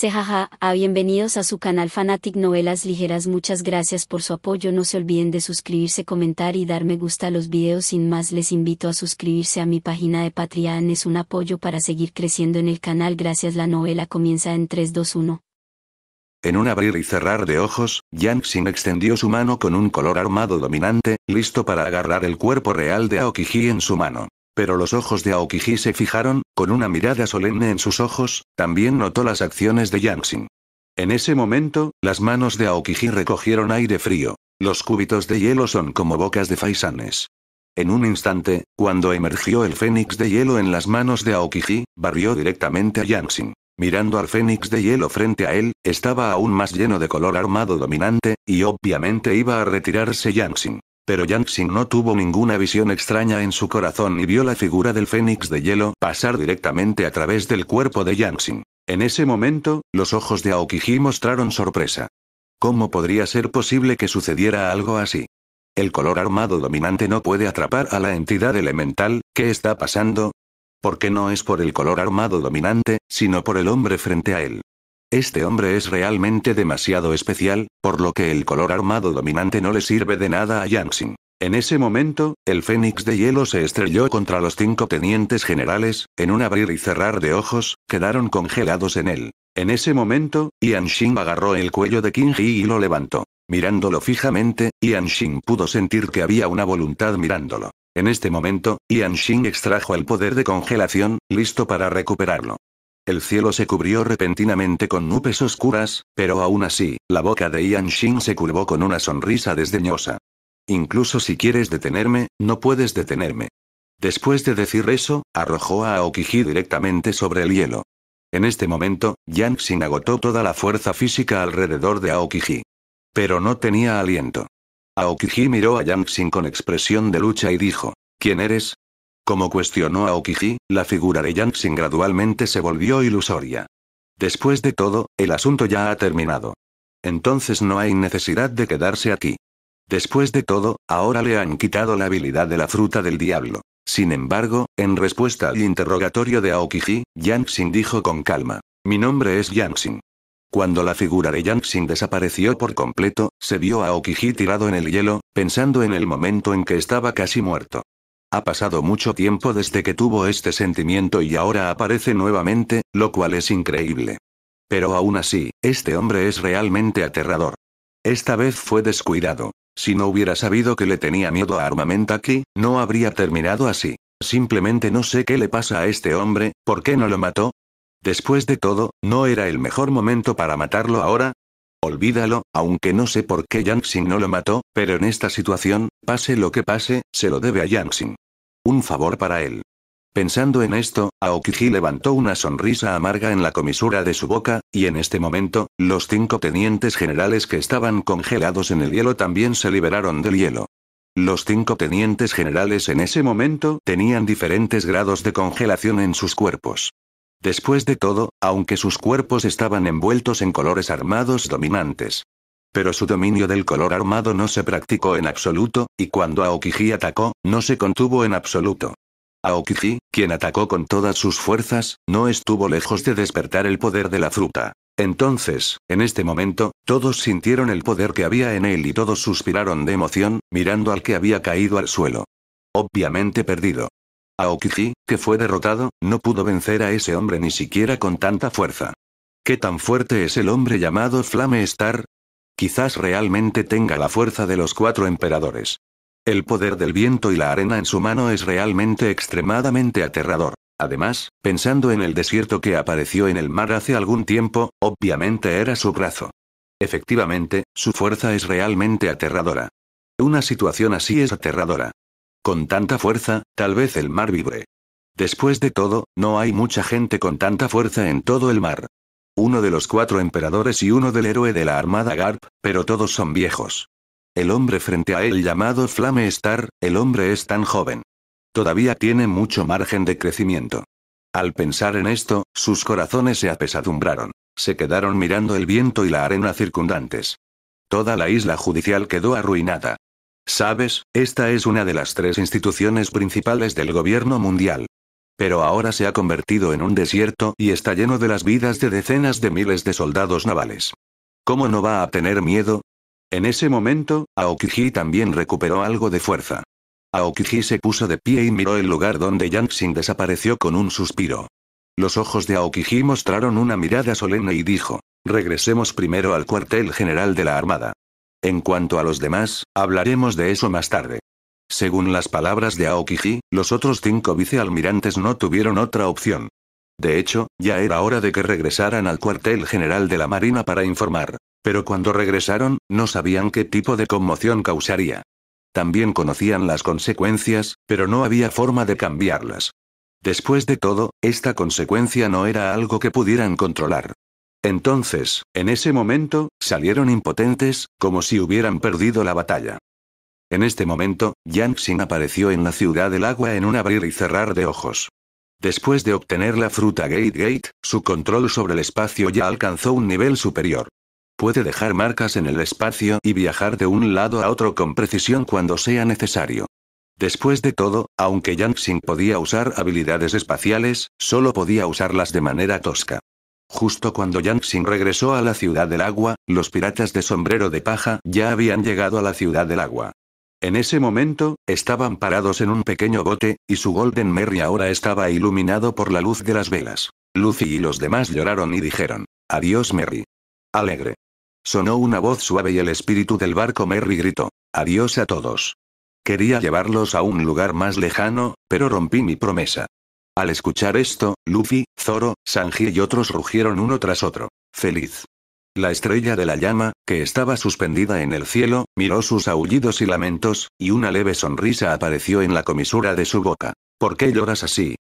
jaja, a ah, bienvenidos a su canal Fanatic Novelas Ligeras muchas gracias por su apoyo no se olviden de suscribirse comentar y dar me gusta a los videos sin más les invito a suscribirse a mi página de Patreon es un apoyo para seguir creciendo en el canal gracias la novela comienza en 321. En un abrir y cerrar de ojos, Yang Xin extendió su mano con un color armado dominante, listo para agarrar el cuerpo real de Aokiji en su mano. Pero los ojos de Aokiji se fijaron, con una mirada solemne en sus ojos, también notó las acciones de Yangxin. En ese momento, las manos de Aokiji recogieron aire frío. Los cúbitos de hielo son como bocas de faisanes. En un instante, cuando emergió el fénix de hielo en las manos de Aokiji, barrió directamente a Yangxin. Mirando al fénix de hielo frente a él, estaba aún más lleno de color armado dominante, y obviamente iba a retirarse Yangxin. Pero Xing no tuvo ninguna visión extraña en su corazón y vio la figura del fénix de hielo pasar directamente a través del cuerpo de Yangxing. En ese momento, los ojos de Aokiji mostraron sorpresa. ¿Cómo podría ser posible que sucediera algo así? El color armado dominante no puede atrapar a la entidad elemental, ¿qué está pasando? Porque no es por el color armado dominante, sino por el hombre frente a él. Este hombre es realmente demasiado especial, por lo que el color armado dominante no le sirve de nada a Xin. En ese momento, el fénix de hielo se estrelló contra los cinco tenientes generales, en un abrir y cerrar de ojos, quedaron congelados en él. En ese momento, Yan Xin agarró el cuello de King Hee y lo levantó. Mirándolo fijamente, Yan Xin pudo sentir que había una voluntad mirándolo. En este momento, Yan Xin extrajo el poder de congelación, listo para recuperarlo. El cielo se cubrió repentinamente con nubes oscuras, pero aún así, la boca de Ian Xing se curvó con una sonrisa desdeñosa. Incluso si quieres detenerme, no puedes detenerme. Después de decir eso, arrojó a Aokiji directamente sobre el hielo. En este momento, Yang Xin agotó toda la fuerza física alrededor de Aokiji. Pero no tenía aliento. Aokiji miró a Yang Xin con expresión de lucha y dijo, ¿Quién eres? Como cuestionó a Okiji, la figura de Yangxing gradualmente se volvió ilusoria. Después de todo, el asunto ya ha terminado. Entonces no hay necesidad de quedarse aquí. Después de todo, ahora le han quitado la habilidad de la fruta del diablo. Sin embargo, en respuesta al interrogatorio de Yang Yangxing dijo con calma: Mi nombre es Yangxing. Cuando la figura de Yangxing desapareció por completo, se vio a Aokiji tirado en el hielo, pensando en el momento en que estaba casi muerto. Ha pasado mucho tiempo desde que tuvo este sentimiento y ahora aparece nuevamente, lo cual es increíble. Pero aún así, este hombre es realmente aterrador. Esta vez fue descuidado. Si no hubiera sabido que le tenía miedo a aquí, no habría terminado así. Simplemente no sé qué le pasa a este hombre, ¿por qué no lo mató? Después de todo, ¿no era el mejor momento para matarlo ahora? Olvídalo, aunque no sé por qué Yangxing no lo mató, pero en esta situación, pase lo que pase, se lo debe a Yangxing. Un favor para él. Pensando en esto, Aokiji levantó una sonrisa amarga en la comisura de su boca, y en este momento, los cinco tenientes generales que estaban congelados en el hielo también se liberaron del hielo. Los cinco tenientes generales en ese momento tenían diferentes grados de congelación en sus cuerpos. Después de todo, aunque sus cuerpos estaban envueltos en colores armados dominantes, pero su dominio del color armado no se practicó en absoluto, y cuando Aokiji atacó, no se contuvo en absoluto. Aokiji, quien atacó con todas sus fuerzas, no estuvo lejos de despertar el poder de la fruta. Entonces, en este momento, todos sintieron el poder que había en él y todos suspiraron de emoción, mirando al que había caído al suelo. Obviamente perdido. Aokiji, que fue derrotado, no pudo vencer a ese hombre ni siquiera con tanta fuerza. ¿Qué tan fuerte es el hombre llamado Flame Star? Quizás realmente tenga la fuerza de los cuatro emperadores. El poder del viento y la arena en su mano es realmente extremadamente aterrador. Además, pensando en el desierto que apareció en el mar hace algún tiempo, obviamente era su brazo. Efectivamente, su fuerza es realmente aterradora. Una situación así es aterradora. Con tanta fuerza, tal vez el mar vibre. Después de todo, no hay mucha gente con tanta fuerza en todo el mar uno de los cuatro emperadores y uno del héroe de la armada Garp, pero todos son viejos. El hombre frente a él llamado Flame Star, el hombre es tan joven. Todavía tiene mucho margen de crecimiento. Al pensar en esto, sus corazones se apesadumbraron. Se quedaron mirando el viento y la arena circundantes. Toda la isla judicial quedó arruinada. Sabes, esta es una de las tres instituciones principales del gobierno mundial. Pero ahora se ha convertido en un desierto y está lleno de las vidas de decenas de miles de soldados navales. ¿Cómo no va a tener miedo? En ese momento, Aokiji también recuperó algo de fuerza. Aokiji se puso de pie y miró el lugar donde Yangxin desapareció con un suspiro. Los ojos de Aokiji mostraron una mirada solemne y dijo, regresemos primero al cuartel general de la Armada. En cuanto a los demás, hablaremos de eso más tarde. Según las palabras de Aokiji, los otros cinco vicealmirantes no tuvieron otra opción. De hecho, ya era hora de que regresaran al cuartel general de la Marina para informar. Pero cuando regresaron, no sabían qué tipo de conmoción causaría. También conocían las consecuencias, pero no había forma de cambiarlas. Después de todo, esta consecuencia no era algo que pudieran controlar. Entonces, en ese momento, salieron impotentes, como si hubieran perdido la batalla. En este momento, Yang Xin apareció en la ciudad del agua en un abrir y cerrar de ojos. Después de obtener la fruta Gate Gate, su control sobre el espacio ya alcanzó un nivel superior. Puede dejar marcas en el espacio y viajar de un lado a otro con precisión cuando sea necesario. Después de todo, aunque Yang Xin podía usar habilidades espaciales, solo podía usarlas de manera tosca. Justo cuando Yang Xin regresó a la ciudad del agua, los piratas de sombrero de paja ya habían llegado a la ciudad del agua. En ese momento, estaban parados en un pequeño bote, y su Golden Mary ahora estaba iluminado por la luz de las velas. Lucy y los demás lloraron y dijeron, Adiós Mary. Alegre. Sonó una voz suave y el espíritu del barco Merry gritó, Adiós a todos. Quería llevarlos a un lugar más lejano, pero rompí mi promesa. Al escuchar esto, Luffy, Zoro, Sanji y otros rugieron uno tras otro. Feliz. La estrella de la llama, que estaba suspendida en el cielo, miró sus aullidos y lamentos, y una leve sonrisa apareció en la comisura de su boca. ¿Por qué lloras así?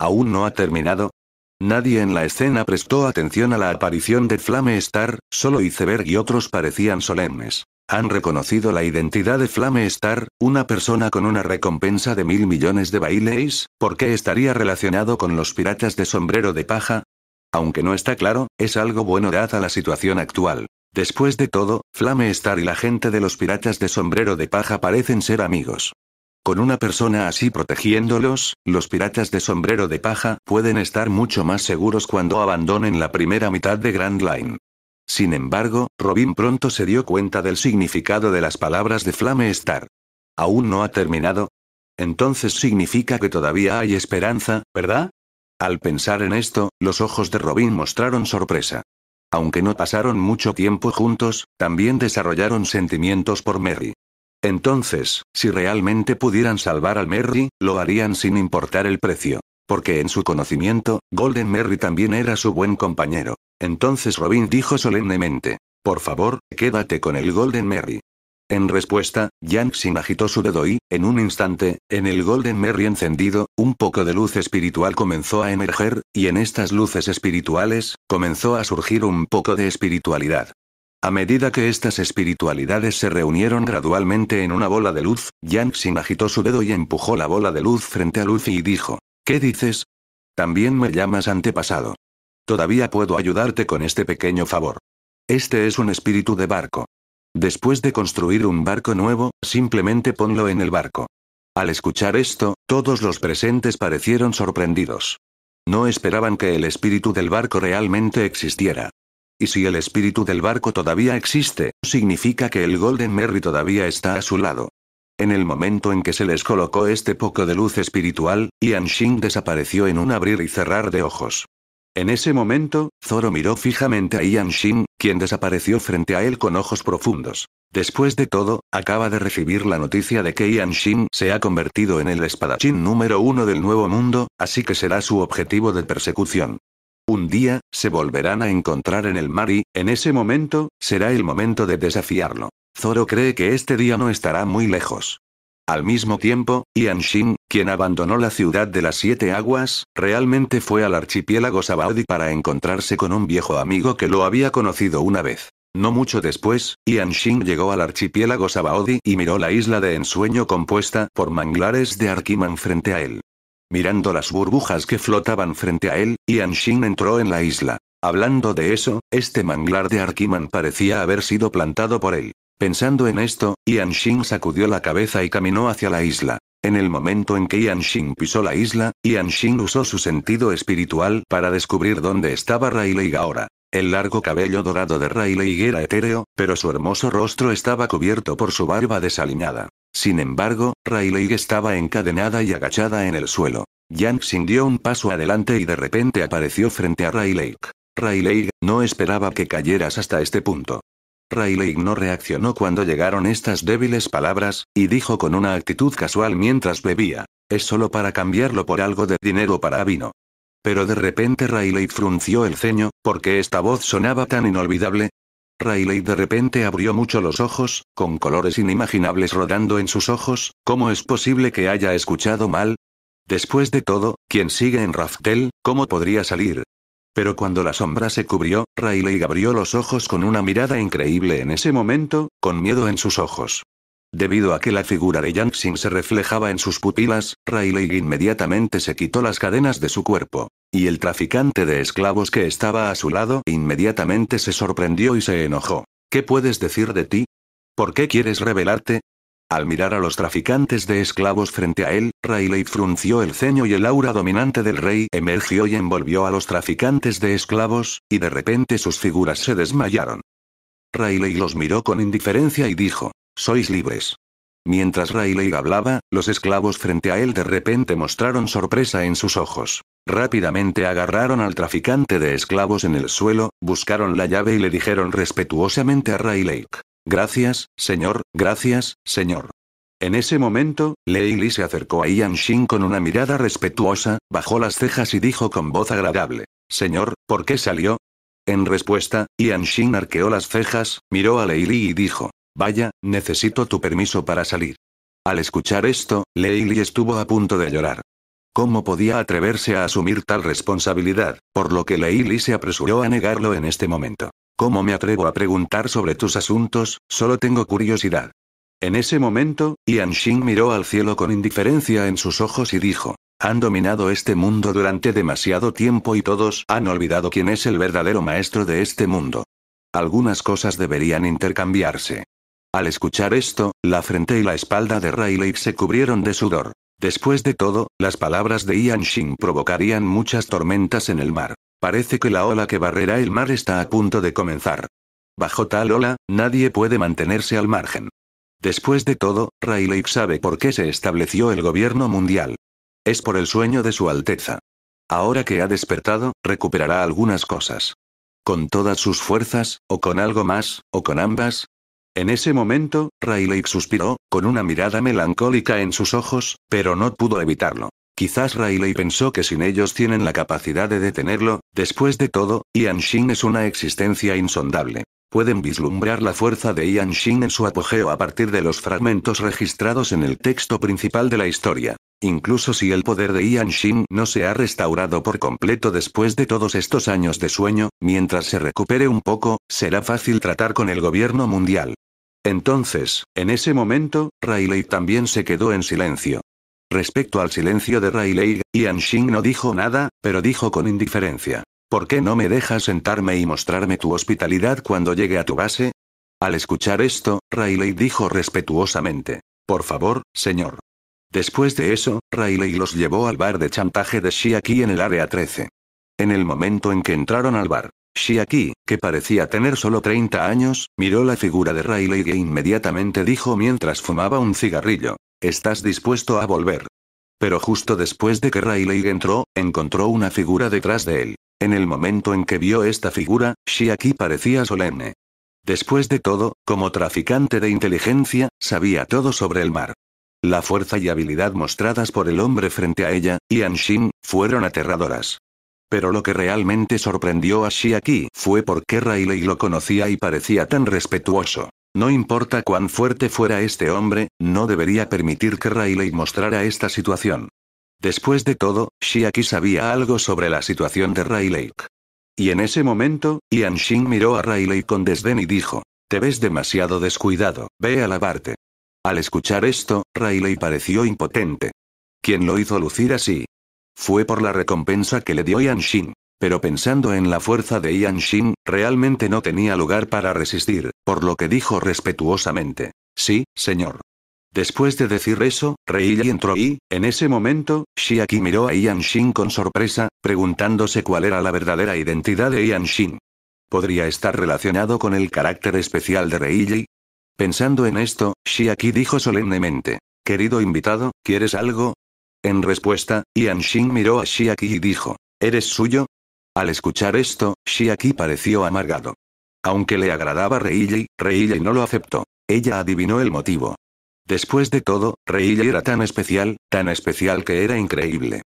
¿Aún no ha terminado? Nadie en la escena prestó atención a la aparición de Flame Star, solo Iceberg y otros parecían solemnes. Han reconocido la identidad de Flame Star, una persona con una recompensa de mil millones de bailes, ¿por qué estaría relacionado con los piratas de sombrero de paja? Aunque no está claro, es algo bueno dada la situación actual. Después de todo, Flame Star y la gente de los piratas de sombrero de paja parecen ser amigos. Con una persona así protegiéndolos, los piratas de sombrero de paja pueden estar mucho más seguros cuando abandonen la primera mitad de Grand Line. Sin embargo, Robin pronto se dio cuenta del significado de las palabras de Flame Star. ¿Aún no ha terminado? Entonces significa que todavía hay esperanza, ¿verdad? Al pensar en esto, los ojos de Robin mostraron sorpresa. Aunque no pasaron mucho tiempo juntos, también desarrollaron sentimientos por Merry. Entonces, si realmente pudieran salvar al Merry, lo harían sin importar el precio. Porque en su conocimiento, Golden Merry también era su buen compañero. Entonces Robin dijo solemnemente, Por favor, quédate con el Golden Merry. En respuesta, Xin agitó su dedo y, en un instante, en el Golden Merry encendido, un poco de luz espiritual comenzó a emerger, y en estas luces espirituales, comenzó a surgir un poco de espiritualidad. A medida que estas espiritualidades se reunieron gradualmente en una bola de luz, Xin agitó su dedo y empujó la bola de luz frente a Luffy y dijo, ¿Qué dices? También me llamas antepasado. Todavía puedo ayudarte con este pequeño favor. Este es un espíritu de barco. Después de construir un barco nuevo, simplemente ponlo en el barco. Al escuchar esto, todos los presentes parecieron sorprendidos. No esperaban que el espíritu del barco realmente existiera. Y si el espíritu del barco todavía existe, significa que el Golden Merry todavía está a su lado. En el momento en que se les colocó este poco de luz espiritual, Ian Xing desapareció en un abrir y cerrar de ojos. En ese momento, Zoro miró fijamente a Ian Xing, quien desapareció frente a él con ojos profundos. Después de todo, acaba de recibir la noticia de que Ian Shin se ha convertido en el espadachín número uno del Nuevo Mundo, así que será su objetivo de persecución. Un día, se volverán a encontrar en el mar y, en ese momento, será el momento de desafiarlo. Zoro cree que este día no estará muy lejos. Al mismo tiempo, Ian Xin, quien abandonó la ciudad de las Siete Aguas, realmente fue al archipiélago Sabaody para encontrarse con un viejo amigo que lo había conocido una vez. No mucho después, Ian Xin llegó al archipiélago Sabaody y miró la isla de ensueño compuesta por manglares de Arkiman frente a él. Mirando las burbujas que flotaban frente a él, Ian Xin entró en la isla. Hablando de eso, este manglar de Arkiman parecía haber sido plantado por él. Pensando en esto, Yan Xing sacudió la cabeza y caminó hacia la isla. En el momento en que Yan Xing pisó la isla, Yan Xing usó su sentido espiritual para descubrir dónde estaba Rayleigh ahora. El largo cabello dorado de Rayleigh era etéreo, pero su hermoso rostro estaba cubierto por su barba desaliñada. Sin embargo, Rayleigh estaba encadenada y agachada en el suelo. Yang Xing dio un paso adelante y de repente apareció frente a Rayleigh. Rayleigh no esperaba que cayeras hasta este punto. Rayleigh no reaccionó cuando llegaron estas débiles palabras, y dijo con una actitud casual mientras bebía. Es solo para cambiarlo por algo de dinero para vino. Pero de repente Rayleigh frunció el ceño, porque esta voz sonaba tan inolvidable. Rayleigh de repente abrió mucho los ojos, con colores inimaginables rodando en sus ojos, ¿cómo es posible que haya escuchado mal? Después de todo, quien sigue en Raftel, ¿cómo podría salir? Pero cuando la sombra se cubrió, Rayleigh abrió los ojos con una mirada increíble en ese momento, con miedo en sus ojos. Debido a que la figura de Xing se reflejaba en sus pupilas, Rayleigh inmediatamente se quitó las cadenas de su cuerpo. Y el traficante de esclavos que estaba a su lado inmediatamente se sorprendió y se enojó. ¿Qué puedes decir de ti? ¿Por qué quieres revelarte? Al mirar a los traficantes de esclavos frente a él, Rayleigh frunció el ceño y el aura dominante del rey emergió y envolvió a los traficantes de esclavos, y de repente sus figuras se desmayaron. Rayleigh los miró con indiferencia y dijo, Sois libres. Mientras Rayleigh hablaba, los esclavos frente a él de repente mostraron sorpresa en sus ojos. Rápidamente agarraron al traficante de esclavos en el suelo, buscaron la llave y le dijeron respetuosamente a Rayleigh. Gracias, señor, gracias, señor. En ese momento, Lei Li se acercó a Ian Shin con una mirada respetuosa, bajó las cejas y dijo con voz agradable: Señor, ¿por qué salió? En respuesta, Ian Shin arqueó las cejas, miró a Lei Li y dijo: Vaya, necesito tu permiso para salir. Al escuchar esto, Lei Li estuvo a punto de llorar. ¿Cómo podía atreverse a asumir tal responsabilidad? Por lo que Lei Li se apresuró a negarlo en este momento. ¿Cómo me atrevo a preguntar sobre tus asuntos? Solo tengo curiosidad. En ese momento, Ian Xing miró al cielo con indiferencia en sus ojos y dijo, han dominado este mundo durante demasiado tiempo y todos han olvidado quién es el verdadero maestro de este mundo. Algunas cosas deberían intercambiarse. Al escuchar esto, la frente y la espalda de Rayleigh se cubrieron de sudor. Después de todo, las palabras de Ian Xing provocarían muchas tormentas en el mar. Parece que la ola que barrerá el mar está a punto de comenzar. Bajo tal ola, nadie puede mantenerse al margen. Después de todo, Rayleigh sabe por qué se estableció el gobierno mundial. Es por el sueño de su Alteza. Ahora que ha despertado, recuperará algunas cosas. Con todas sus fuerzas, o con algo más, o con ambas. En ese momento, Rayleigh suspiró, con una mirada melancólica en sus ojos, pero no pudo evitarlo. Quizás Riley pensó que sin ellos tienen la capacidad de detenerlo, después de todo, Ian Shin es una existencia insondable. Pueden vislumbrar la fuerza de Ian Shin en su apogeo a partir de los fragmentos registrados en el texto principal de la historia. Incluso si el poder de Ian Shin no se ha restaurado por completo después de todos estos años de sueño, mientras se recupere un poco, será fácil tratar con el gobierno mundial. Entonces, en ese momento, Riley también se quedó en silencio. Respecto al silencio de Rayleigh, Yan Xing no dijo nada, pero dijo con indiferencia. ¿Por qué no me dejas sentarme y mostrarme tu hospitalidad cuando llegue a tu base? Al escuchar esto, Rayleigh dijo respetuosamente. Por favor, señor. Después de eso, Rayleigh los llevó al bar de chantaje de Shiaki en el área 13. En el momento en que entraron al bar, Shiaki, que parecía tener solo 30 años, miró la figura de Rayleigh e inmediatamente dijo mientras fumaba un cigarrillo. Estás dispuesto a volver. Pero justo después de que Rayleigh entró, encontró una figura detrás de él. En el momento en que vio esta figura, Shiaki parecía solemne. Después de todo, como traficante de inteligencia, sabía todo sobre el mar. La fuerza y habilidad mostradas por el hombre frente a ella, y Anshin, fueron aterradoras. Pero lo que realmente sorprendió a Shiaki fue por qué Rayleigh lo conocía y parecía tan respetuoso. No importa cuán fuerte fuera este hombre, no debería permitir que Rayleigh mostrara esta situación. Después de todo, Shiaki sabía algo sobre la situación de Rayleigh. Y en ese momento, Ian Shin miró a Rayleigh con desdén y dijo, Te ves demasiado descuidado, ve a lavarte. Al escuchar esto, Rayleigh pareció impotente. ¿Quién lo hizo lucir así? Fue por la recompensa que le dio Ian Shin. Pero pensando en la fuerza de Ian Shin, realmente no tenía lugar para resistir, por lo que dijo respetuosamente. Sí, señor. Después de decir eso, Rei entró y, en ese momento, Shiaki miró a Ian Shin con sorpresa, preguntándose cuál era la verdadera identidad de Ian Shin. ¿Podría estar relacionado con el carácter especial de Yi? Pensando en esto, Shiaki dijo solemnemente. Querido invitado, ¿quieres algo? En respuesta, Ian Shin miró a Shiaki y dijo. ¿Eres suyo? Al escuchar esto, Shiaki pareció amargado. Aunque le agradaba Reiji, Reiji no lo aceptó. Ella adivinó el motivo. Después de todo, Reiji era tan especial, tan especial que era increíble.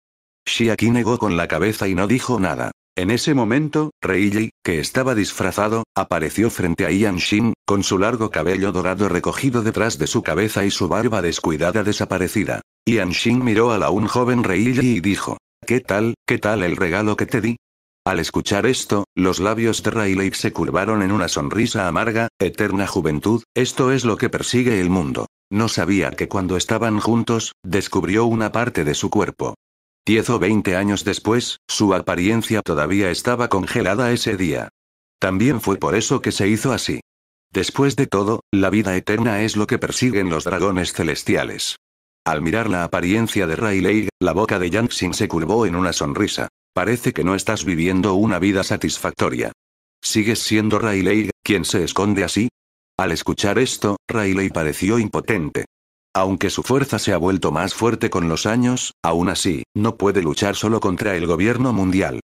Shiaki negó con la cabeza y no dijo nada. En ese momento, Reiji, que estaba disfrazado, apareció frente a Ian Shin, con su largo cabello dorado recogido detrás de su cabeza y su barba descuidada desaparecida. Ian Shin miró a la un joven Reiji y dijo, ¿Qué tal, qué tal el regalo que te di? Al escuchar esto, los labios de Rayleigh se curvaron en una sonrisa amarga, eterna juventud, esto es lo que persigue el mundo. No sabía que cuando estaban juntos, descubrió una parte de su cuerpo. Diez o veinte años después, su apariencia todavía estaba congelada ese día. También fue por eso que se hizo así. Después de todo, la vida eterna es lo que persiguen los dragones celestiales. Al mirar la apariencia de Rayleigh, la boca de Xin se curvó en una sonrisa. Parece que no estás viviendo una vida satisfactoria. ¿Sigues siendo Rayleigh, quien se esconde así? Al escuchar esto, Riley pareció impotente. Aunque su fuerza se ha vuelto más fuerte con los años, aún así, no puede luchar solo contra el gobierno mundial.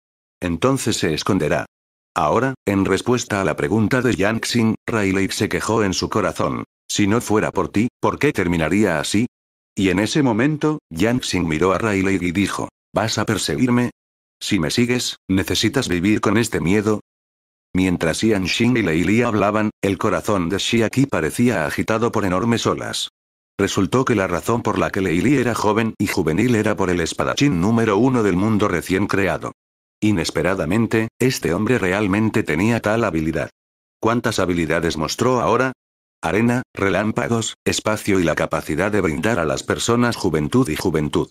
Entonces se esconderá. Ahora, en respuesta a la pregunta de Xing, Rayleigh se quejó en su corazón. Si no fuera por ti, ¿por qué terminaría así? Y en ese momento, Xin miró a Rayleigh y dijo, ¿vas a perseguirme? Si me sigues, necesitas vivir con este miedo. Mientras Ian Xin y Leili hablaban, el corazón de Xiaki parecía agitado por enormes olas. Resultó que la razón por la que Leili era joven y juvenil era por el espadachín número uno del mundo recién creado. Inesperadamente, este hombre realmente tenía tal habilidad. ¿Cuántas habilidades mostró ahora? Arena, relámpagos, espacio y la capacidad de brindar a las personas juventud y juventud.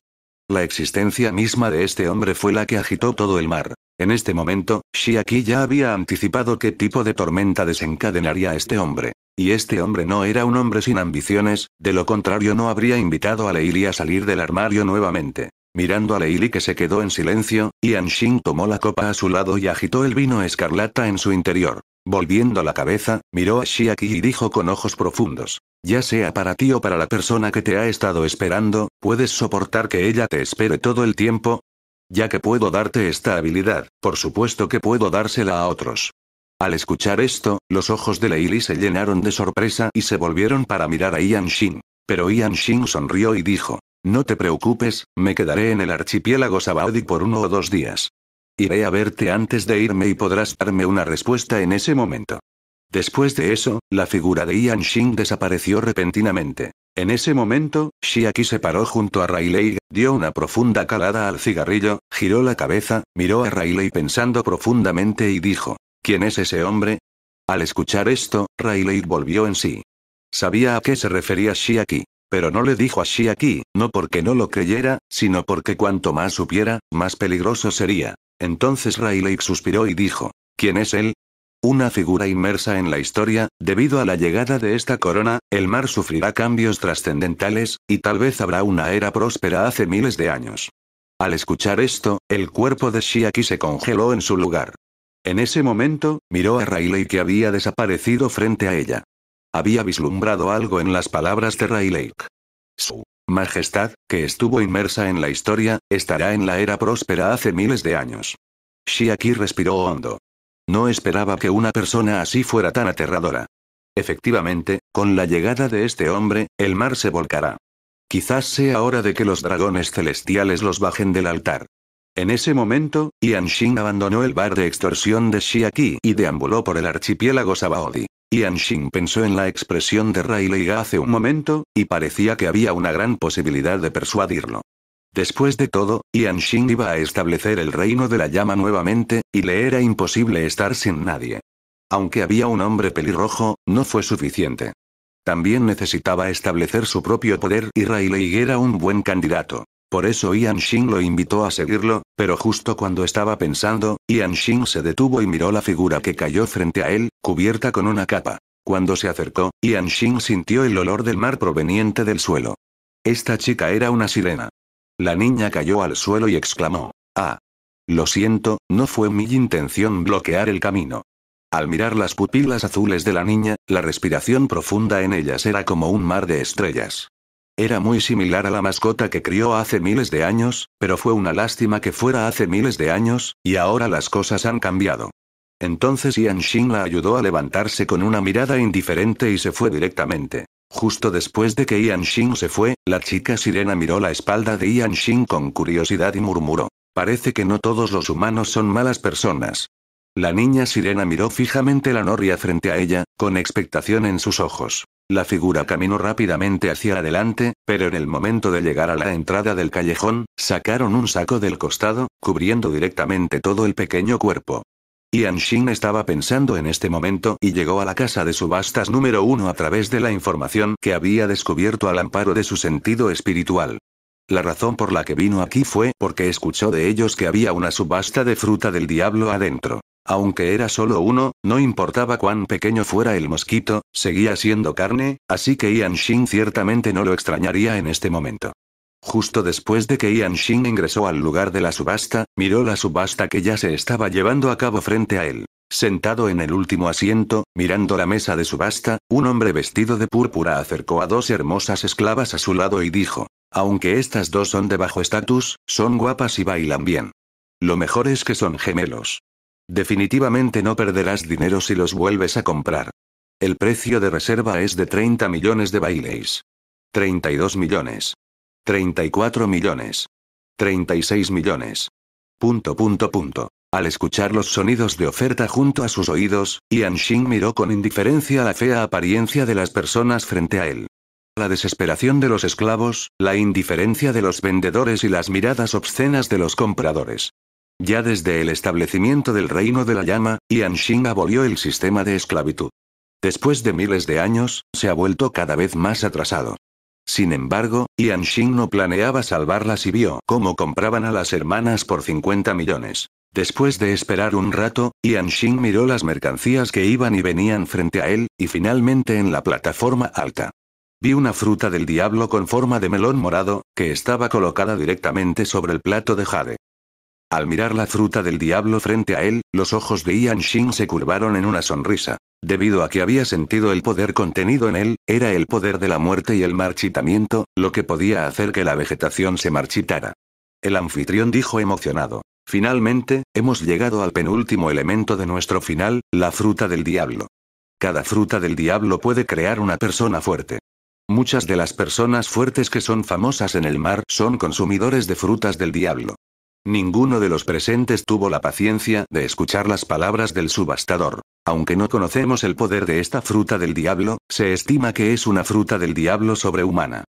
La existencia misma de este hombre fue la que agitó todo el mar. En este momento, Shiaki ya había anticipado qué tipo de tormenta desencadenaría este hombre. Y este hombre no era un hombre sin ambiciones, de lo contrario no habría invitado a Leili a salir del armario nuevamente. Mirando a Leili que se quedó en silencio, Yan Shin tomó la copa a su lado y agitó el vino escarlata en su interior. Volviendo la cabeza, miró a Shiaki y dijo con ojos profundos. Ya sea para ti o para la persona que te ha estado esperando, ¿puedes soportar que ella te espere todo el tiempo? Ya que puedo darte esta habilidad, por supuesto que puedo dársela a otros. Al escuchar esto, los ojos de Leili se llenaron de sorpresa y se volvieron para mirar a Ian Shin. Pero Ian Shin sonrió y dijo, no te preocupes, me quedaré en el archipiélago Sabaody por uno o dos días. Iré a verte antes de irme y podrás darme una respuesta en ese momento. Después de eso, la figura de Ian Xing desapareció repentinamente. En ese momento, Shiaki se paró junto a Rayleigh, dio una profunda calada al cigarrillo, giró la cabeza, miró a Rayleigh pensando profundamente y dijo, ¿Quién es ese hombre? Al escuchar esto, Rayleigh volvió en sí. Sabía a qué se refería Shiaki, pero no le dijo a Shiaki, no porque no lo creyera, sino porque cuanto más supiera, más peligroso sería. Entonces Rayleigh suspiró y dijo, ¿quién es él? Una figura inmersa en la historia, debido a la llegada de esta corona, el mar sufrirá cambios trascendentales, y tal vez habrá una era próspera hace miles de años. Al escuchar esto, el cuerpo de Shiaki se congeló en su lugar. En ese momento, miró a Rayleigh que había desaparecido frente a ella. Había vislumbrado algo en las palabras de Rayleigh. Su Majestad, que estuvo inmersa en la historia, estará en la era próspera hace miles de años. Shiaki respiró hondo. No esperaba que una persona así fuera tan aterradora. Efectivamente, con la llegada de este hombre, el mar se volcará. Quizás sea hora de que los dragones celestiales los bajen del altar. En ese momento, Yan Xing abandonó el bar de extorsión de Shiaki y deambuló por el archipiélago Sabaody. Ian pensó en la expresión de Rayleigh hace un momento, y parecía que había una gran posibilidad de persuadirlo. Después de todo, Ian iba a establecer el reino de la llama nuevamente, y le era imposible estar sin nadie. Aunque había un hombre pelirrojo, no fue suficiente. También necesitaba establecer su propio poder y Rayleigh era un buen candidato. Por eso Ian lo invitó a seguirlo, pero justo cuando estaba pensando, Yan Xing se detuvo y miró la figura que cayó frente a él, cubierta con una capa. Cuando se acercó, Yan Xing sintió el olor del mar proveniente del suelo. Esta chica era una sirena. La niña cayó al suelo y exclamó, Ah. Lo siento, no fue mi intención bloquear el camino. Al mirar las pupilas azules de la niña, la respiración profunda en ellas era como un mar de estrellas. Era muy similar a la mascota que crió hace miles de años, pero fue una lástima que fuera hace miles de años, y ahora las cosas han cambiado. Entonces Ian Shin la ayudó a levantarse con una mirada indiferente y se fue directamente. Justo después de que Ian Shin se fue, la chica sirena miró la espalda de Ian Xin con curiosidad y murmuró. Parece que no todos los humanos son malas personas. La niña sirena miró fijamente la noria frente a ella, con expectación en sus ojos. La figura caminó rápidamente hacia adelante, pero en el momento de llegar a la entrada del callejón, sacaron un saco del costado, cubriendo directamente todo el pequeño cuerpo. Ian Shin estaba pensando en este momento y llegó a la casa de subastas número uno a través de la información que había descubierto al amparo de su sentido espiritual. La razón por la que vino aquí fue porque escuchó de ellos que había una subasta de fruta del diablo adentro. Aunque era solo uno, no importaba cuán pequeño fuera el mosquito, seguía siendo carne, así que Ian Shin ciertamente no lo extrañaría en este momento. Justo después de que Ian Shin ingresó al lugar de la subasta, miró la subasta que ya se estaba llevando a cabo frente a él. Sentado en el último asiento, mirando la mesa de subasta, un hombre vestido de púrpura acercó a dos hermosas esclavas a su lado y dijo, aunque estas dos son de bajo estatus, son guapas y bailan bien. Lo mejor es que son gemelos. Definitivamente no perderás dinero si los vuelves a comprar. El precio de reserva es de 30 millones de baileys. 32 millones. 34 millones. 36 millones. Punto punto punto. Al escuchar los sonidos de oferta junto a sus oídos, Ian Xing miró con indiferencia la fea apariencia de las personas frente a él la desesperación de los esclavos, la indiferencia de los vendedores y las miradas obscenas de los compradores. Ya desde el establecimiento del reino de la llama, Yanxing abolió el sistema de esclavitud. Después de miles de años, se ha vuelto cada vez más atrasado. Sin embargo, Yanxing no planeaba salvarlas y vio cómo compraban a las hermanas por 50 millones. Después de esperar un rato, Yanxing miró las mercancías que iban y venían frente a él, y finalmente en la plataforma alta. Vi una fruta del diablo con forma de melón morado, que estaba colocada directamente sobre el plato de jade. Al mirar la fruta del diablo frente a él, los ojos de Ian Shin se curvaron en una sonrisa. Debido a que había sentido el poder contenido en él, era el poder de la muerte y el marchitamiento, lo que podía hacer que la vegetación se marchitara. El anfitrión dijo emocionado. Finalmente, hemos llegado al penúltimo elemento de nuestro final, la fruta del diablo. Cada fruta del diablo puede crear una persona fuerte. Muchas de las personas fuertes que son famosas en el mar son consumidores de frutas del diablo. Ninguno de los presentes tuvo la paciencia de escuchar las palabras del subastador. Aunque no conocemos el poder de esta fruta del diablo, se estima que es una fruta del diablo sobrehumana.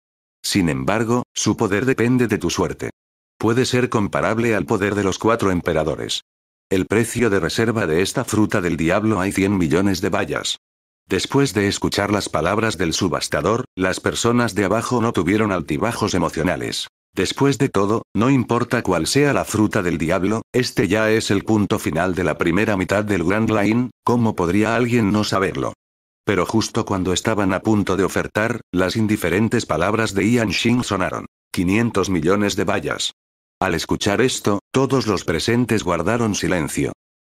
Sin embargo, su poder depende de tu suerte. Puede ser comparable al poder de los cuatro emperadores. El precio de reserva de esta fruta del diablo hay 100 millones de bayas. Después de escuchar las palabras del subastador, las personas de abajo no tuvieron altibajos emocionales. Después de todo, no importa cuál sea la fruta del diablo, este ya es el punto final de la primera mitad del Grand Line, ¿cómo podría alguien no saberlo? Pero justo cuando estaban a punto de ofertar, las indiferentes palabras de Ian Shing sonaron. 500 millones de vallas. Al escuchar esto, todos los presentes guardaron silencio.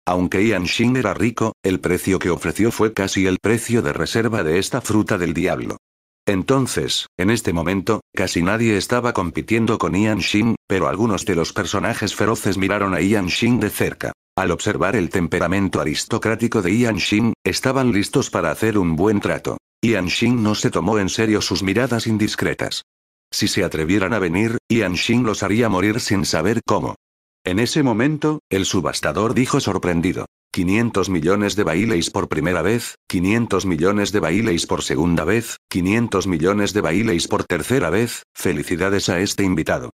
Aunque Ian Shin era rico, el precio que ofreció fue casi el precio de reserva de esta fruta del diablo. Entonces, en este momento, casi nadie estaba compitiendo con Ian Shin, pero algunos de los personajes feroces miraron a Ian Shin de cerca. Al observar el temperamento aristocrático de Ian Shin, estaban listos para hacer un buen trato. Ian Shin no se tomó en serio sus miradas indiscretas. Si se atrevieran a venir, Ian Shin los haría morir sin saber cómo. En ese momento, el subastador dijo sorprendido. 500 millones de bailes por primera vez, 500 millones de bailes por segunda vez, 500 millones de bailes por tercera vez, felicidades a este invitado.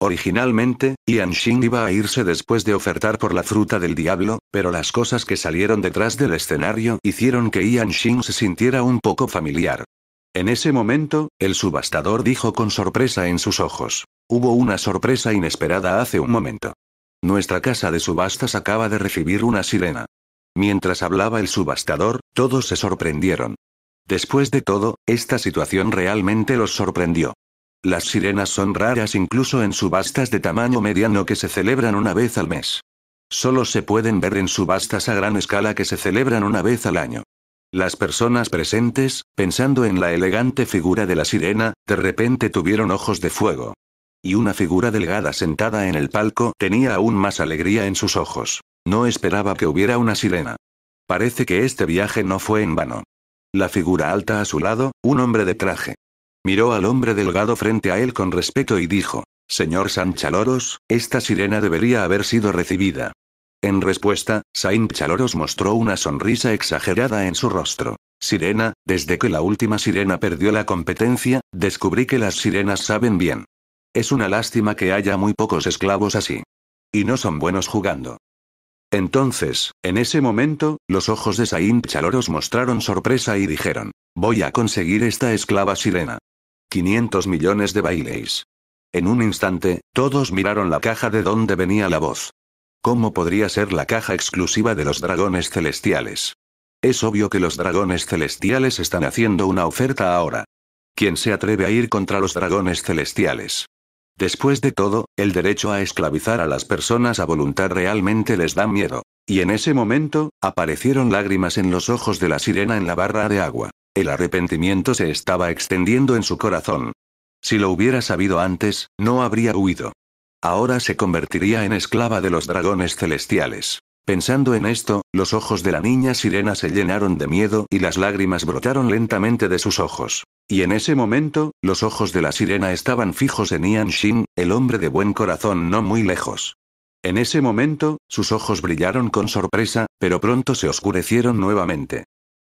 Originalmente, Ian Shin iba a irse después de ofertar por la fruta del diablo, pero las cosas que salieron detrás del escenario hicieron que Ian Shin se sintiera un poco familiar. En ese momento, el subastador dijo con sorpresa en sus ojos. Hubo una sorpresa inesperada hace un momento. Nuestra casa de subastas acaba de recibir una sirena. Mientras hablaba el subastador, todos se sorprendieron. Después de todo, esta situación realmente los sorprendió. Las sirenas son raras incluso en subastas de tamaño mediano que se celebran una vez al mes. Solo se pueden ver en subastas a gran escala que se celebran una vez al año. Las personas presentes, pensando en la elegante figura de la sirena, de repente tuvieron ojos de fuego y una figura delgada sentada en el palco tenía aún más alegría en sus ojos. No esperaba que hubiera una sirena. Parece que este viaje no fue en vano. La figura alta a su lado, un hombre de traje. Miró al hombre delgado frente a él con respeto y dijo, Señor Sanchaloros, esta sirena debería haber sido recibida. En respuesta, chaloros mostró una sonrisa exagerada en su rostro. Sirena, desde que la última sirena perdió la competencia, descubrí que las sirenas saben bien. Es una lástima que haya muy pocos esclavos así. Y no son buenos jugando. Entonces, en ese momento, los ojos de Saint Chaloros mostraron sorpresa y dijeron, voy a conseguir esta esclava sirena. 500 millones de bailes". En un instante, todos miraron la caja de donde venía la voz. ¿Cómo podría ser la caja exclusiva de los dragones celestiales? Es obvio que los dragones celestiales están haciendo una oferta ahora. ¿Quién se atreve a ir contra los dragones celestiales? Después de todo, el derecho a esclavizar a las personas a voluntad realmente les da miedo. Y en ese momento, aparecieron lágrimas en los ojos de la sirena en la barra de agua. El arrepentimiento se estaba extendiendo en su corazón. Si lo hubiera sabido antes, no habría huido. Ahora se convertiría en esclava de los dragones celestiales. Pensando en esto, los ojos de la niña sirena se llenaron de miedo y las lágrimas brotaron lentamente de sus ojos. Y en ese momento, los ojos de la sirena estaban fijos en Ian Shin, el hombre de buen corazón no muy lejos. En ese momento, sus ojos brillaron con sorpresa, pero pronto se oscurecieron nuevamente.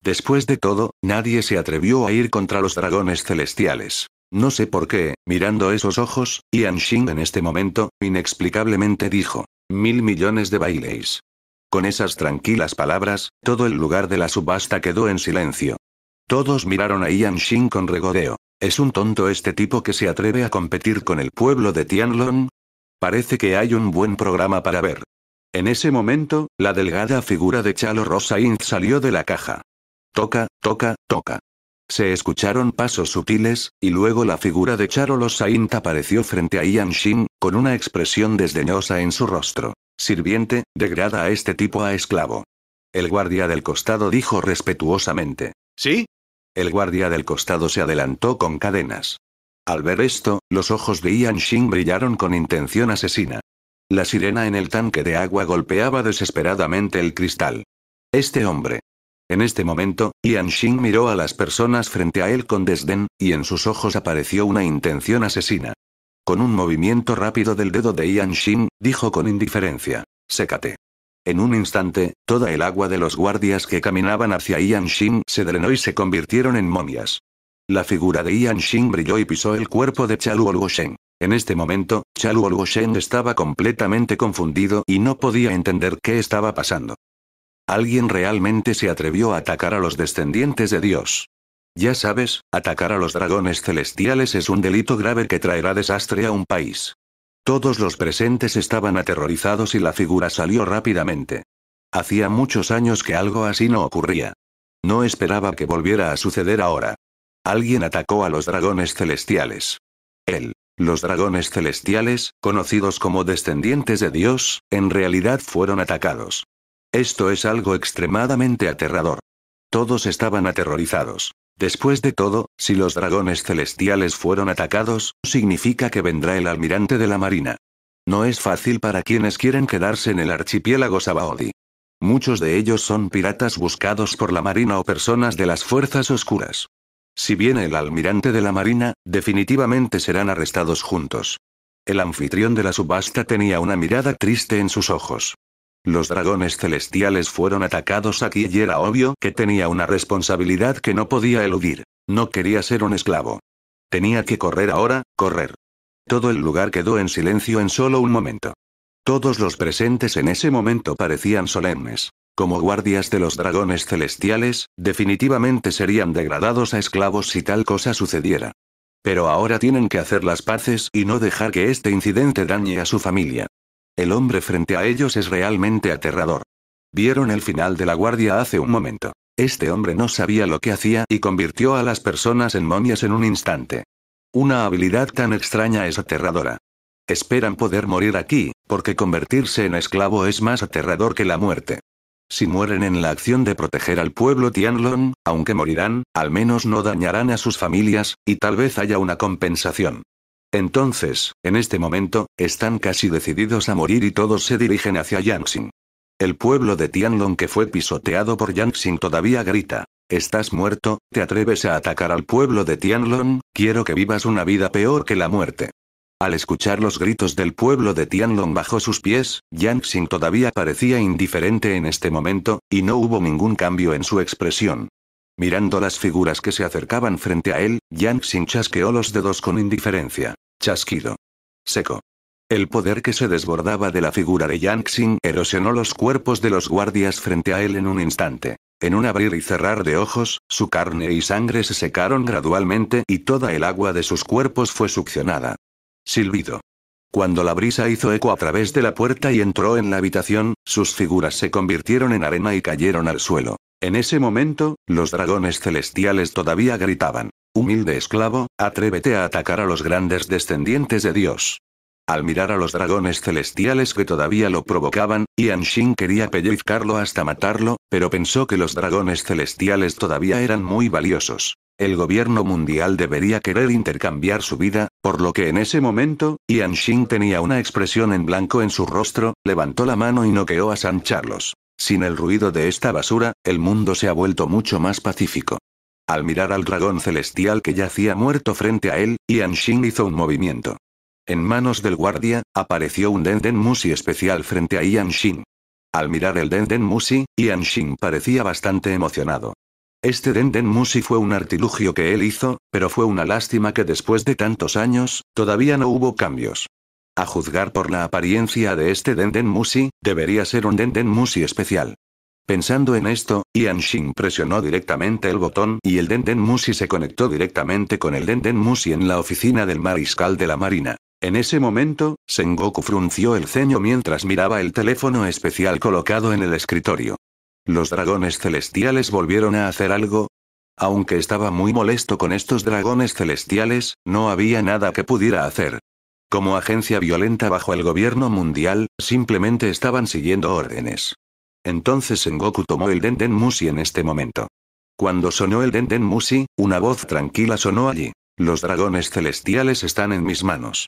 Después de todo, nadie se atrevió a ir contra los dragones celestiales. No sé por qué, mirando esos ojos, Ian Shin en este momento, inexplicablemente dijo, mil millones de bailes". Con esas tranquilas palabras, todo el lugar de la subasta quedó en silencio. Todos miraron a Ian Shin con regodeo. ¿Es un tonto este tipo que se atreve a competir con el pueblo de Tianlong? Parece que hay un buen programa para ver. En ese momento, la delgada figura de Chalo Rosa salió de la caja. Toca, toca, toca. Se escucharon pasos sutiles, y luego la figura de Charolo Saint apareció frente a Ian Shin, con una expresión desdeñosa en su rostro. Sirviente, degrada a este tipo a esclavo. El guardia del costado dijo respetuosamente. ¿Sí? El guardia del costado se adelantó con cadenas. Al ver esto, los ojos de Ian Shin brillaron con intención asesina. La sirena en el tanque de agua golpeaba desesperadamente el cristal. Este hombre. En este momento, Ian Shin miró a las personas frente a él con desdén, y en sus ojos apareció una intención asesina. Con un movimiento rápido del dedo de Ian Shin, dijo con indiferencia. Sécate. En un instante, toda el agua de los guardias que caminaban hacia Ian Shin se drenó y se convirtieron en momias. La figura de Ian Shin brilló y pisó el cuerpo de Chaluol Shen. En este momento, Chaluol Shen estaba completamente confundido y no podía entender qué estaba pasando. Alguien realmente se atrevió a atacar a los descendientes de Dios. Ya sabes, atacar a los dragones celestiales es un delito grave que traerá desastre a un país. Todos los presentes estaban aterrorizados y la figura salió rápidamente. Hacía muchos años que algo así no ocurría. No esperaba que volviera a suceder ahora. Alguien atacó a los dragones celestiales. Él, los dragones celestiales, conocidos como descendientes de Dios, en realidad fueron atacados. Esto es algo extremadamente aterrador. Todos estaban aterrorizados. Después de todo, si los dragones celestiales fueron atacados, significa que vendrá el almirante de la Marina. No es fácil para quienes quieren quedarse en el archipiélago Sabaody. Muchos de ellos son piratas buscados por la Marina o personas de las Fuerzas Oscuras. Si viene el almirante de la Marina, definitivamente serán arrestados juntos. El anfitrión de la subasta tenía una mirada triste en sus ojos. Los dragones celestiales fueron atacados aquí y era obvio que tenía una responsabilidad que no podía eludir. No quería ser un esclavo. Tenía que correr ahora, correr. Todo el lugar quedó en silencio en solo un momento. Todos los presentes en ese momento parecían solemnes. Como guardias de los dragones celestiales, definitivamente serían degradados a esclavos si tal cosa sucediera. Pero ahora tienen que hacer las paces y no dejar que este incidente dañe a su familia. El hombre frente a ellos es realmente aterrador. Vieron el final de la guardia hace un momento. Este hombre no sabía lo que hacía y convirtió a las personas en momias en un instante. Una habilidad tan extraña es aterradora. Esperan poder morir aquí, porque convertirse en esclavo es más aterrador que la muerte. Si mueren en la acción de proteger al pueblo Tianlong, aunque morirán, al menos no dañarán a sus familias, y tal vez haya una compensación. Entonces, en este momento, están casi decididos a morir y todos se dirigen hacia Yangxing. El pueblo de Tianlong que fue pisoteado por Xin todavía grita. Estás muerto, te atreves a atacar al pueblo de Tianlong, quiero que vivas una vida peor que la muerte. Al escuchar los gritos del pueblo de Tianlong bajo sus pies, Yangxing todavía parecía indiferente en este momento, y no hubo ningún cambio en su expresión. Mirando las figuras que se acercaban frente a él, Yang chasqueó los dedos con indiferencia. Chasquido. Seco. El poder que se desbordaba de la figura de Yang Xing erosionó los cuerpos de los guardias frente a él en un instante. En un abrir y cerrar de ojos, su carne y sangre se secaron gradualmente y toda el agua de sus cuerpos fue succionada. Silbido. Cuando la brisa hizo eco a través de la puerta y entró en la habitación, sus figuras se convirtieron en arena y cayeron al suelo. En ese momento, los dragones celestiales todavía gritaban. Humilde esclavo, atrévete a atacar a los grandes descendientes de Dios. Al mirar a los dragones celestiales que todavía lo provocaban, Ian Shin quería pellizcarlo hasta matarlo, pero pensó que los dragones celestiales todavía eran muy valiosos. El gobierno mundial debería querer intercambiar su vida, por lo que en ese momento, Ian Shin tenía una expresión en blanco en su rostro, levantó la mano y noqueó a San Carlos. Sin el ruido de esta basura, el mundo se ha vuelto mucho más pacífico. Al mirar al dragón celestial que yacía muerto frente a él, Ian Xin hizo un movimiento. En manos del guardia, apareció un Denden Musi especial frente a Ian Xin. Al mirar el Denden Musi, Ian Xin parecía bastante emocionado. Este Denden Musi fue un artilugio que él hizo, pero fue una lástima que después de tantos años, todavía no hubo cambios. A juzgar por la apariencia de este Denden Musi, debería ser un Denden Musi especial. Pensando en esto, Ian Shin presionó directamente el botón y el Denden Musi se conectó directamente con el Denden Musi en la oficina del mariscal de la Marina. En ese momento, Sengoku frunció el ceño mientras miraba el teléfono especial colocado en el escritorio. ¿Los dragones celestiales volvieron a hacer algo? Aunque estaba muy molesto con estos dragones celestiales, no había nada que pudiera hacer. Como agencia violenta bajo el gobierno mundial, simplemente estaban siguiendo órdenes. Entonces Sengoku tomó el Denden Musi en este momento. Cuando sonó el Denden Musi, una voz tranquila sonó allí. Los dragones celestiales están en mis manos.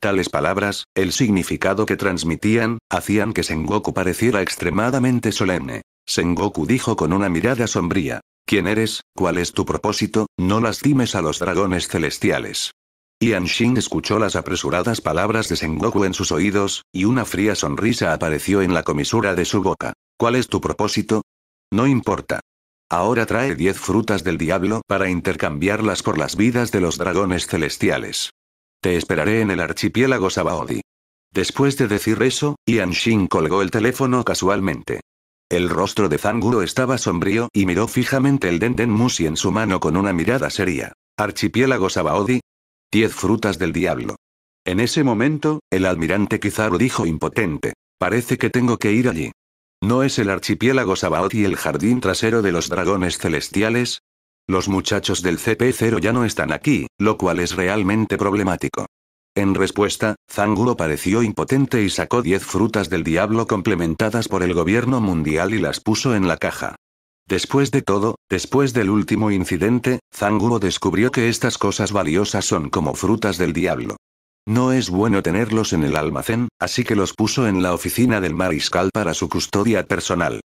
Tales palabras, el significado que transmitían, hacían que Sengoku pareciera extremadamente solemne. Sengoku dijo con una mirada sombría. ¿Quién eres? ¿Cuál es tu propósito? No lastimes a los dragones celestiales. Yan escuchó las apresuradas palabras de Sengoku en sus oídos, y una fría sonrisa apareció en la comisura de su boca. ¿Cuál es tu propósito? No importa. Ahora trae diez frutas del diablo para intercambiarlas por las vidas de los dragones celestiales. Te esperaré en el archipiélago Sabaody. Después de decir eso, Ian Shin colgó el teléfono casualmente. El rostro de Zanguro estaba sombrío y miró fijamente el Denden Musi en su mano con una mirada seria. Archipiélago Sabaody. Diez frutas del diablo. En ese momento, el almirante Kizaru dijo impotente. Parece que tengo que ir allí. ¿No es el archipiélago Sabaoth y el jardín trasero de los dragones celestiales? Los muchachos del CP0 ya no están aquí, lo cual es realmente problemático. En respuesta, Zanguro pareció impotente y sacó 10 frutas del diablo complementadas por el gobierno mundial y las puso en la caja. Después de todo, después del último incidente, Zanguro descubrió que estas cosas valiosas son como frutas del diablo. No es bueno tenerlos en el almacén, así que los puso en la oficina del mariscal para su custodia personal.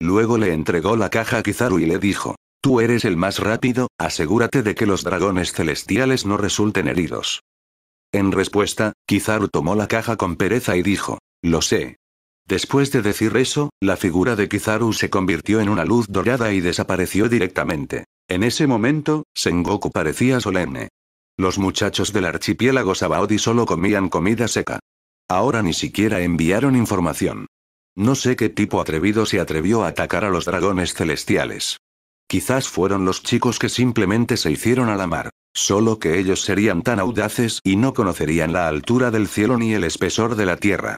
Luego le entregó la caja a Kizaru y le dijo, Tú eres el más rápido, asegúrate de que los dragones celestiales no resulten heridos. En respuesta, Kizaru tomó la caja con pereza y dijo, Lo sé. Después de decir eso, la figura de Kizaru se convirtió en una luz dorada y desapareció directamente. En ese momento, Sengoku parecía solemne. Los muchachos del archipiélago Sabaody solo comían comida seca. Ahora ni siquiera enviaron información. No sé qué tipo atrevido se atrevió a atacar a los dragones celestiales. Quizás fueron los chicos que simplemente se hicieron a la mar, solo que ellos serían tan audaces y no conocerían la altura del cielo ni el espesor de la tierra.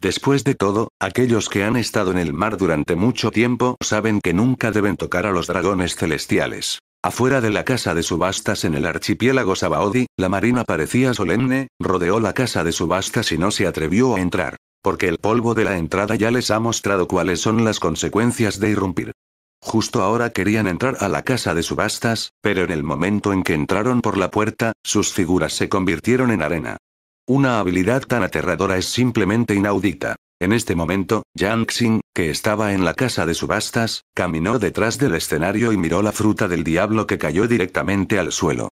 Después de todo, aquellos que han estado en el mar durante mucho tiempo saben que nunca deben tocar a los dragones celestiales. Afuera de la casa de subastas en el archipiélago Sabaody, la marina parecía solemne, rodeó la casa de subastas y no se atrevió a entrar, porque el polvo de la entrada ya les ha mostrado cuáles son las consecuencias de irrumpir. Justo ahora querían entrar a la casa de subastas, pero en el momento en que entraron por la puerta, sus figuras se convirtieron en arena. Una habilidad tan aterradora es simplemente inaudita. En este momento, Yang Xing, que estaba en la casa de subastas, caminó detrás del escenario y miró la fruta del diablo que cayó directamente al suelo.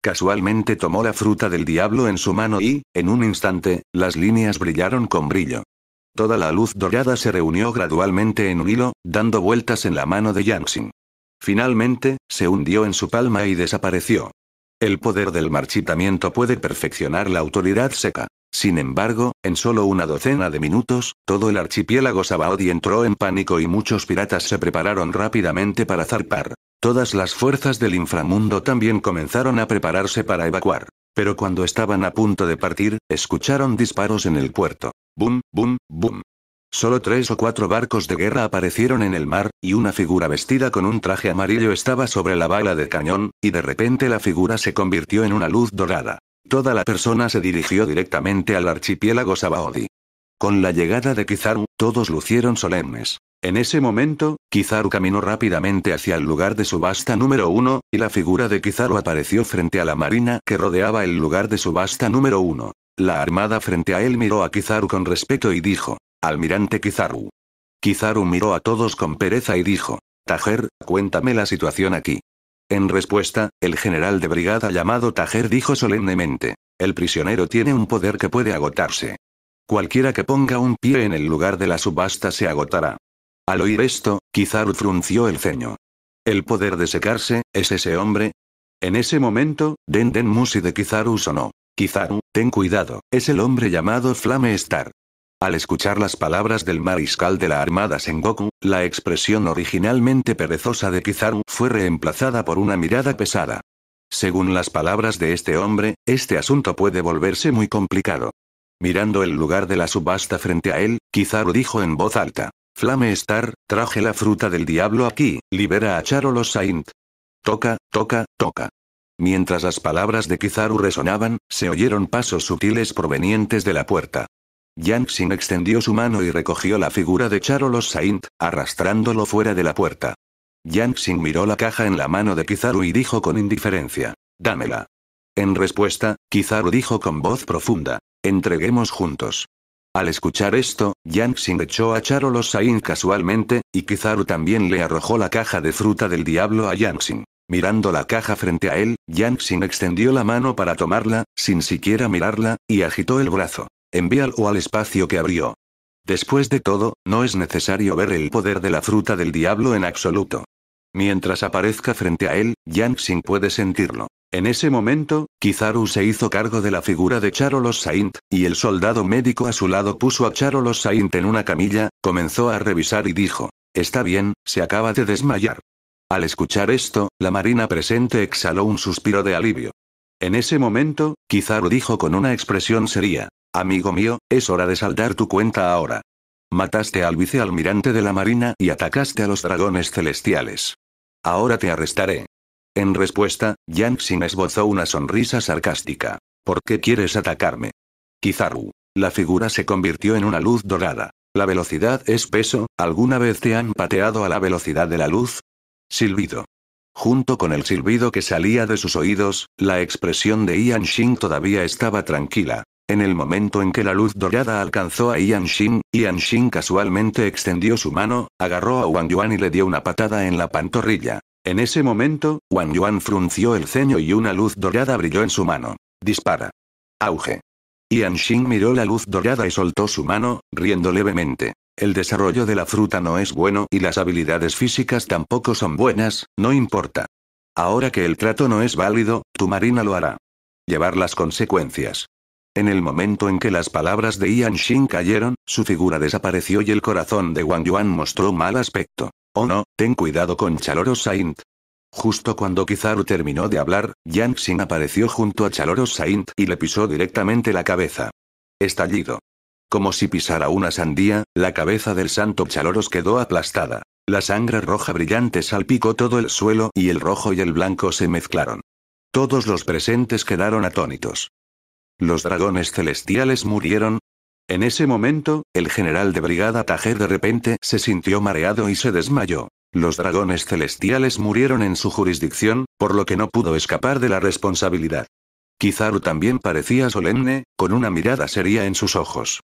Casualmente tomó la fruta del diablo en su mano y, en un instante, las líneas brillaron con brillo. Toda la luz dorada se reunió gradualmente en un hilo, dando vueltas en la mano de Xing. Finalmente, se hundió en su palma y desapareció. El poder del marchitamiento puede perfeccionar la autoridad seca. Sin embargo, en solo una docena de minutos, todo el archipiélago Sabaody entró en pánico y muchos piratas se prepararon rápidamente para zarpar. Todas las fuerzas del inframundo también comenzaron a prepararse para evacuar. Pero cuando estaban a punto de partir, escucharon disparos en el puerto. Bum, bum, bum. Solo tres o cuatro barcos de guerra aparecieron en el mar, y una figura vestida con un traje amarillo estaba sobre la bala de cañón, y de repente la figura se convirtió en una luz dorada. Toda la persona se dirigió directamente al archipiélago Sabaodi. Con la llegada de Kizaru, todos lucieron solemnes. En ese momento, Kizaru caminó rápidamente hacia el lugar de subasta número uno, y la figura de Kizaru apareció frente a la marina que rodeaba el lugar de subasta número uno. La armada frente a él miró a Kizaru con respeto y dijo, Almirante Kizaru. Kizaru miró a todos con pereza y dijo, Tajer, cuéntame la situación aquí. En respuesta, el general de brigada llamado Tajer dijo solemnemente, el prisionero tiene un poder que puede agotarse. Cualquiera que ponga un pie en el lugar de la subasta se agotará. Al oír esto, Kizaru frunció el ceño. ¿El poder de secarse, es ese hombre? En ese momento, Den Den Musi de Kizaru sonó. Kizaru, ten cuidado, es el hombre llamado Flame Star. Al escuchar las palabras del mariscal de la Armada Sengoku, la expresión originalmente perezosa de Kizaru fue reemplazada por una mirada pesada. Según las palabras de este hombre, este asunto puede volverse muy complicado. Mirando el lugar de la subasta frente a él, Kizaru dijo en voz alta. Flame Star, traje la fruta del diablo aquí, libera a Charo Saint. Toca, toca, toca. Mientras las palabras de Kizaru resonaban, se oyeron pasos sutiles provenientes de la puerta. Yang Xin extendió su mano y recogió la figura de Charolos Saint, arrastrándolo fuera de la puerta. Yang Xin miró la caja en la mano de Kizaru y dijo con indiferencia: Dámela. En respuesta, Kizaru dijo con voz profunda: Entreguemos juntos. Al escuchar esto, Yang Xin echó a Charolos Saint casualmente, y Kizaru también le arrojó la caja de fruta del diablo a Yang Xin. Mirando la caja frente a él, Yang Xin extendió la mano para tomarla, sin siquiera mirarla, y agitó el brazo. Envíalo al espacio que abrió. Después de todo, no es necesario ver el poder de la fruta del diablo en absoluto. Mientras aparezca frente a él, Yang Xing puede sentirlo. En ese momento, Kizaru se hizo cargo de la figura de Charolos Saint, y el soldado médico a su lado puso a Charolos Saint en una camilla, comenzó a revisar y dijo, Está bien, se acaba de desmayar. Al escuchar esto, la marina presente exhaló un suspiro de alivio. En ese momento, Kizaru dijo con una expresión seria, Amigo mío, es hora de saldar tu cuenta ahora. Mataste al vicealmirante de la Marina y atacaste a los dragones celestiales. Ahora te arrestaré. En respuesta, Xin esbozó una sonrisa sarcástica. ¿Por qué quieres atacarme? Kizaru. La figura se convirtió en una luz dorada. La velocidad es peso, ¿alguna vez te han pateado a la velocidad de la luz? Silbido. Junto con el silbido que salía de sus oídos, la expresión de Ian Xing todavía estaba tranquila, en el momento en que la luz dorada alcanzó a Ian Xin, Ian Xin casualmente extendió su mano, agarró a Wang Yuan y le dio una patada en la pantorrilla. En ese momento, Wang Yuan frunció el ceño y una luz dorada brilló en su mano. Dispara. Auge. Ian Xin miró la luz dorada y soltó su mano, riendo levemente. El desarrollo de la fruta no es bueno y las habilidades físicas tampoco son buenas, no importa. Ahora que el trato no es válido, tu marina lo hará. Llevar las consecuencias. En el momento en que las palabras de Yan Xin cayeron, su figura desapareció y el corazón de Wang Yuan mostró mal aspecto. Oh no, ten cuidado con Chaloro Saint. Justo cuando Kizaru terminó de hablar, Yang Xin apareció junto a Chaloro Saint y le pisó directamente la cabeza. Estallido. Como si pisara una sandía, la cabeza del santo Chaloros quedó aplastada. La sangre roja brillante salpicó todo el suelo y el rojo y el blanco se mezclaron. Todos los presentes quedaron atónitos. Los dragones celestiales murieron. En ese momento, el general de brigada Tajer de repente se sintió mareado y se desmayó. Los dragones celestiales murieron en su jurisdicción, por lo que no pudo escapar de la responsabilidad. Kizaru también parecía solemne, con una mirada seria en sus ojos.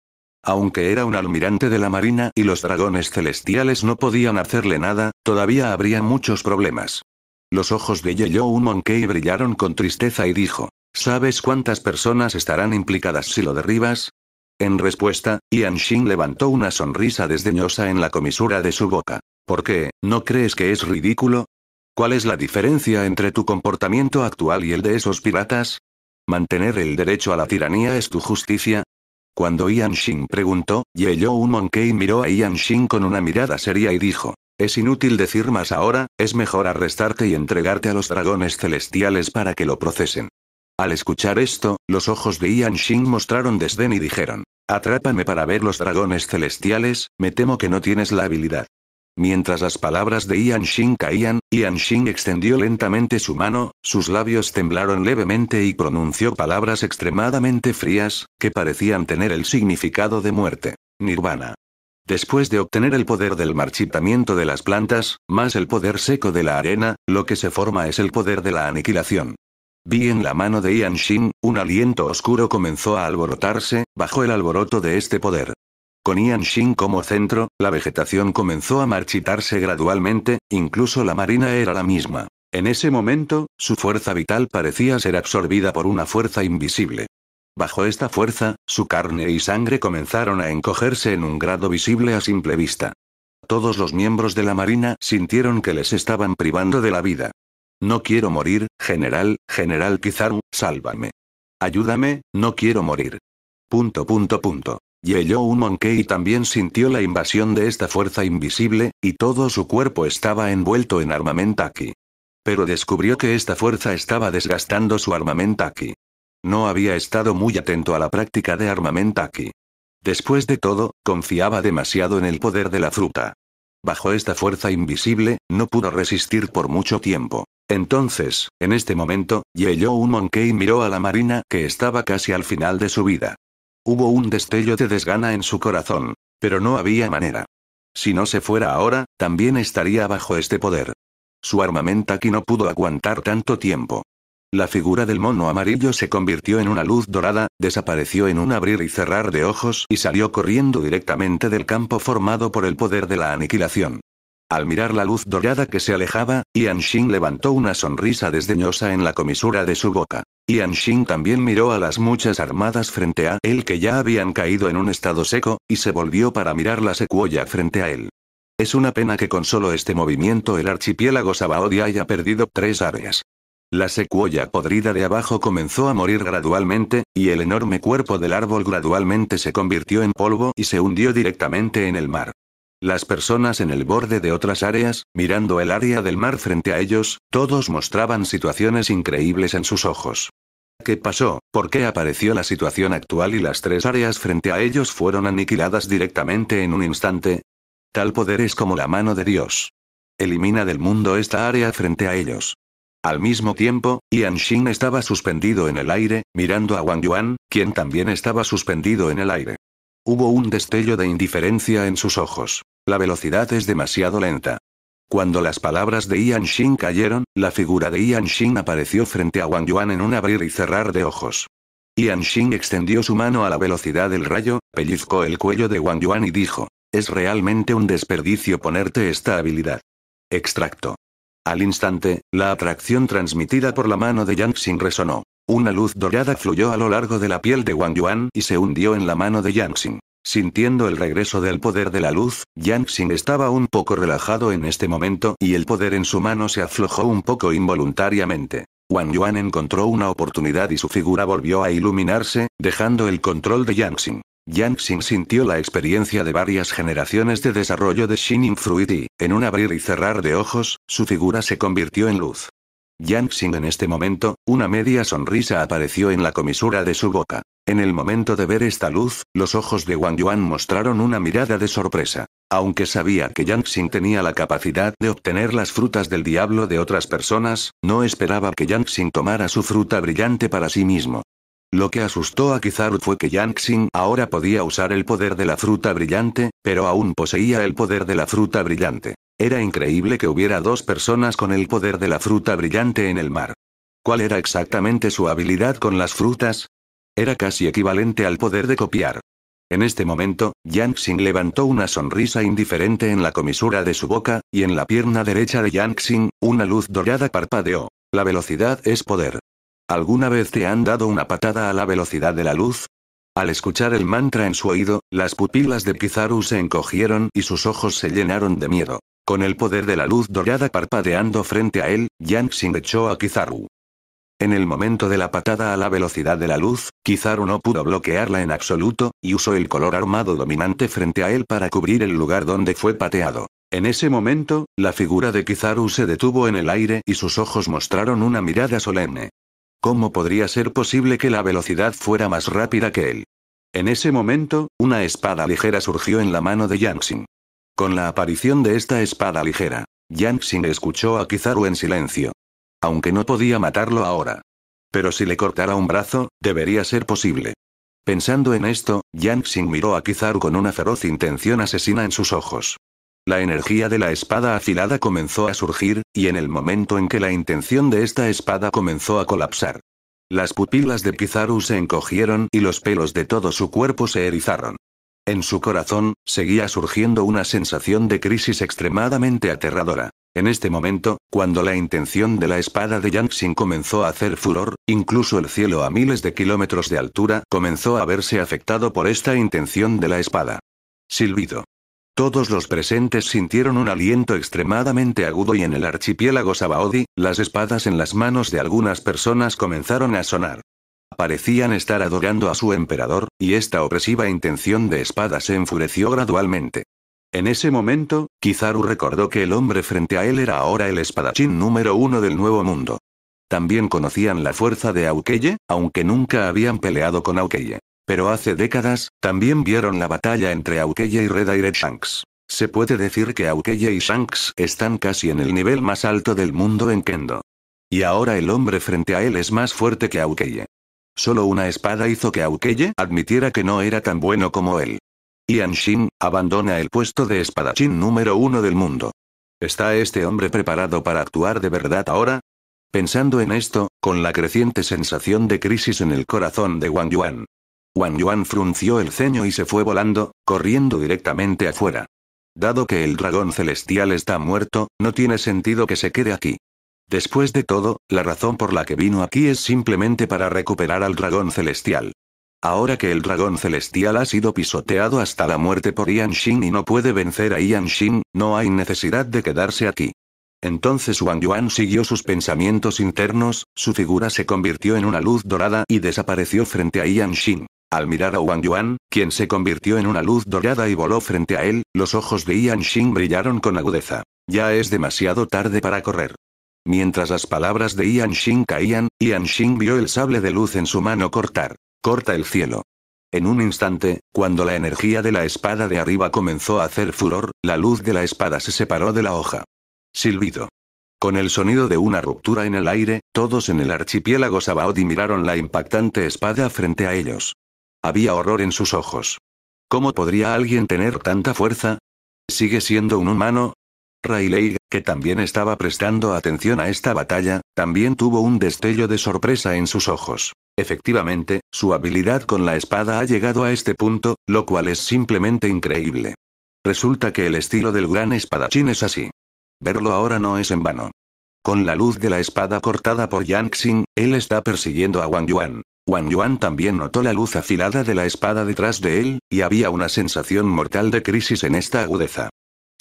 Aunque era un almirante de la marina y los dragones celestiales no podían hacerle nada, todavía habría muchos problemas. Los ojos de un Monkey brillaron con tristeza y dijo, ¿Sabes cuántas personas estarán implicadas si lo derribas? En respuesta, Ian Shin levantó una sonrisa desdeñosa en la comisura de su boca. ¿Por qué? ¿No crees que es ridículo? ¿Cuál es la diferencia entre tu comportamiento actual y el de esos piratas? ¿Mantener el derecho a la tiranía es tu justicia? Cuando Ian Xing preguntó, Ye un Monkey miró a Ian Xing con una mirada seria y dijo, es inútil decir más ahora, es mejor arrestarte y entregarte a los dragones celestiales para que lo procesen. Al escuchar esto, los ojos de Ian Xing mostraron desdén y dijeron, Atrápame para ver los dragones celestiales, me temo que no tienes la habilidad. Mientras las palabras de Ian Xing caían, Ian Xing extendió lentamente su mano, sus labios temblaron levemente y pronunció palabras extremadamente frías, que parecían tener el significado de muerte. Nirvana. Después de obtener el poder del marchitamiento de las plantas, más el poder seco de la arena, lo que se forma es el poder de la aniquilación. Vi en la mano de Ian Shin, un aliento oscuro comenzó a alborotarse, bajo el alboroto de este poder. Con Ian Shin como centro, la vegetación comenzó a marchitarse gradualmente, incluso la marina era la misma. En ese momento, su fuerza vital parecía ser absorbida por una fuerza invisible. Bajo esta fuerza, su carne y sangre comenzaron a encogerse en un grado visible a simple vista. Todos los miembros de la marina sintieron que les estaban privando de la vida. No quiero morir, general, general Kizaru, sálvame. Ayúdame, no quiero morir. Punto punto punto. Yeyou Monkey también sintió la invasión de esta fuerza invisible, y todo su cuerpo estaba envuelto en armamentaki. Pero descubrió que esta fuerza estaba desgastando su armamentaki. No había estado muy atento a la práctica de armamentaki. Después de todo, confiaba demasiado en el poder de la fruta. Bajo esta fuerza invisible, no pudo resistir por mucho tiempo. Entonces, en este momento, un Monkey miró a la marina que estaba casi al final de su vida. Hubo un destello de desgana en su corazón. Pero no había manera. Si no se fuera ahora, también estaría bajo este poder. Su aquí no pudo aguantar tanto tiempo. La figura del mono amarillo se convirtió en una luz dorada, desapareció en un abrir y cerrar de ojos y salió corriendo directamente del campo formado por el poder de la aniquilación. Al mirar la luz dorada que se alejaba, Yan Shin levantó una sonrisa desdeñosa en la comisura de su boca. Yan Shin también miró a las muchas armadas frente a él que ya habían caído en un estado seco, y se volvió para mirar la secuoya frente a él. Es una pena que con solo este movimiento el archipiélago Sabaodia haya perdido tres áreas. La secuoya podrida de abajo comenzó a morir gradualmente, y el enorme cuerpo del árbol gradualmente se convirtió en polvo y se hundió directamente en el mar. Las personas en el borde de otras áreas, mirando el área del mar frente a ellos, todos mostraban situaciones increíbles en sus ojos. ¿Qué pasó? ¿Por qué apareció la situación actual y las tres áreas frente a ellos fueron aniquiladas directamente en un instante? Tal poder es como la mano de Dios. Elimina del mundo esta área frente a ellos. Al mismo tiempo, Yan Xin estaba suspendido en el aire, mirando a Wang Yuan, quien también estaba suspendido en el aire. Hubo un destello de indiferencia en sus ojos. La velocidad es demasiado lenta. Cuando las palabras de Ian xing cayeron, la figura de Ian xing apareció frente a Wang Yuan en un abrir y cerrar de ojos. Ian Xin extendió su mano a la velocidad del rayo, pellizcó el cuello de Wang Yuan y dijo, es realmente un desperdicio ponerte esta habilidad. Extracto. Al instante, la atracción transmitida por la mano de Yang Xin resonó. Una luz dorada fluyó a lo largo de la piel de Wang Yuan y se hundió en la mano de Yangxin. Sintiendo el regreso del poder de la luz, Yangxin estaba un poco relajado en este momento y el poder en su mano se aflojó un poco involuntariamente. Wang Yuan encontró una oportunidad y su figura volvió a iluminarse, dejando el control de Yang Xin sintió la experiencia de varias generaciones de desarrollo de Xin y, en un abrir y cerrar de ojos, su figura se convirtió en luz. Yang Xing en este momento, una media sonrisa apareció en la comisura de su boca. En el momento de ver esta luz, los ojos de Wang Yuan mostraron una mirada de sorpresa. Aunque sabía que Yang Xing tenía la capacidad de obtener las frutas del diablo de otras personas, no esperaba que Yang Xing tomara su fruta brillante para sí mismo. Lo que asustó a Kizaru fue que Yang Xing ahora podía usar el poder de la fruta brillante, pero aún poseía el poder de la fruta brillante. Era increíble que hubiera dos personas con el poder de la fruta brillante en el mar. ¿Cuál era exactamente su habilidad con las frutas? Era casi equivalente al poder de copiar. En este momento, Xing levantó una sonrisa indiferente en la comisura de su boca, y en la pierna derecha de Xing, una luz dorada parpadeó. La velocidad es poder. ¿Alguna vez te han dado una patada a la velocidad de la luz? Al escuchar el mantra en su oído, las pupilas de Kizaru se encogieron y sus ojos se llenaron de miedo. Con el poder de la luz dorada parpadeando frente a él, Yang Xing echó a Kizaru. En el momento de la patada a la velocidad de la luz, Kizaru no pudo bloquearla en absoluto, y usó el color armado dominante frente a él para cubrir el lugar donde fue pateado. En ese momento, la figura de Kizaru se detuvo en el aire y sus ojos mostraron una mirada solemne. ¿Cómo podría ser posible que la velocidad fuera más rápida que él? En ese momento, una espada ligera surgió en la mano de Xing. Con la aparición de esta espada ligera, Yang Xin escuchó a Kizaru en silencio. Aunque no podía matarlo ahora. Pero si le cortara un brazo, debería ser posible. Pensando en esto, Yang Xing miró a Kizaru con una feroz intención asesina en sus ojos. La energía de la espada afilada comenzó a surgir, y en el momento en que la intención de esta espada comenzó a colapsar. Las pupilas de Kizaru se encogieron y los pelos de todo su cuerpo se erizaron. En su corazón, seguía surgiendo una sensación de crisis extremadamente aterradora. En este momento, cuando la intención de la espada de xin comenzó a hacer furor, incluso el cielo a miles de kilómetros de altura comenzó a verse afectado por esta intención de la espada. Silbido. Todos los presentes sintieron un aliento extremadamente agudo y en el archipiélago Sabaodi, las espadas en las manos de algunas personas comenzaron a sonar. Parecían estar adorando a su emperador, y esta opresiva intención de espada se enfureció gradualmente. En ese momento, Kizaru recordó que el hombre frente a él era ahora el espadachín número uno del Nuevo Mundo. También conocían la fuerza de Aukeye, aunque nunca habían peleado con Aukeye. Pero hace décadas, también vieron la batalla entre Aukeye y Redaire Shanks. Se puede decir que Aukeye y Shanks están casi en el nivel más alto del mundo en Kendo. Y ahora el hombre frente a él es más fuerte que Aukeye. Solo una espada hizo que Aukeye admitiera que no era tan bueno como él. Ian Shin abandona el puesto de espadachín número uno del mundo. ¿Está este hombre preparado para actuar de verdad ahora? Pensando en esto, con la creciente sensación de crisis en el corazón de Wang Yuan. Wang Yuan frunció el ceño y se fue volando, corriendo directamente afuera. Dado que el dragón celestial está muerto, no tiene sentido que se quede aquí. Después de todo, la razón por la que vino aquí es simplemente para recuperar al dragón celestial. Ahora que el dragón celestial ha sido pisoteado hasta la muerte por Ian Shin y no puede vencer a Ian Shin, no hay necesidad de quedarse aquí. Entonces Wang Yuan siguió sus pensamientos internos, su figura se convirtió en una luz dorada y desapareció frente a Ian Shin. Al mirar a Wang Yuan, quien se convirtió en una luz dorada y voló frente a él, los ojos de Ian Shin brillaron con agudeza. Ya es demasiado tarde para correr. Mientras las palabras de Ian Shin caían, Ian Shin vio el sable de luz en su mano cortar. Corta el cielo. En un instante, cuando la energía de la espada de arriba comenzó a hacer furor, la luz de la espada se separó de la hoja. Silbido. Con el sonido de una ruptura en el aire, todos en el archipiélago Sabaody miraron la impactante espada frente a ellos. Había horror en sus ojos. ¿Cómo podría alguien tener tanta fuerza? ¿Sigue siendo un humano? Rayleigh que también estaba prestando atención a esta batalla, también tuvo un destello de sorpresa en sus ojos. Efectivamente, su habilidad con la espada ha llegado a este punto, lo cual es simplemente increíble. Resulta que el estilo del gran espadachín es así. Verlo ahora no es en vano. Con la luz de la espada cortada por Yang Xing, él está persiguiendo a Wang Yuan. Wang Yuan también notó la luz afilada de la espada detrás de él, y había una sensación mortal de crisis en esta agudeza.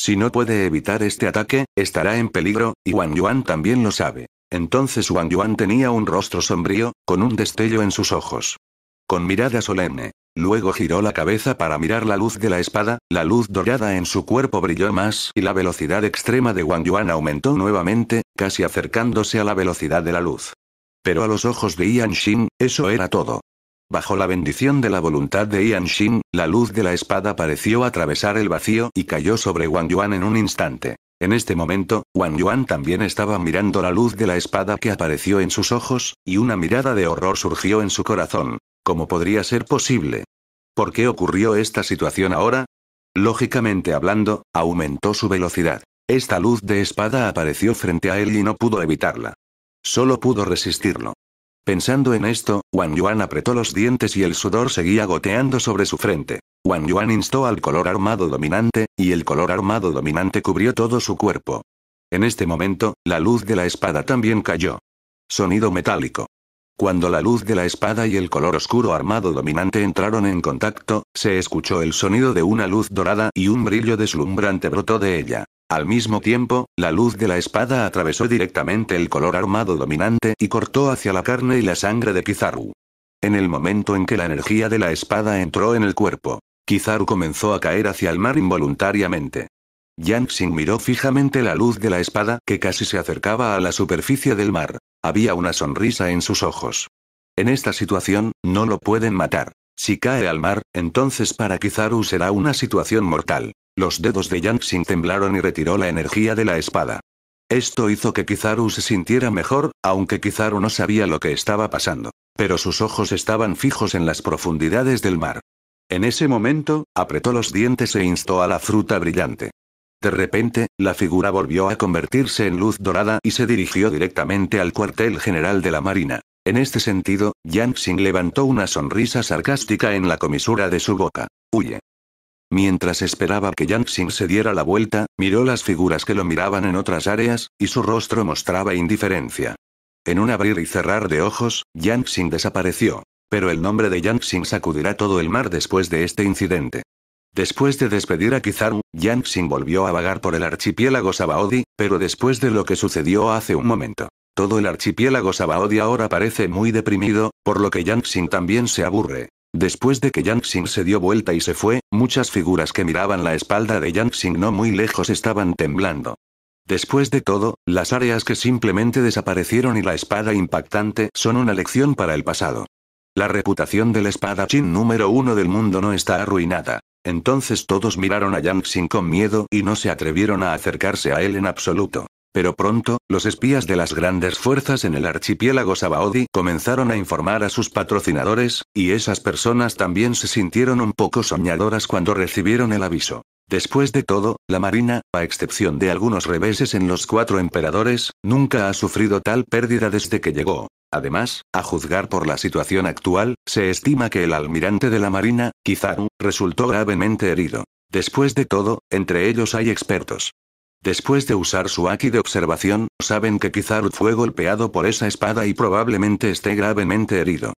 Si no puede evitar este ataque, estará en peligro, y Wang Yuan también lo sabe. Entonces Wang Yuan tenía un rostro sombrío, con un destello en sus ojos. Con mirada solemne. Luego giró la cabeza para mirar la luz de la espada, la luz dorada en su cuerpo brilló más y la velocidad extrema de Wang Yuan aumentó nuevamente, casi acercándose a la velocidad de la luz. Pero a los ojos de Ian Xin, eso era todo. Bajo la bendición de la voluntad de Ian Shin, la luz de la espada pareció atravesar el vacío y cayó sobre Wang Yuan en un instante. En este momento, Wang Yuan también estaba mirando la luz de la espada que apareció en sus ojos, y una mirada de horror surgió en su corazón. ¿Cómo podría ser posible? ¿Por qué ocurrió esta situación ahora? Lógicamente hablando, aumentó su velocidad. Esta luz de espada apareció frente a él y no pudo evitarla. Solo pudo resistirlo. Pensando en esto, Wang Yuan apretó los dientes y el sudor seguía goteando sobre su frente. Wang Yuan instó al color armado dominante, y el color armado dominante cubrió todo su cuerpo. En este momento, la luz de la espada también cayó. Sonido metálico. Cuando la luz de la espada y el color oscuro armado dominante entraron en contacto, se escuchó el sonido de una luz dorada y un brillo deslumbrante brotó de ella. Al mismo tiempo, la luz de la espada atravesó directamente el color armado dominante y cortó hacia la carne y la sangre de Kizaru. En el momento en que la energía de la espada entró en el cuerpo, Kizaru comenzó a caer hacia el mar involuntariamente. Yang Xing miró fijamente la luz de la espada que casi se acercaba a la superficie del mar. Había una sonrisa en sus ojos. En esta situación, no lo pueden matar. Si cae al mar, entonces para Kizaru será una situación mortal. Los dedos de sin temblaron y retiró la energía de la espada. Esto hizo que Kizaru se sintiera mejor, aunque Kizaru no sabía lo que estaba pasando. Pero sus ojos estaban fijos en las profundidades del mar. En ese momento, apretó los dientes e instó a la fruta brillante. De repente, la figura volvió a convertirse en luz dorada y se dirigió directamente al cuartel general de la Marina. En este sentido, Xing levantó una sonrisa sarcástica en la comisura de su boca. Huye. Mientras esperaba que Xing se diera la vuelta, miró las figuras que lo miraban en otras áreas, y su rostro mostraba indiferencia. En un abrir y cerrar de ojos, Xing desapareció. Pero el nombre de Xing sacudirá todo el mar después de este incidente. Después de despedir a Kizaru, Xing volvió a vagar por el archipiélago Sabaody, pero después de lo que sucedió hace un momento, todo el archipiélago Sabaody ahora parece muy deprimido, por lo que Xing también se aburre. Después de que Xing se dio vuelta y se fue, muchas figuras que miraban la espalda de Yangxing no muy lejos estaban temblando. Después de todo, las áreas que simplemente desaparecieron y la espada impactante son una lección para el pasado. La reputación del espadachín número uno del mundo no está arruinada. Entonces todos miraron a Yang con miedo y no se atrevieron a acercarse a él en absoluto. Pero pronto, los espías de las grandes fuerzas en el archipiélago Sabaodi comenzaron a informar a sus patrocinadores, y esas personas también se sintieron un poco soñadoras cuando recibieron el aviso. Después de todo, la Marina, a excepción de algunos reveses en los cuatro emperadores, nunca ha sufrido tal pérdida desde que llegó. Además, a juzgar por la situación actual, se estima que el almirante de la Marina, Kizaru, resultó gravemente herido. Después de todo, entre ellos hay expertos. Después de usar su Aki de observación, saben que Kizaru fue golpeado por esa espada y probablemente esté gravemente herido.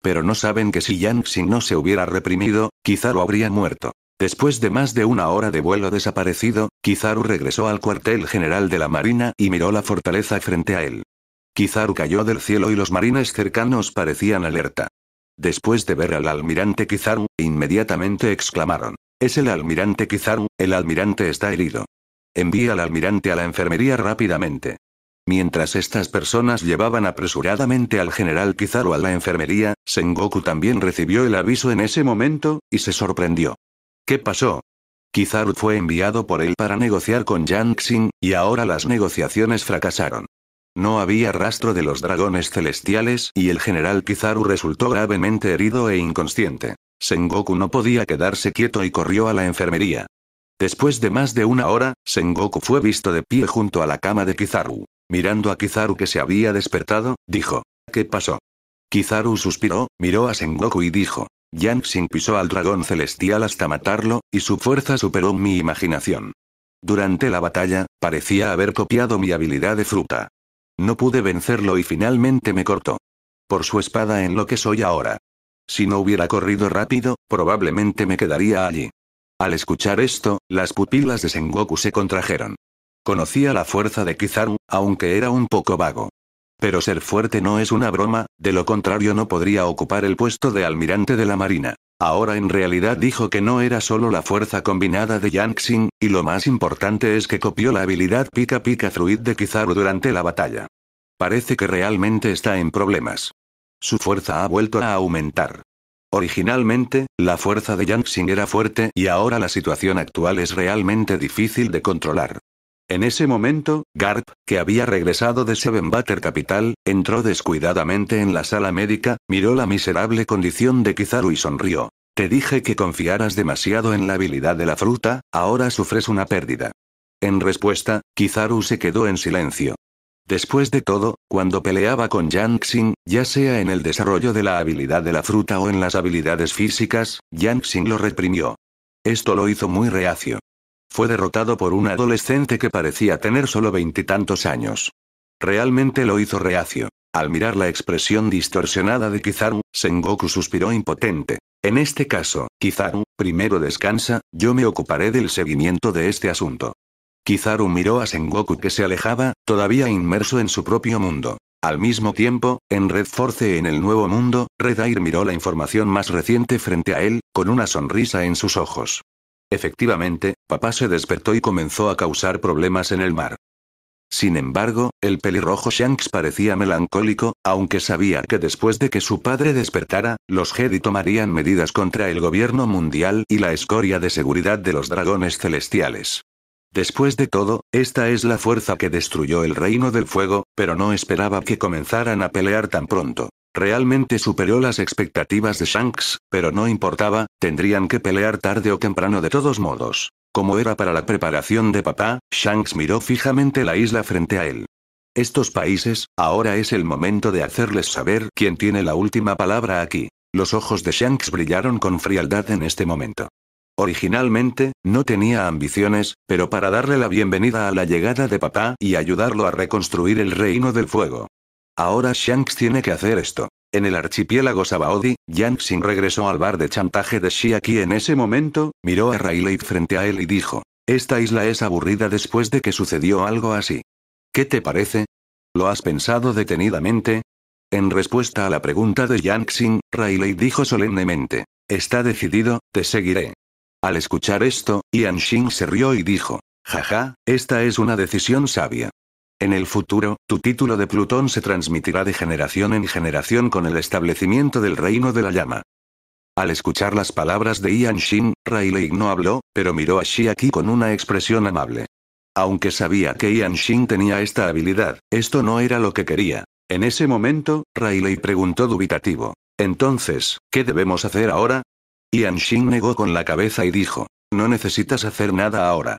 Pero no saben que si Xing no se hubiera reprimido, Kizaru habría muerto. Después de más de una hora de vuelo desaparecido, Kizaru regresó al cuartel general de la Marina y miró la fortaleza frente a él. Kizaru cayó del cielo y los marines cercanos parecían alerta. Después de ver al almirante Kizaru, inmediatamente exclamaron. Es el almirante Kizaru, el almirante está herido. Envía al almirante a la enfermería rápidamente. Mientras estas personas llevaban apresuradamente al general Kizaru a la enfermería, Sengoku también recibió el aviso en ese momento, y se sorprendió. ¿Qué pasó? Kizaru fue enviado por él para negociar con Xing, y ahora las negociaciones fracasaron. No había rastro de los dragones celestiales y el general Kizaru resultó gravemente herido e inconsciente. Sengoku no podía quedarse quieto y corrió a la enfermería. Después de más de una hora, Sengoku fue visto de pie junto a la cama de Kizaru. Mirando a Kizaru que se había despertado, dijo, ¿qué pasó? Kizaru suspiró, miró a Sengoku y dijo, Xing pisó al dragón celestial hasta matarlo, y su fuerza superó mi imaginación. Durante la batalla, parecía haber copiado mi habilidad de fruta. No pude vencerlo y finalmente me cortó. Por su espada en lo que soy ahora. Si no hubiera corrido rápido, probablemente me quedaría allí. Al escuchar esto, las pupilas de Sengoku se contrajeron. Conocía la fuerza de Kizaru, aunque era un poco vago. Pero ser fuerte no es una broma, de lo contrario no podría ocupar el puesto de almirante de la Marina. Ahora en realidad dijo que no era solo la fuerza combinada de Xing, y lo más importante es que copió la habilidad Pika Pika Fruit de Kizaru durante la batalla. Parece que realmente está en problemas. Su fuerza ha vuelto a aumentar. Originalmente, la fuerza de Yangxing era fuerte y ahora la situación actual es realmente difícil de controlar. En ese momento, Garp, que había regresado de Seven Butter Capital, entró descuidadamente en la sala médica, miró la miserable condición de Kizaru y sonrió. Te dije que confiaras demasiado en la habilidad de la fruta, ahora sufres una pérdida. En respuesta, Kizaru se quedó en silencio. Después de todo, cuando peleaba con Xing, ya sea en el desarrollo de la habilidad de la fruta o en las habilidades físicas, yang Xing lo reprimió. Esto lo hizo muy reacio. Fue derrotado por un adolescente que parecía tener solo veintitantos años. Realmente lo hizo reacio. Al mirar la expresión distorsionada de Kizaru, Sengoku suspiró impotente. En este caso, Kizaru, primero descansa, yo me ocuparé del seguimiento de este asunto. Kizaru miró a Sengoku que se alejaba, todavía inmerso en su propio mundo. Al mismo tiempo, en Red Force en el Nuevo Mundo, Red miró la información más reciente frente a él, con una sonrisa en sus ojos. Efectivamente, papá se despertó y comenzó a causar problemas en el mar. Sin embargo, el pelirrojo Shanks parecía melancólico, aunque sabía que después de que su padre despertara, los Jedi tomarían medidas contra el gobierno mundial y la escoria de seguridad de los dragones celestiales. Después de todo, esta es la fuerza que destruyó el reino del fuego, pero no esperaba que comenzaran a pelear tan pronto. Realmente superó las expectativas de Shanks, pero no importaba, tendrían que pelear tarde o temprano de todos modos. Como era para la preparación de papá, Shanks miró fijamente la isla frente a él. Estos países, ahora es el momento de hacerles saber quién tiene la última palabra aquí. Los ojos de Shanks brillaron con frialdad en este momento. Originalmente, no tenía ambiciones, pero para darle la bienvenida a la llegada de papá y ayudarlo a reconstruir el reino del fuego. Ahora Shanks tiene que hacer esto. En el archipiélago Sabaody, Xing regresó al bar de chantaje de Shiaki en ese momento, miró a Rayleigh frente a él y dijo, esta isla es aburrida después de que sucedió algo así. ¿Qué te parece? ¿Lo has pensado detenidamente? En respuesta a la pregunta de Xin, Rayleigh dijo solemnemente, está decidido, te seguiré. Al escuchar esto, Ian Xing se rió y dijo, jaja, esta es una decisión sabia. En el futuro, tu título de Plutón se transmitirá de generación en generación con el establecimiento del reino de la llama. Al escuchar las palabras de Ian Shin, Rayleigh no habló, pero miró a Shiaki con una expresión amable. Aunque sabía que Ian Shin tenía esta habilidad, esto no era lo que quería. En ese momento, Rayleigh preguntó dubitativo. Entonces, ¿qué debemos hacer ahora? Yan negó con la cabeza y dijo, no necesitas hacer nada ahora.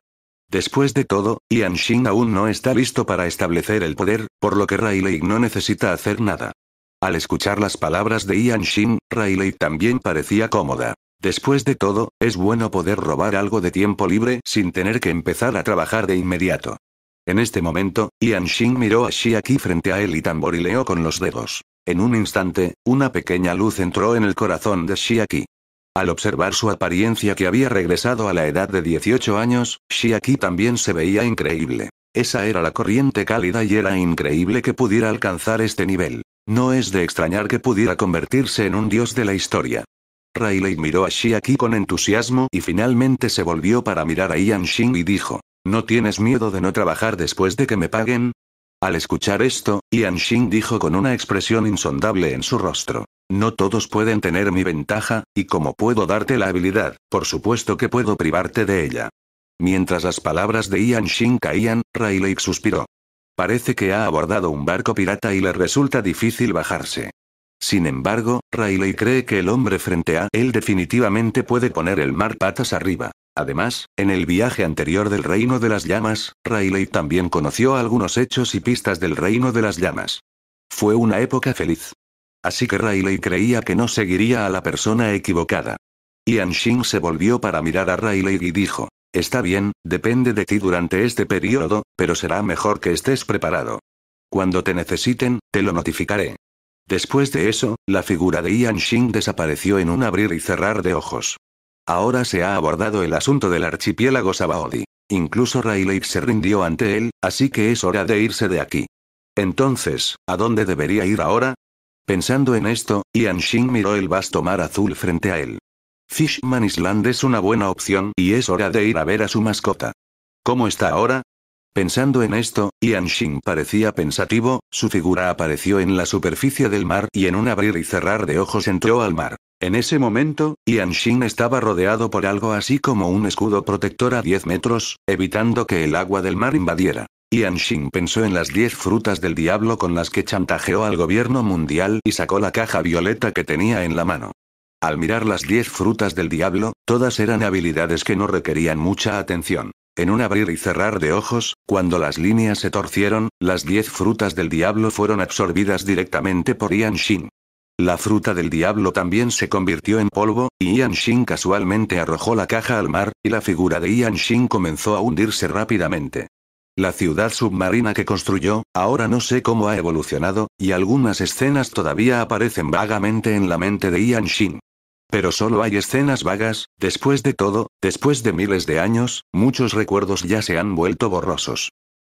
Después de todo, ian Xing aún no está listo para establecer el poder, por lo que Rayleigh no necesita hacer nada. Al escuchar las palabras de Yan Xing, Riley también parecía cómoda. Después de todo, es bueno poder robar algo de tiempo libre sin tener que empezar a trabajar de inmediato. En este momento, Yan Xin miró a Shiaki frente a él y tamborileó con los dedos. En un instante, una pequeña luz entró en el corazón de Shiaki. Al observar su apariencia que había regresado a la edad de 18 años, Shiaki también se veía increíble. Esa era la corriente cálida y era increíble que pudiera alcanzar este nivel. No es de extrañar que pudiera convertirse en un dios de la historia. Rayleigh miró a Shiaki con entusiasmo y finalmente se volvió para mirar a Ian Shin y dijo, ¿No tienes miedo de no trabajar después de que me paguen? Al escuchar esto, Ian Shin dijo con una expresión insondable en su rostro, no todos pueden tener mi ventaja, y como puedo darte la habilidad, por supuesto que puedo privarte de ella. Mientras las palabras de Ian Shin caían, Rayleigh suspiró. Parece que ha abordado un barco pirata y le resulta difícil bajarse. Sin embargo, Rayleigh cree que el hombre frente a él definitivamente puede poner el mar patas arriba. Además, en el viaje anterior del Reino de las Llamas, Rayleigh también conoció algunos hechos y pistas del Reino de las Llamas. Fue una época feliz. Así que Rayleigh creía que no seguiría a la persona equivocada. Ian Shing se volvió para mirar a Rayleigh y dijo, Está bien, depende de ti durante este periodo, pero será mejor que estés preparado. Cuando te necesiten, te lo notificaré. Después de eso, la figura de Ian Shing desapareció en un abrir y cerrar de ojos. Ahora se ha abordado el asunto del archipiélago Sabaody. Incluso Rayleigh se rindió ante él, así que es hora de irse de aquí. Entonces, ¿a dónde debería ir ahora? Pensando en esto, Ian Shin miró el vasto mar azul frente a él. Fishman Island es una buena opción y es hora de ir a ver a su mascota. ¿Cómo está ahora? Pensando en esto, Ian Shin parecía pensativo, su figura apareció en la superficie del mar y en un abrir y cerrar de ojos entró al mar. En ese momento, Ian Shin estaba rodeado por algo así como un escudo protector a 10 metros, evitando que el agua del mar invadiera. Ian Shin pensó en las 10 frutas del diablo con las que chantajeó al gobierno mundial y sacó la caja violeta que tenía en la mano. Al mirar las 10 frutas del diablo, todas eran habilidades que no requerían mucha atención. En un abrir y cerrar de ojos, cuando las líneas se torcieron, las 10 frutas del diablo fueron absorbidas directamente por Ian Shin. La fruta del diablo también se convirtió en polvo, y Ian Shin casualmente arrojó la caja al mar, y la figura de Ian Shin comenzó a hundirse rápidamente. La ciudad submarina que construyó, ahora no sé cómo ha evolucionado, y algunas escenas todavía aparecen vagamente en la mente de Ian Shin. Pero solo hay escenas vagas, después de todo, después de miles de años, muchos recuerdos ya se han vuelto borrosos.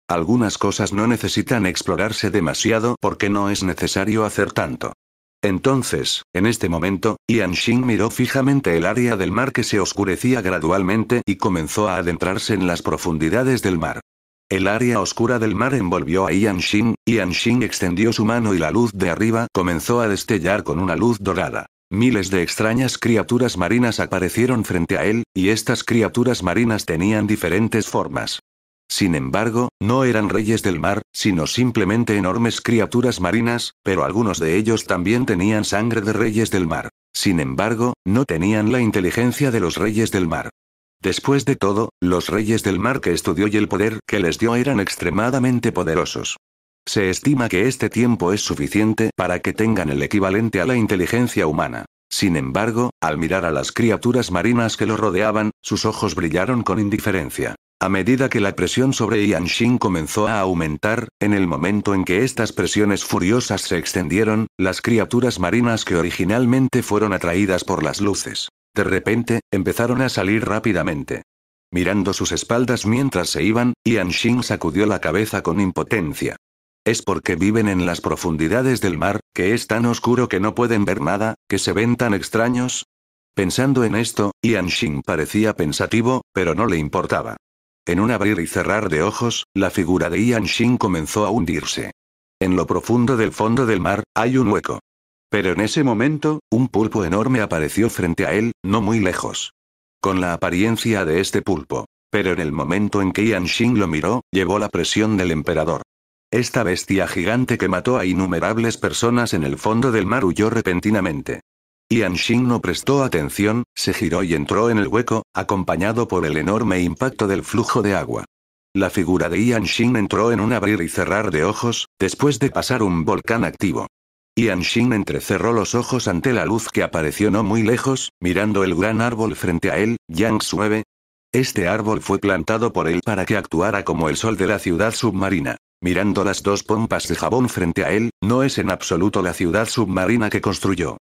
Algunas cosas no necesitan explorarse demasiado porque no es necesario hacer tanto. Entonces, en este momento, Ian Shin miró fijamente el área del mar que se oscurecía gradualmente y comenzó a adentrarse en las profundidades del mar. El área oscura del mar envolvió a Ian Shin, y Yan Xin extendió su mano y la luz de arriba comenzó a destellar con una luz dorada. Miles de extrañas criaturas marinas aparecieron frente a él, y estas criaturas marinas tenían diferentes formas. Sin embargo, no eran reyes del mar, sino simplemente enormes criaturas marinas, pero algunos de ellos también tenían sangre de reyes del mar. Sin embargo, no tenían la inteligencia de los reyes del mar. Después de todo, los reyes del mar que estudió y el poder que les dio eran extremadamente poderosos. Se estima que este tiempo es suficiente para que tengan el equivalente a la inteligencia humana. Sin embargo, al mirar a las criaturas marinas que lo rodeaban, sus ojos brillaron con indiferencia. A medida que la presión sobre Yanshin comenzó a aumentar, en el momento en que estas presiones furiosas se extendieron, las criaturas marinas que originalmente fueron atraídas por las luces de repente, empezaron a salir rápidamente. Mirando sus espaldas mientras se iban, Ian Xing sacudió la cabeza con impotencia. Es porque viven en las profundidades del mar, que es tan oscuro que no pueden ver nada, que se ven tan extraños. Pensando en esto, Ian Xing parecía pensativo, pero no le importaba. En un abrir y cerrar de ojos, la figura de Ian Xing comenzó a hundirse. En lo profundo del fondo del mar, hay un hueco. Pero en ese momento, un pulpo enorme apareció frente a él, no muy lejos. Con la apariencia de este pulpo. Pero en el momento en que Yan Xing lo miró, llevó la presión del emperador. Esta bestia gigante que mató a innumerables personas en el fondo del mar huyó repentinamente. Yan Xing no prestó atención, se giró y entró en el hueco, acompañado por el enorme impacto del flujo de agua. La figura de Yan Xing entró en un abrir y cerrar de ojos, después de pasar un volcán activo xin entrecerró los ojos ante la luz que apareció no muy lejos, mirando el gran árbol frente a él, Yang Sueve. Este árbol fue plantado por él para que actuara como el sol de la ciudad submarina. Mirando las dos pompas de jabón frente a él, no es en absoluto la ciudad submarina que construyó.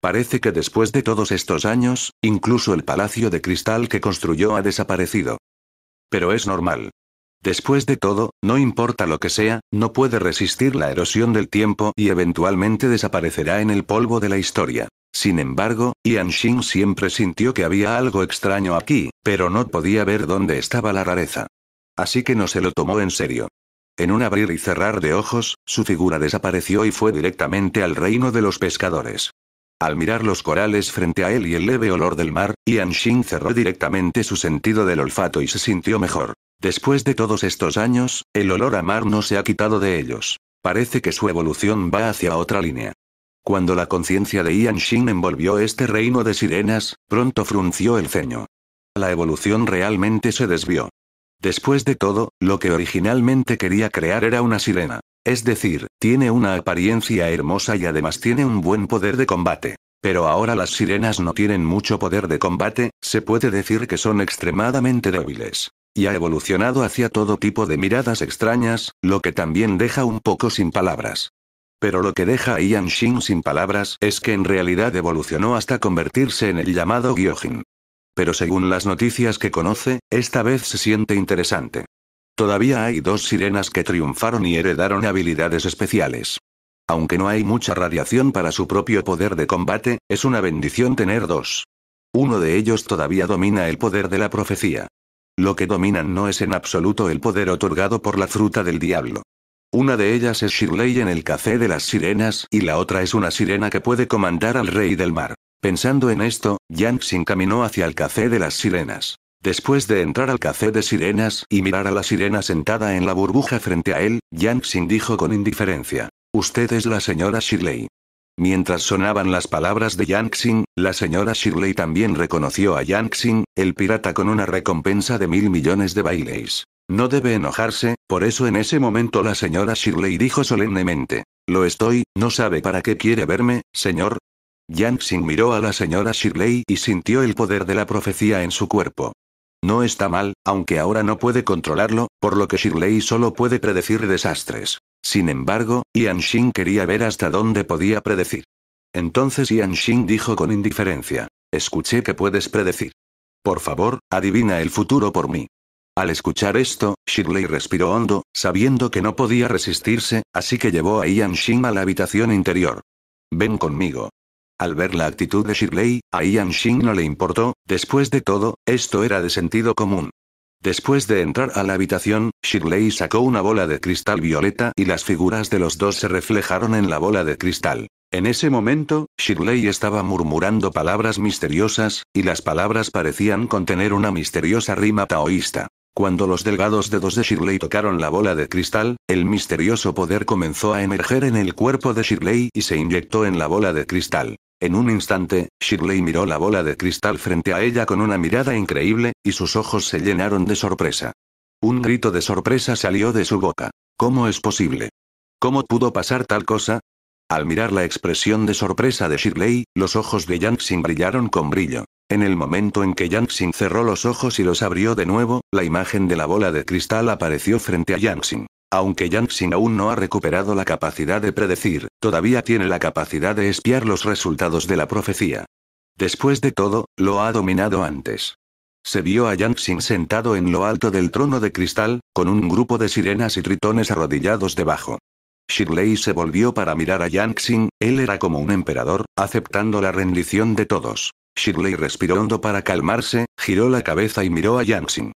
Parece que después de todos estos años, incluso el palacio de cristal que construyó ha desaparecido. Pero es normal. Después de todo, no importa lo que sea, no puede resistir la erosión del tiempo y eventualmente desaparecerá en el polvo de la historia. Sin embargo, Ian Xing siempre sintió que había algo extraño aquí, pero no podía ver dónde estaba la rareza. Así que no se lo tomó en serio. En un abrir y cerrar de ojos, su figura desapareció y fue directamente al reino de los pescadores. Al mirar los corales frente a él y el leve olor del mar, Ian Xing cerró directamente su sentido del olfato y se sintió mejor. Después de todos estos años, el olor a mar no se ha quitado de ellos. Parece que su evolución va hacia otra línea. Cuando la conciencia de Ian Shin envolvió este reino de sirenas, pronto frunció el ceño. La evolución realmente se desvió. Después de todo, lo que originalmente quería crear era una sirena. Es decir, tiene una apariencia hermosa y además tiene un buen poder de combate. Pero ahora las sirenas no tienen mucho poder de combate, se puede decir que son extremadamente débiles y ha evolucionado hacia todo tipo de miradas extrañas, lo que también deja un poco sin palabras. Pero lo que deja a Ian Shin sin palabras es que en realidad evolucionó hasta convertirse en el llamado Gyojin. Pero según las noticias que conoce, esta vez se siente interesante. Todavía hay dos sirenas que triunfaron y heredaron habilidades especiales. Aunque no hay mucha radiación para su propio poder de combate, es una bendición tener dos. Uno de ellos todavía domina el poder de la profecía. Lo que dominan no es en absoluto el poder otorgado por la fruta del diablo. Una de ellas es Shirley en el café de las sirenas y la otra es una sirena que puede comandar al rey del mar. Pensando en esto, se caminó hacia el café de las sirenas. Después de entrar al café de sirenas y mirar a la sirena sentada en la burbuja frente a él, Xing dijo con indiferencia. Usted es la señora Shirley. Mientras sonaban las palabras de Xing, la señora Shirley también reconoció a Xing, el pirata con una recompensa de mil millones de bailes. No debe enojarse, por eso en ese momento la señora Shirley dijo solemnemente. Lo estoy, no sabe para qué quiere verme, señor. Xing miró a la señora Shirley y sintió el poder de la profecía en su cuerpo. No está mal, aunque ahora no puede controlarlo, por lo que Shirley solo puede predecir desastres. Sin embargo, Ian Xin quería ver hasta dónde podía predecir. Entonces Ian Xin dijo con indiferencia. Escuché que puedes predecir. Por favor, adivina el futuro por mí. Al escuchar esto, Shirley respiró hondo, sabiendo que no podía resistirse, así que llevó a Ian Xin a la habitación interior. Ven conmigo. Al ver la actitud de Shirley, a Ian Shin no le importó, después de todo, esto era de sentido común. Después de entrar a la habitación, Shirley sacó una bola de cristal violeta y las figuras de los dos se reflejaron en la bola de cristal. En ese momento, Shirley estaba murmurando palabras misteriosas, y las palabras parecían contener una misteriosa rima taoísta. Cuando los delgados dedos de Shirley tocaron la bola de cristal, el misterioso poder comenzó a emerger en el cuerpo de Shirley y se inyectó en la bola de cristal. En un instante, Shirley miró la bola de cristal frente a ella con una mirada increíble, y sus ojos se llenaron de sorpresa. Un grito de sorpresa salió de su boca. ¿Cómo es posible? ¿Cómo pudo pasar tal cosa? Al mirar la expresión de sorpresa de Shirley, los ojos de Xin brillaron con brillo. En el momento en que Xin cerró los ojos y los abrió de nuevo, la imagen de la bola de cristal apareció frente a Xin. Aunque Xing aún no ha recuperado la capacidad de predecir, todavía tiene la capacidad de espiar los resultados de la profecía. Después de todo, lo ha dominado antes. Se vio a Xing sentado en lo alto del trono de cristal, con un grupo de sirenas y tritones arrodillados debajo. Shirley se volvió para mirar a Xing, él era como un emperador, aceptando la rendición de todos. Shirley respiró hondo para calmarse, giró la cabeza y miró a Xing.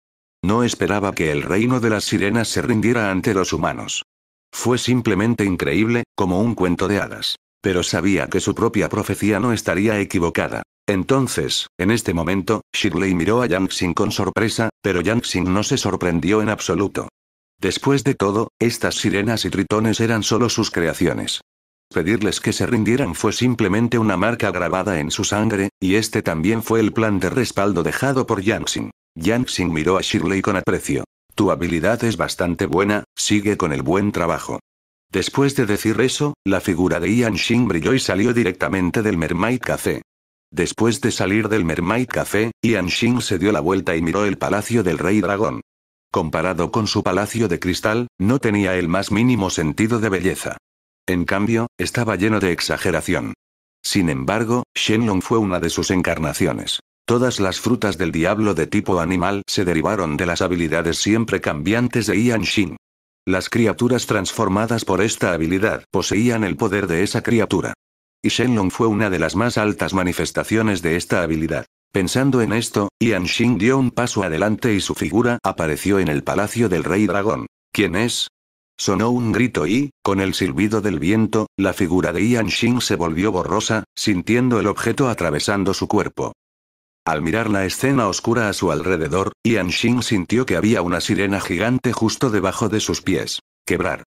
No esperaba que el reino de las sirenas se rindiera ante los humanos. Fue simplemente increíble, como un cuento de hadas. Pero sabía que su propia profecía no estaría equivocada. Entonces, en este momento, Shirley miró a Yangxin con sorpresa, pero Yangxin no se sorprendió en absoluto. Después de todo, estas sirenas y tritones eran solo sus creaciones. Pedirles que se rindieran fue simplemente una marca grabada en su sangre, y este también fue el plan de respaldo dejado por Yangxin. Yang miró a Shirley con aprecio. Tu habilidad es bastante buena, sigue con el buen trabajo. Después de decir eso, la figura de Yan Xing brilló y salió directamente del Mermaid Café. Después de salir del Mermaid Café, Yan Xing se dio la vuelta y miró el palacio del Rey Dragón. Comparado con su palacio de cristal, no tenía el más mínimo sentido de belleza. En cambio, estaba lleno de exageración. Sin embargo, Shenlong fue una de sus encarnaciones. Todas las frutas del diablo de tipo animal se derivaron de las habilidades siempre cambiantes de Ian Shin. Las criaturas transformadas por esta habilidad poseían el poder de esa criatura. Y Shenlong fue una de las más altas manifestaciones de esta habilidad. Pensando en esto, Ian Xing dio un paso adelante y su figura apareció en el palacio del rey dragón. ¿Quién es? Sonó un grito y, con el silbido del viento, la figura de Ian Xing se volvió borrosa, sintiendo el objeto atravesando su cuerpo. Al mirar la escena oscura a su alrededor, Yan Xing sintió que había una sirena gigante justo debajo de sus pies. Quebrar.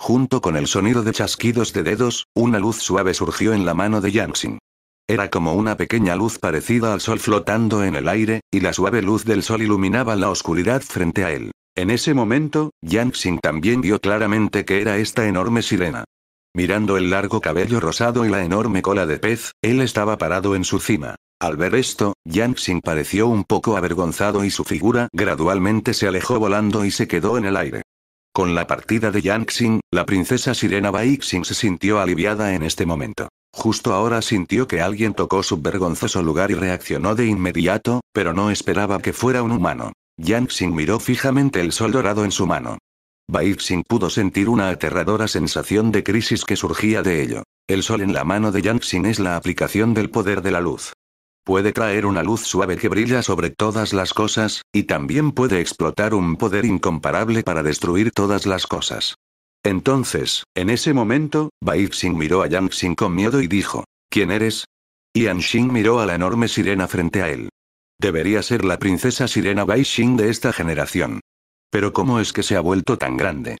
Junto con el sonido de chasquidos de dedos, una luz suave surgió en la mano de Xing. Era como una pequeña luz parecida al sol flotando en el aire, y la suave luz del sol iluminaba la oscuridad frente a él. En ese momento, Xing también vio claramente que era esta enorme sirena. Mirando el largo cabello rosado y la enorme cola de pez, él estaba parado en su cima. Al ver esto, Yang Xin pareció un poco avergonzado y su figura gradualmente se alejó volando y se quedó en el aire. Con la partida de Yang Xin, la princesa sirena Bai Xing se sintió aliviada en este momento. Justo ahora sintió que alguien tocó su vergonzoso lugar y reaccionó de inmediato, pero no esperaba que fuera un humano. Yang Xing miró fijamente el sol dorado en su mano. Bai Xing pudo sentir una aterradora sensación de crisis que surgía de ello. El sol en la mano de Yang Xin es la aplicación del poder de la luz. Puede traer una luz suave que brilla sobre todas las cosas, y también puede explotar un poder incomparable para destruir todas las cosas. Entonces, en ese momento, Bai Xing miró a Yang Xing con miedo y dijo, ¿Quién eres? Yang Xing miró a la enorme sirena frente a él. Debería ser la princesa sirena Bai Xing de esta generación. Pero ¿cómo es que se ha vuelto tan grande?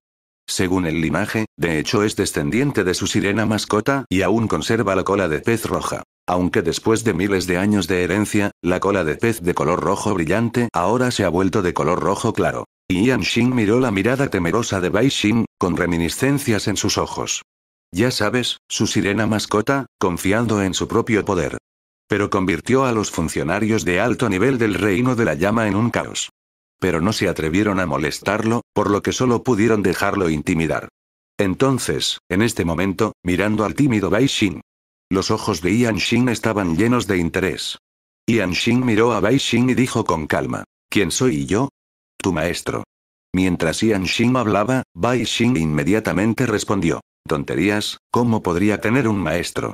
Según el linaje, de hecho es descendiente de su sirena mascota y aún conserva la cola de pez roja aunque después de miles de años de herencia, la cola de pez de color rojo brillante ahora se ha vuelto de color rojo claro. Y Yan Xing miró la mirada temerosa de Bai Xing, con reminiscencias en sus ojos. Ya sabes, su sirena mascota, confiando en su propio poder. Pero convirtió a los funcionarios de alto nivel del reino de la llama en un caos. Pero no se atrevieron a molestarlo, por lo que solo pudieron dejarlo intimidar. Entonces, en este momento, mirando al tímido Bai Xing. Los ojos de Ian Xing estaban llenos de interés. Ian Xing miró a Bai Xing y dijo con calma. ¿Quién soy yo? Tu maestro. Mientras Ian Xing hablaba, Bai Xing inmediatamente respondió. Tonterías, ¿cómo podría tener un maestro?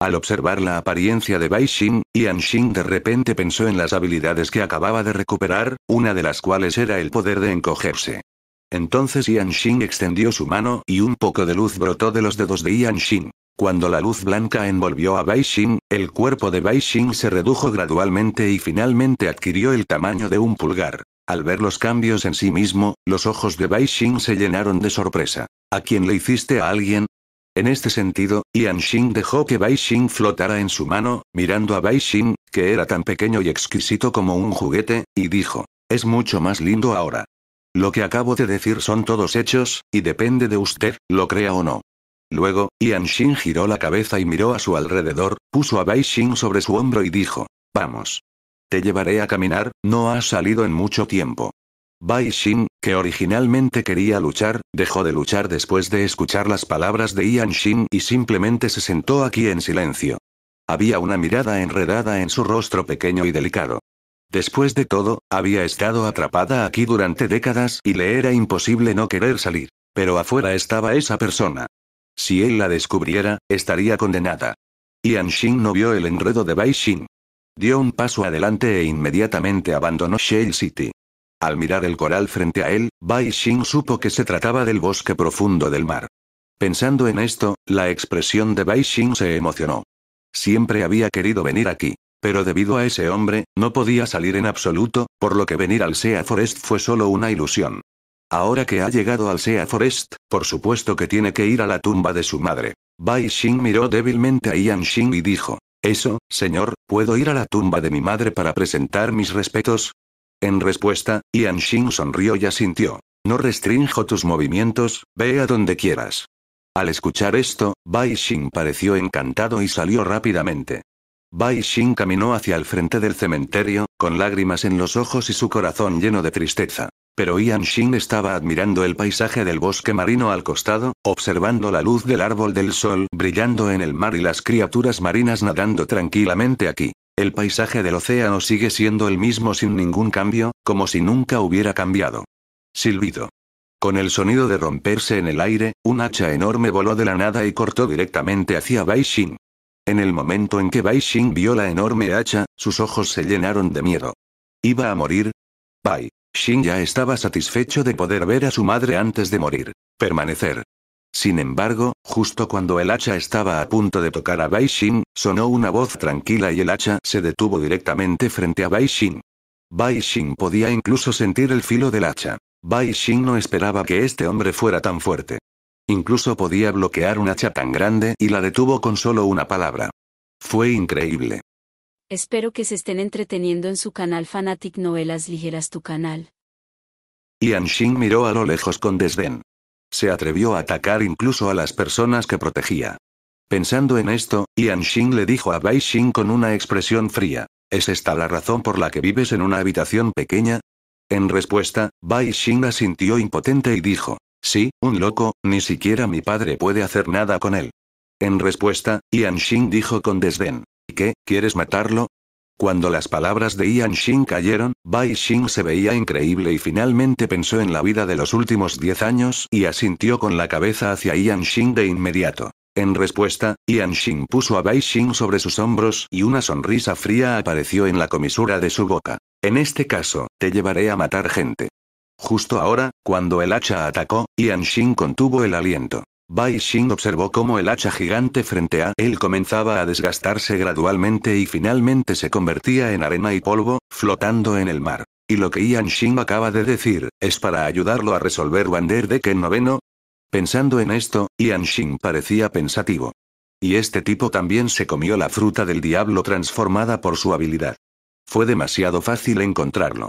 Al observar la apariencia de Bai Xing, Yan Xing de repente pensó en las habilidades que acababa de recuperar, una de las cuales era el poder de encogerse. Entonces Yan Xing extendió su mano y un poco de luz brotó de los dedos de Yan Xing. Cuando la luz blanca envolvió a Xing, el cuerpo de Xing se redujo gradualmente y finalmente adquirió el tamaño de un pulgar. Al ver los cambios en sí mismo, los ojos de Xing se llenaron de sorpresa. ¿A quién le hiciste a alguien? En este sentido, Yan Xing dejó que Bai flotara en su mano, mirando a Bai que era tan pequeño y exquisito como un juguete, y dijo, es mucho más lindo ahora. Lo que acabo de decir son todos hechos, y depende de usted, lo crea o no. Luego, Ian Shin giró la cabeza y miró a su alrededor, puso a Bai Xin sobre su hombro y dijo, Vamos. Te llevaré a caminar, no has salido en mucho tiempo. Bai Xin, que originalmente quería luchar, dejó de luchar después de escuchar las palabras de Ian Shin y simplemente se sentó aquí en silencio. Había una mirada enredada en su rostro pequeño y delicado. Después de todo, había estado atrapada aquí durante décadas y le era imposible no querer salir. Pero afuera estaba esa persona. Si él la descubriera, estaría condenada. Yan Xing no vio el enredo de Bai Xing. Dio un paso adelante e inmediatamente abandonó Shell City. Al mirar el coral frente a él, Bai Xing supo que se trataba del bosque profundo del mar. Pensando en esto, la expresión de Bai Xing se emocionó. Siempre había querido venir aquí. Pero debido a ese hombre, no podía salir en absoluto, por lo que venir al Sea Forest fue solo una ilusión. Ahora que ha llegado al Sea Forest, por supuesto que tiene que ir a la tumba de su madre. Bai Xing miró débilmente a Yan Xing y dijo, Eso, señor, ¿puedo ir a la tumba de mi madre para presentar mis respetos? En respuesta, Yan Xing sonrió y asintió. No restrinjo tus movimientos, ve a donde quieras. Al escuchar esto, Bai Xing pareció encantado y salió rápidamente. Bai Xin caminó hacia el frente del cementerio, con lágrimas en los ojos y su corazón lleno de tristeza. Pero Ian Shin estaba admirando el paisaje del bosque marino al costado, observando la luz del árbol del sol brillando en el mar y las criaturas marinas nadando tranquilamente aquí. El paisaje del océano sigue siendo el mismo sin ningún cambio, como si nunca hubiera cambiado. Silbido. Con el sonido de romperse en el aire, un hacha enorme voló de la nada y cortó directamente hacia Bai Xin. En el momento en que Bai Xing vio la enorme hacha, sus ojos se llenaron de miedo. ¿Iba a morir? Bai Xing ya estaba satisfecho de poder ver a su madre antes de morir. Permanecer. Sin embargo, justo cuando el hacha estaba a punto de tocar a Bai Xing, sonó una voz tranquila y el hacha se detuvo directamente frente a Bai Xing. Bai Xing podía incluso sentir el filo del hacha. Bai Xing no esperaba que este hombre fuera tan fuerte. Incluso podía bloquear un hacha tan grande y la detuvo con solo una palabra. Fue increíble. Espero que se estén entreteniendo en su canal Fanatic Novelas Ligeras tu canal. Ian Xing miró a lo lejos con desdén. Se atrevió a atacar incluso a las personas que protegía. Pensando en esto, Ian Xing le dijo a Bai Xing con una expresión fría, ¿es esta la razón por la que vives en una habitación pequeña? En respuesta, Bai Xing sintió impotente y dijo, Sí, un loco, ni siquiera mi padre puede hacer nada con él. En respuesta, Ian Xing dijo con desdén. ¿Qué, quieres matarlo? Cuando las palabras de Ian Xing cayeron, Bai Xing se veía increíble y finalmente pensó en la vida de los últimos diez años y asintió con la cabeza hacia Ian Xing de inmediato. En respuesta, Ian Xing puso a Bai Xing sobre sus hombros y una sonrisa fría apareció en la comisura de su boca. En este caso, te llevaré a matar gente. Justo ahora, cuando el hacha atacó, Ian Shin contuvo el aliento. Bai Xing observó cómo el hacha gigante frente a él comenzaba a desgastarse gradualmente y finalmente se convertía en arena y polvo, flotando en el mar. ¿Y lo que Ian Shin acaba de decir, es para ayudarlo a resolver Wander de Ken noveno? Pensando en esto, Ian Shin parecía pensativo. Y este tipo también se comió la fruta del diablo transformada por su habilidad. Fue demasiado fácil encontrarlo.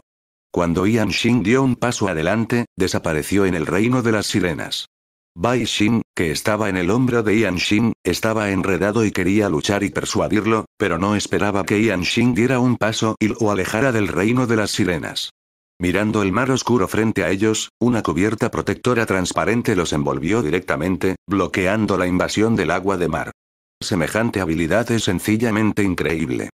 Cuando Ian Xin dio un paso adelante, desapareció en el reino de las sirenas. Bai Xin, que estaba en el hombro de Ian Xin, estaba enredado y quería luchar y persuadirlo, pero no esperaba que Ian Xin diera un paso y lo alejara del reino de las sirenas. Mirando el mar oscuro frente a ellos, una cubierta protectora transparente los envolvió directamente, bloqueando la invasión del agua de mar. Semejante habilidad es sencillamente increíble.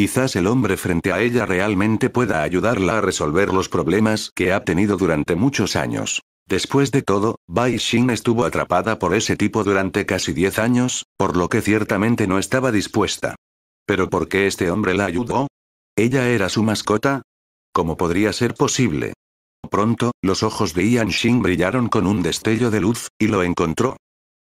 Quizás el hombre frente a ella realmente pueda ayudarla a resolver los problemas que ha tenido durante muchos años. Después de todo, Bai Xin estuvo atrapada por ese tipo durante casi 10 años, por lo que ciertamente no estaba dispuesta. ¿Pero por qué este hombre la ayudó? ¿Ella era su mascota? ¿Cómo podría ser posible? Pronto, los ojos de Yan Xin brillaron con un destello de luz, y lo encontró.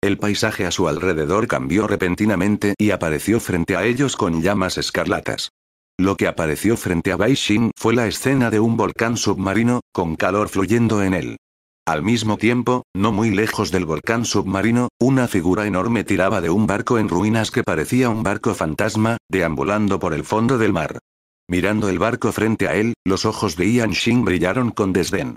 El paisaje a su alrededor cambió repentinamente y apareció frente a ellos con llamas escarlatas. Lo que apareció frente a Baishin fue la escena de un volcán submarino, con calor fluyendo en él. Al mismo tiempo, no muy lejos del volcán submarino, una figura enorme tiraba de un barco en ruinas que parecía un barco fantasma, deambulando por el fondo del mar. Mirando el barco frente a él, los ojos de Ian Shin brillaron con desdén.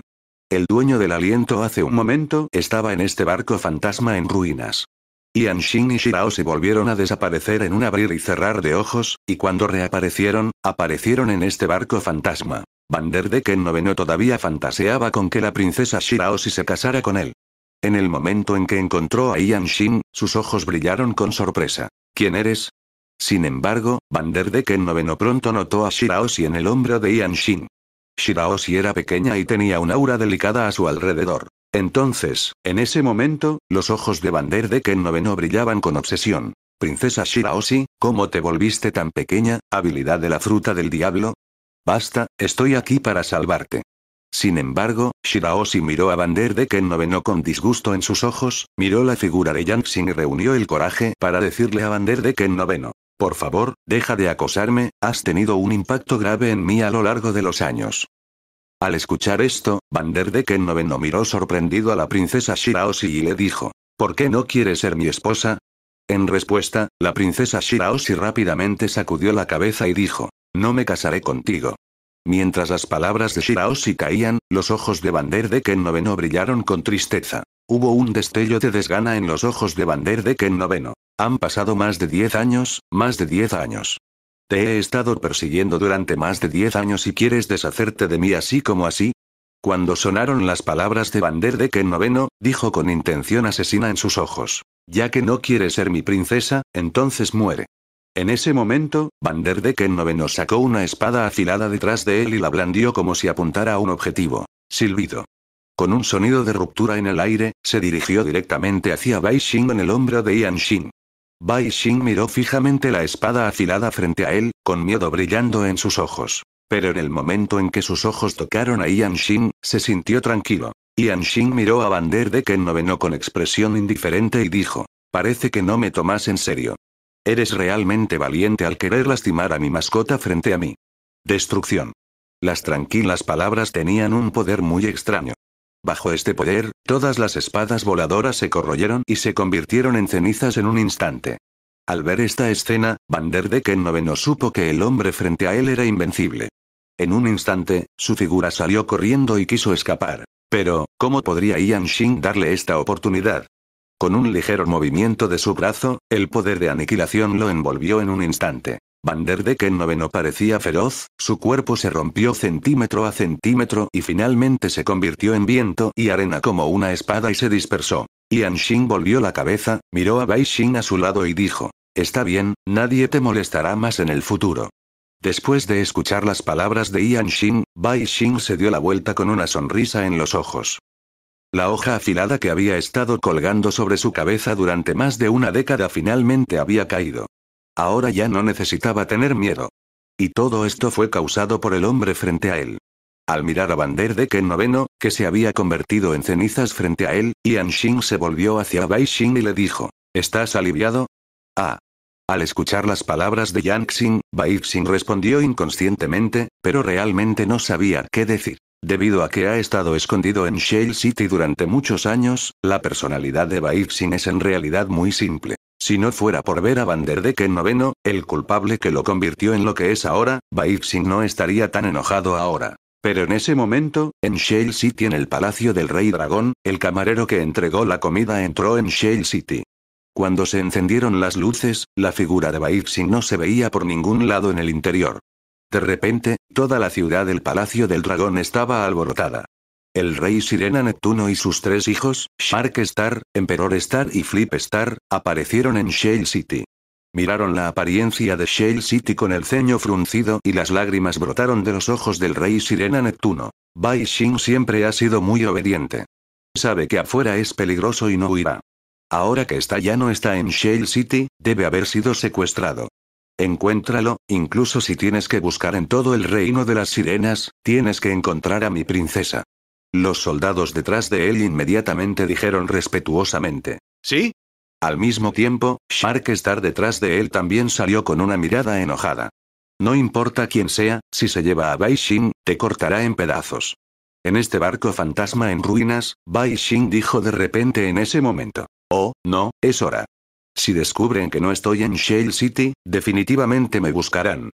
El dueño del aliento hace un momento estaba en este barco fantasma en ruinas. Ian Shin y Shirao se volvieron a desaparecer en un abrir y cerrar de ojos, y cuando reaparecieron, aparecieron en este barco fantasma. Vanderdecken noveno todavía fantaseaba con que la princesa Shirao si se casara con él. En el momento en que encontró a Ian Shin, sus ojos brillaron con sorpresa. ¿Quién eres? Sin embargo, Vanderdecken noveno pronto notó a si en el hombro de Ian Shin. Shiraoshi era pequeña y tenía un aura delicada a su alrededor. Entonces, en ese momento, los ojos de de Ken noveno brillaban con obsesión. Princesa Shiraoshi, ¿cómo te volviste tan pequeña, habilidad de la fruta del diablo? Basta, estoy aquí para salvarte. Sin embargo, Shiraoshi miró a de Ken noveno con disgusto en sus ojos, miró la figura de Xing y reunió el coraje para decirle a de Ken noveno. Por favor, deja de acosarme, has tenido un impacto grave en mí a lo largo de los años. Al escuchar esto, Vanderdecken noveno miró sorprendido a la princesa Shiraoshi y le dijo, ¿por qué no quieres ser mi esposa? En respuesta, la princesa Shiraoshi rápidamente sacudió la cabeza y dijo, no me casaré contigo. Mientras las palabras de Shiraoshi caían, los ojos de Vanderdecken noveno brillaron con tristeza. Hubo un destello de desgana en los ojos de Vanderdecken noveno. Han pasado más de 10 años, más de 10 años. Te he estado persiguiendo durante más de 10 años y quieres deshacerte de mí así como así. Cuando sonaron las palabras de Van der Decken noveno, dijo con intención asesina en sus ojos. Ya que no quiere ser mi princesa, entonces muere. En ese momento, Van der Decken noveno sacó una espada afilada detrás de él y la blandió como si apuntara a un objetivo. Silbido. Con un sonido de ruptura en el aire, se dirigió directamente hacia Bai Xing en el hombro de Ian Xing. Bai Xing miró fijamente la espada afilada frente a él, con miedo brillando en sus ojos. Pero en el momento en que sus ojos tocaron a Yan Xin, se sintió tranquilo. Yan Xin miró a de Ken noveno con expresión indiferente y dijo: Parece que no me tomas en serio. Eres realmente valiente al querer lastimar a mi mascota frente a mí. Destrucción. Las tranquilas palabras tenían un poder muy extraño. Bajo este poder, todas las espadas voladoras se corroyeron y se convirtieron en cenizas en un instante. Al ver esta escena, Van der Decken noveno supo que el hombre frente a él era invencible. En un instante, su figura salió corriendo y quiso escapar. Pero, ¿cómo podría Ian Xing darle esta oportunidad? Con un ligero movimiento de su brazo, el poder de aniquilación lo envolvió en un instante de en noveno parecía feroz, su cuerpo se rompió centímetro a centímetro y finalmente se convirtió en viento y arena como una espada y se dispersó. Yan Xing volvió la cabeza, miró a Bai Xing a su lado y dijo, Está bien, nadie te molestará más en el futuro. Después de escuchar las palabras de Yan Xing, Bai Xing se dio la vuelta con una sonrisa en los ojos. La hoja afilada que había estado colgando sobre su cabeza durante más de una década finalmente había caído. Ahora ya no necesitaba tener miedo. Y todo esto fue causado por el hombre frente a él. Al mirar a de Ken noveno, que se había convertido en cenizas frente a él, Yan Xing se volvió hacia Bai y le dijo, ¿Estás aliviado? Ah. Al escuchar las palabras de Yang Xing, Bai Xing respondió inconscientemente, pero realmente no sabía qué decir. Debido a que ha estado escondido en Shale City durante muchos años, la personalidad de Xing es en realidad muy simple. Si no fuera por ver a en noveno, el culpable que lo convirtió en lo que es ahora, Baixing no estaría tan enojado ahora. Pero en ese momento, en Shale City en el Palacio del Rey Dragón, el camarero que entregó la comida entró en Shale City. Cuando se encendieron las luces, la figura de Baixing no se veía por ningún lado en el interior. De repente, toda la ciudad del Palacio del Dragón estaba alborotada. El rey Sirena Neptuno y sus tres hijos, Shark Star, Emperor Star y Flip Star, aparecieron en Shale City. Miraron la apariencia de Shale City con el ceño fruncido y las lágrimas brotaron de los ojos del rey Sirena Neptuno. Bai Xing siempre ha sido muy obediente. Sabe que afuera es peligroso y no huirá. Ahora que está ya no está en Shale City, debe haber sido secuestrado. Encuéntralo, incluso si tienes que buscar en todo el reino de las sirenas, tienes que encontrar a mi princesa. Los soldados detrás de él inmediatamente dijeron respetuosamente. ¿Sí? Al mismo tiempo, estar detrás de él también salió con una mirada enojada. No importa quién sea, si se lleva a Bai te cortará en pedazos. En este barco fantasma en ruinas, Baishin dijo de repente en ese momento. Oh, no, es hora. Si descubren que no estoy en Shale City, definitivamente me buscarán.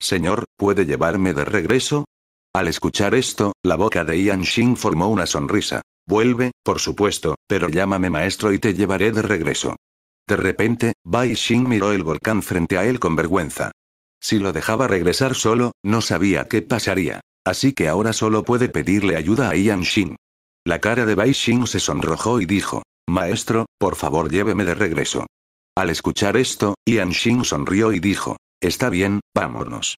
Señor, ¿puede llevarme de regreso? Al escuchar esto, la boca de Ian Xing formó una sonrisa. Vuelve, por supuesto, pero llámame maestro y te llevaré de regreso. De repente, Bai Xing miró el volcán frente a él con vergüenza. Si lo dejaba regresar solo, no sabía qué pasaría. Así que ahora solo puede pedirle ayuda a Ian Xing. La cara de Bai Xing se sonrojó y dijo, Maestro, por favor lléveme de regreso. Al escuchar esto, Ian Xing sonrió y dijo, Está bien, vámonos.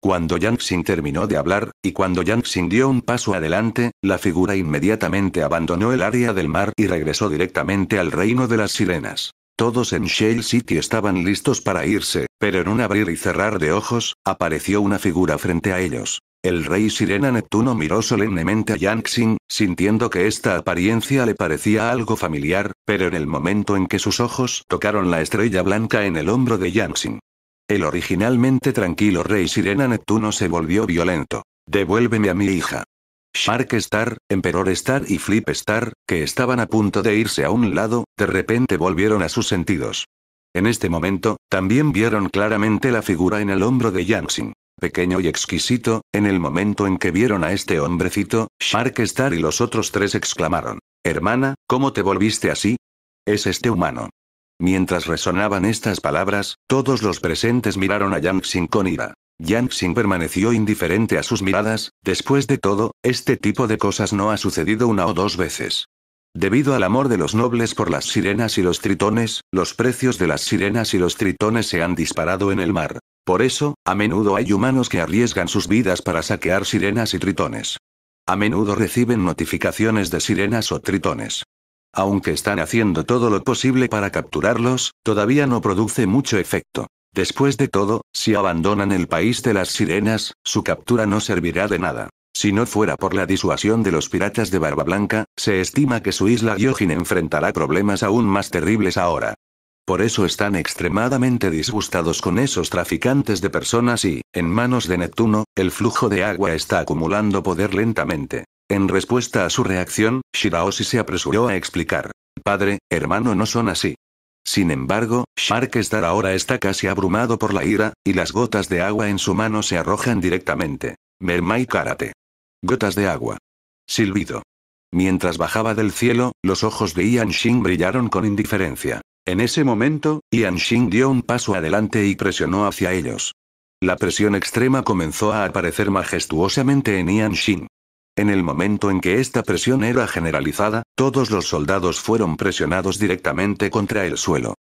Cuando Yangxin terminó de hablar, y cuando Yangxin dio un paso adelante, la figura inmediatamente abandonó el área del mar y regresó directamente al reino de las sirenas. Todos en Shale City estaban listos para irse, pero en un abrir y cerrar de ojos, apareció una figura frente a ellos. El rey Sirena Neptuno miró solemnemente a Yangxin, sintiendo que esta apariencia le parecía algo familiar, pero en el momento en que sus ojos tocaron la estrella blanca en el hombro de Yangxin, el originalmente tranquilo rey Sirena Neptuno se volvió violento. Devuélveme a mi hija. Shark Star, Emperor Star y Flip Star, que estaban a punto de irse a un lado, de repente volvieron a sus sentidos. En este momento, también vieron claramente la figura en el hombro de Yanxin. Pequeño y exquisito, en el momento en que vieron a este hombrecito, Shark Star y los otros tres exclamaron. Hermana, ¿cómo te volviste así? ¿Es este humano? Mientras resonaban estas palabras, todos los presentes miraron a Yang Xing con ira. Yang Xing permaneció indiferente a sus miradas, después de todo, este tipo de cosas no ha sucedido una o dos veces. Debido al amor de los nobles por las sirenas y los tritones, los precios de las sirenas y los tritones se han disparado en el mar. Por eso, a menudo hay humanos que arriesgan sus vidas para saquear sirenas y tritones. A menudo reciben notificaciones de sirenas o tritones. Aunque están haciendo todo lo posible para capturarlos, todavía no produce mucho efecto. Después de todo, si abandonan el país de las sirenas, su captura no servirá de nada. Si no fuera por la disuasión de los piratas de Barba Blanca, se estima que su isla Gyojin enfrentará problemas aún más terribles ahora. Por eso están extremadamente disgustados con esos traficantes de personas y, en manos de Neptuno, el flujo de agua está acumulando poder lentamente. En respuesta a su reacción, Shiraoshi se apresuró a explicar. Padre, hermano no son así. Sin embargo, Star ahora está casi abrumado por la ira, y las gotas de agua en su mano se arrojan directamente. Mermai Karate. Gotas de agua. Silbido. Mientras bajaba del cielo, los ojos de Ian Shin brillaron con indiferencia. En ese momento, Ian Shin dio un paso adelante y presionó hacia ellos. La presión extrema comenzó a aparecer majestuosamente en Ian Shin. En el momento en que esta presión era generalizada, todos los soldados fueron presionados directamente contra el suelo.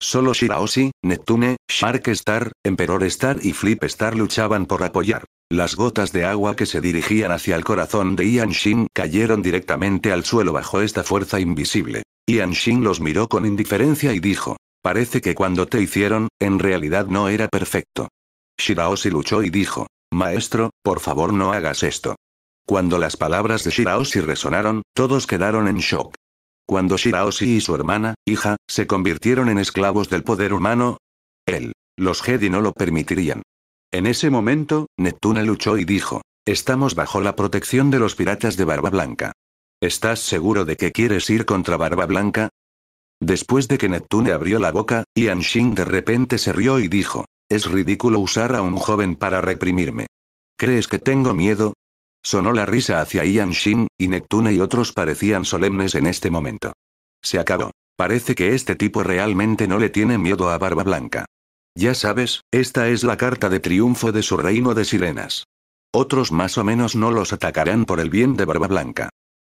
Solo Shiraoshi, Neptune, Shark Star, Emperor Star y Flip Star luchaban por apoyar. Las gotas de agua que se dirigían hacia el corazón de Ian Shin cayeron directamente al suelo bajo esta fuerza invisible. Ian Shin los miró con indiferencia y dijo, parece que cuando te hicieron, en realidad no era perfecto. Shiraoshi luchó y dijo, maestro, por favor no hagas esto. Cuando las palabras de Shiraoshi resonaron, todos quedaron en shock. Cuando Shiraoshi y su hermana, hija, se convirtieron en esclavos del poder humano, él, los Jedi no lo permitirían. En ese momento, Neptune luchó y dijo, estamos bajo la protección de los piratas de Barba Blanca. ¿Estás seguro de que quieres ir contra Barba Blanca? Después de que Neptune abrió la boca, Ian Shing de repente se rió y dijo, es ridículo usar a un joven para reprimirme. ¿Crees que tengo miedo? Sonó la risa hacia Ian Shin, y Neptune y otros parecían solemnes en este momento. Se acabó. Parece que este tipo realmente no le tiene miedo a Barba Blanca. Ya sabes, esta es la carta de triunfo de su reino de sirenas. Otros más o menos no los atacarán por el bien de Barba Blanca.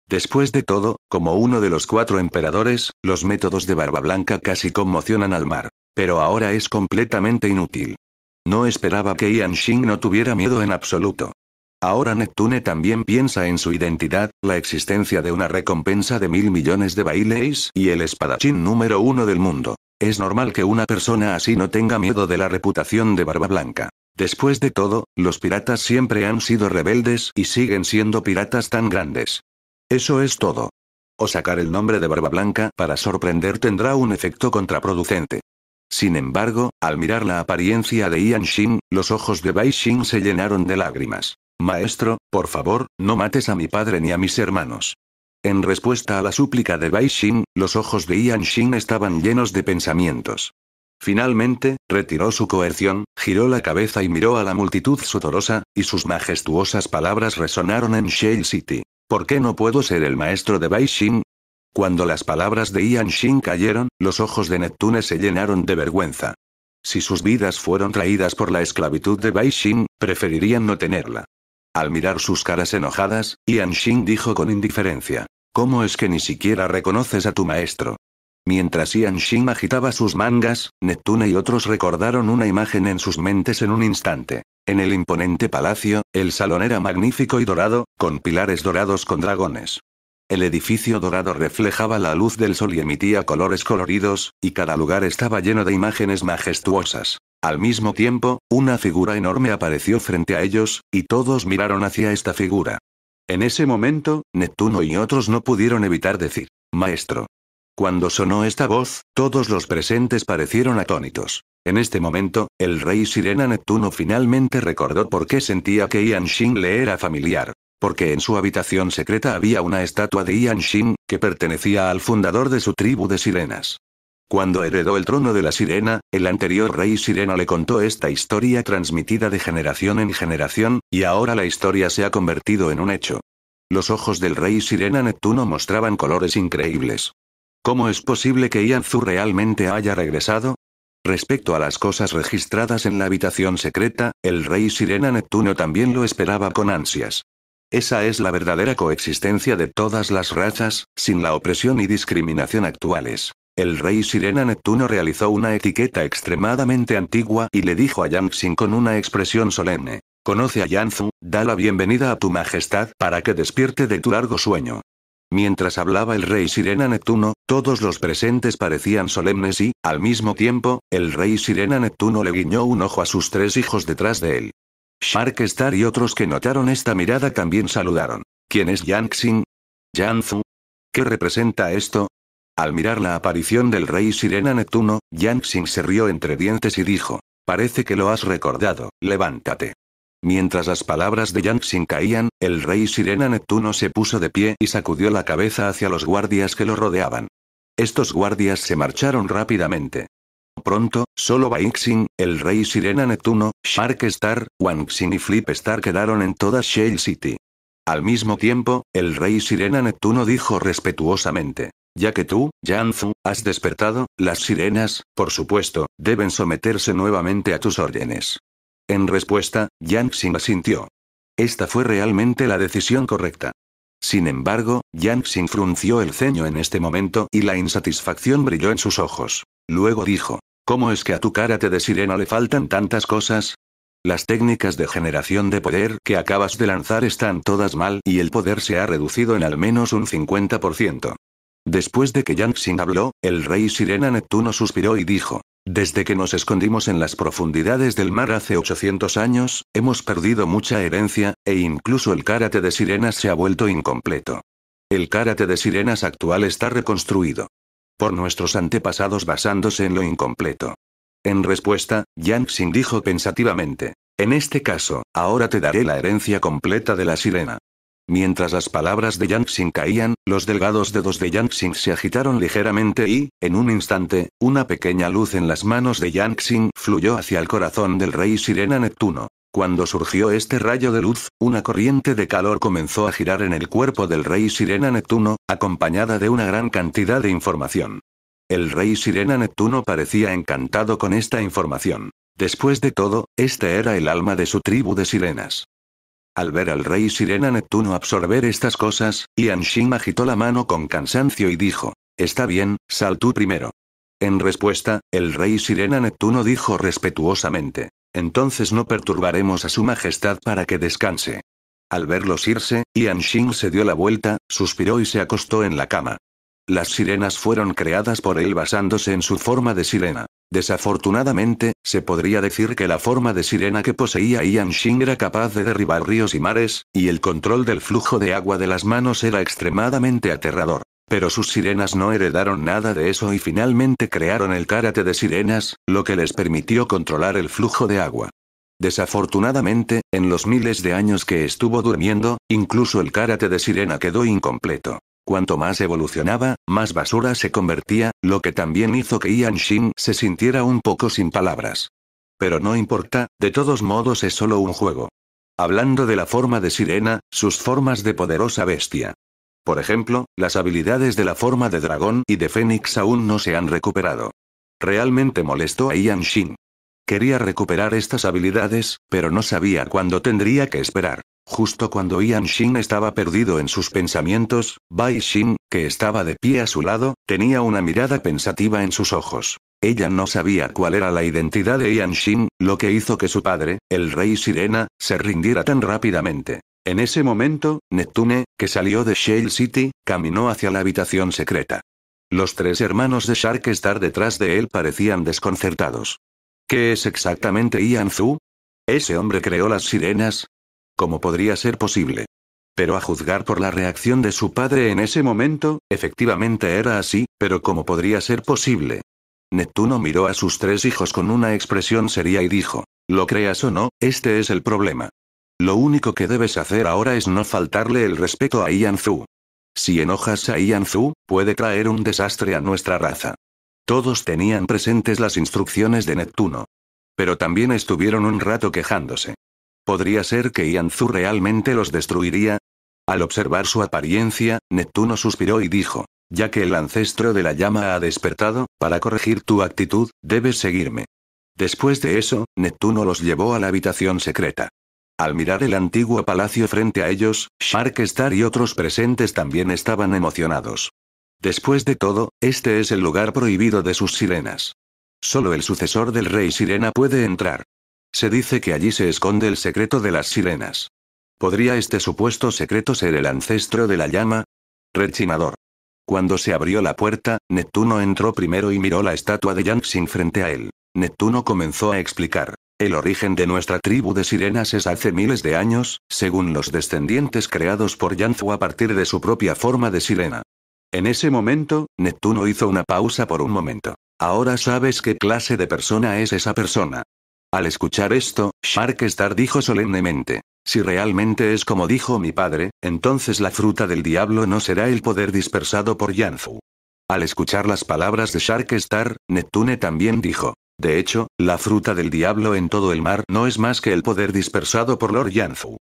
Después de todo, como uno de los cuatro emperadores, los métodos de Barba Blanca casi conmocionan al mar. Pero ahora es completamente inútil. No esperaba que Ian Xing no tuviera miedo en absoluto. Ahora Neptune también piensa en su identidad, la existencia de una recompensa de mil millones de baileys y el espadachín número uno del mundo. Es normal que una persona así no tenga miedo de la reputación de Barba Blanca. Después de todo, los piratas siempre han sido rebeldes y siguen siendo piratas tan grandes. Eso es todo. O sacar el nombre de Barba Blanca para sorprender tendrá un efecto contraproducente. Sin embargo, al mirar la apariencia de Ian Shin, los ojos de Bai se llenaron de lágrimas. Maestro, por favor, no mates a mi padre ni a mis hermanos. En respuesta a la súplica de Bai los ojos de Ian Xin estaban llenos de pensamientos. Finalmente, retiró su coerción, giró la cabeza y miró a la multitud sudorosa, y sus majestuosas palabras resonaron en Shale City. ¿Por qué no puedo ser el maestro de Bai Cuando las palabras de Ian Shin cayeron, los ojos de Neptune se llenaron de vergüenza. Si sus vidas fueron traídas por la esclavitud de Bai Xin, preferirían no tenerla. Al mirar sus caras enojadas, Ian Xing dijo con indiferencia. ¿Cómo es que ni siquiera reconoces a tu maestro? Mientras Ian Xing agitaba sus mangas, Neptune y otros recordaron una imagen en sus mentes en un instante. En el imponente palacio, el salón era magnífico y dorado, con pilares dorados con dragones. El edificio dorado reflejaba la luz del sol y emitía colores coloridos, y cada lugar estaba lleno de imágenes majestuosas. Al mismo tiempo, una figura enorme apareció frente a ellos, y todos miraron hacia esta figura. En ese momento, Neptuno y otros no pudieron evitar decir, Maestro. Cuando sonó esta voz, todos los presentes parecieron atónitos. En este momento, el rey Sirena Neptuno finalmente recordó por qué sentía que Ian Shin le era familiar. Porque en su habitación secreta había una estatua de Ian Shin, que pertenecía al fundador de su tribu de sirenas. Cuando heredó el trono de la sirena, el anterior rey sirena le contó esta historia transmitida de generación en generación, y ahora la historia se ha convertido en un hecho. Los ojos del rey sirena Neptuno mostraban colores increíbles. ¿Cómo es posible que Ianzu realmente haya regresado? Respecto a las cosas registradas en la habitación secreta, el rey Sirena Neptuno también lo esperaba con ansias. Esa es la verdadera coexistencia de todas las razas, sin la opresión y discriminación actuales. El rey Sirena Neptuno realizó una etiqueta extremadamente antigua y le dijo a Yang Xing con una expresión solemne. Conoce a Yanzu, da la bienvenida a tu majestad para que despierte de tu largo sueño. Mientras hablaba el rey Sirena Neptuno, todos los presentes parecían solemnes y, al mismo tiempo, el rey Sirena Neptuno le guiñó un ojo a sus tres hijos detrás de él. Star y otros que notaron esta mirada también saludaron. ¿Quién es Yang Yanzu. ¿Qué representa esto? Al mirar la aparición del rey Sirena Neptuno, Xing se rió entre dientes y dijo: Parece que lo has recordado, levántate. Mientras las palabras de Xing caían, el rey Sirena Neptuno se puso de pie y sacudió la cabeza hacia los guardias que lo rodeaban. Estos guardias se marcharon rápidamente. Pronto, solo Xing, el rey Sirena Neptuno, Shark Star, Wang Xing y Flip Star quedaron en toda Shell City. Al mismo tiempo, el rey Sirena Neptuno dijo respetuosamente. Ya que tú, Yanzu, has despertado, las sirenas, por supuesto, deben someterse nuevamente a tus órdenes. En respuesta, Xing asintió. Esta fue realmente la decisión correcta. Sin embargo, Xing frunció el ceño en este momento y la insatisfacción brilló en sus ojos. Luego dijo, ¿cómo es que a tu te de sirena le faltan tantas cosas? Las técnicas de generación de poder que acabas de lanzar están todas mal y el poder se ha reducido en al menos un 50%. Después de que Yang Xin habló, el rey Sirena Neptuno suspiró y dijo, desde que nos escondimos en las profundidades del mar hace 800 años, hemos perdido mucha herencia, e incluso el karate de sirenas se ha vuelto incompleto. El karate de sirenas actual está reconstruido. Por nuestros antepasados basándose en lo incompleto. En respuesta, Yang dijo pensativamente, en este caso, ahora te daré la herencia completa de la sirena. Mientras las palabras de xing caían, los delgados dedos de xing se agitaron ligeramente y, en un instante, una pequeña luz en las manos de xing fluyó hacia el corazón del rey Sirena Neptuno. Cuando surgió este rayo de luz, una corriente de calor comenzó a girar en el cuerpo del rey Sirena Neptuno, acompañada de una gran cantidad de información. El rey Sirena Neptuno parecía encantado con esta información. Después de todo, este era el alma de su tribu de sirenas. Al ver al rey Sirena Neptuno absorber estas cosas, Yan Xing agitó la mano con cansancio y dijo, Está bien, sal tú primero. En respuesta, el rey Sirena Neptuno dijo respetuosamente, Entonces no perturbaremos a su majestad para que descanse. Al verlos irse, Yan Xing se dio la vuelta, suspiró y se acostó en la cama. Las sirenas fueron creadas por él basándose en su forma de sirena. Desafortunadamente, se podría decir que la forma de sirena que poseía Ian Shing era capaz de derribar ríos y mares, y el control del flujo de agua de las manos era extremadamente aterrador. Pero sus sirenas no heredaron nada de eso y finalmente crearon el karate de sirenas, lo que les permitió controlar el flujo de agua. Desafortunadamente, en los miles de años que estuvo durmiendo, incluso el karate de sirena quedó incompleto. Cuanto más evolucionaba, más basura se convertía, lo que también hizo que Ian Shin se sintiera un poco sin palabras. Pero no importa, de todos modos es solo un juego. Hablando de la forma de sirena, sus formas de poderosa bestia. Por ejemplo, las habilidades de la forma de dragón y de fénix aún no se han recuperado. Realmente molestó a Ian Shin. Quería recuperar estas habilidades, pero no sabía cuándo tendría que esperar. Justo cuando Ian Shin estaba perdido en sus pensamientos, Bai Shin, que estaba de pie a su lado, tenía una mirada pensativa en sus ojos. Ella no sabía cuál era la identidad de Ian Shin, lo que hizo que su padre, el rey Sirena, se rindiera tan rápidamente. En ese momento, Neptune, que salió de Shale City, caminó hacia la habitación secreta. Los tres hermanos de Shark estar detrás de él parecían desconcertados. ¿Qué es exactamente Ian Zhu? Ese hombre creó las sirenas, ¿Cómo podría ser posible? Pero a juzgar por la reacción de su padre en ese momento, efectivamente era así, pero ¿cómo podría ser posible? Neptuno miró a sus tres hijos con una expresión seria y dijo, lo creas o no, este es el problema. Lo único que debes hacer ahora es no faltarle el respeto a Ian Si enojas a Ian puede traer un desastre a nuestra raza. Todos tenían presentes las instrucciones de Neptuno. Pero también estuvieron un rato quejándose. ¿Podría ser que Ianzu realmente los destruiría? Al observar su apariencia, Neptuno suspiró y dijo, ya que el ancestro de la llama ha despertado, para corregir tu actitud, debes seguirme. Después de eso, Neptuno los llevó a la habitación secreta. Al mirar el antiguo palacio frente a ellos, Star y otros presentes también estaban emocionados. Después de todo, este es el lugar prohibido de sus sirenas. Solo el sucesor del rey sirena puede entrar. Se dice que allí se esconde el secreto de las sirenas. ¿Podría este supuesto secreto ser el ancestro de la llama? Rechinador. Cuando se abrió la puerta, Neptuno entró primero y miró la estatua de Yangxin frente a él. Neptuno comenzó a explicar. El origen de nuestra tribu de sirenas es hace miles de años, según los descendientes creados por Yanzu a partir de su propia forma de sirena. En ese momento, Neptuno hizo una pausa por un momento. Ahora sabes qué clase de persona es esa persona. Al escuchar esto, Star dijo solemnemente. Si realmente es como dijo mi padre, entonces la fruta del diablo no será el poder dispersado por Yanfu. Al escuchar las palabras de Star, Neptune también dijo. De hecho, la fruta del diablo en todo el mar no es más que el poder dispersado por Lord Yanfu.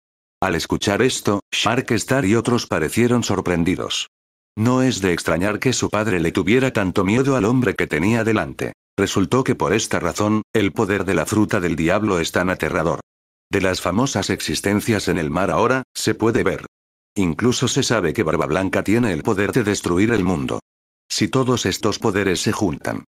Al escuchar esto, Star y otros parecieron sorprendidos. No es de extrañar que su padre le tuviera tanto miedo al hombre que tenía delante. Resultó que por esta razón, el poder de la fruta del diablo es tan aterrador. De las famosas existencias en el mar ahora, se puede ver. Incluso se sabe que Barba Blanca tiene el poder de destruir el mundo. Si todos estos poderes se juntan.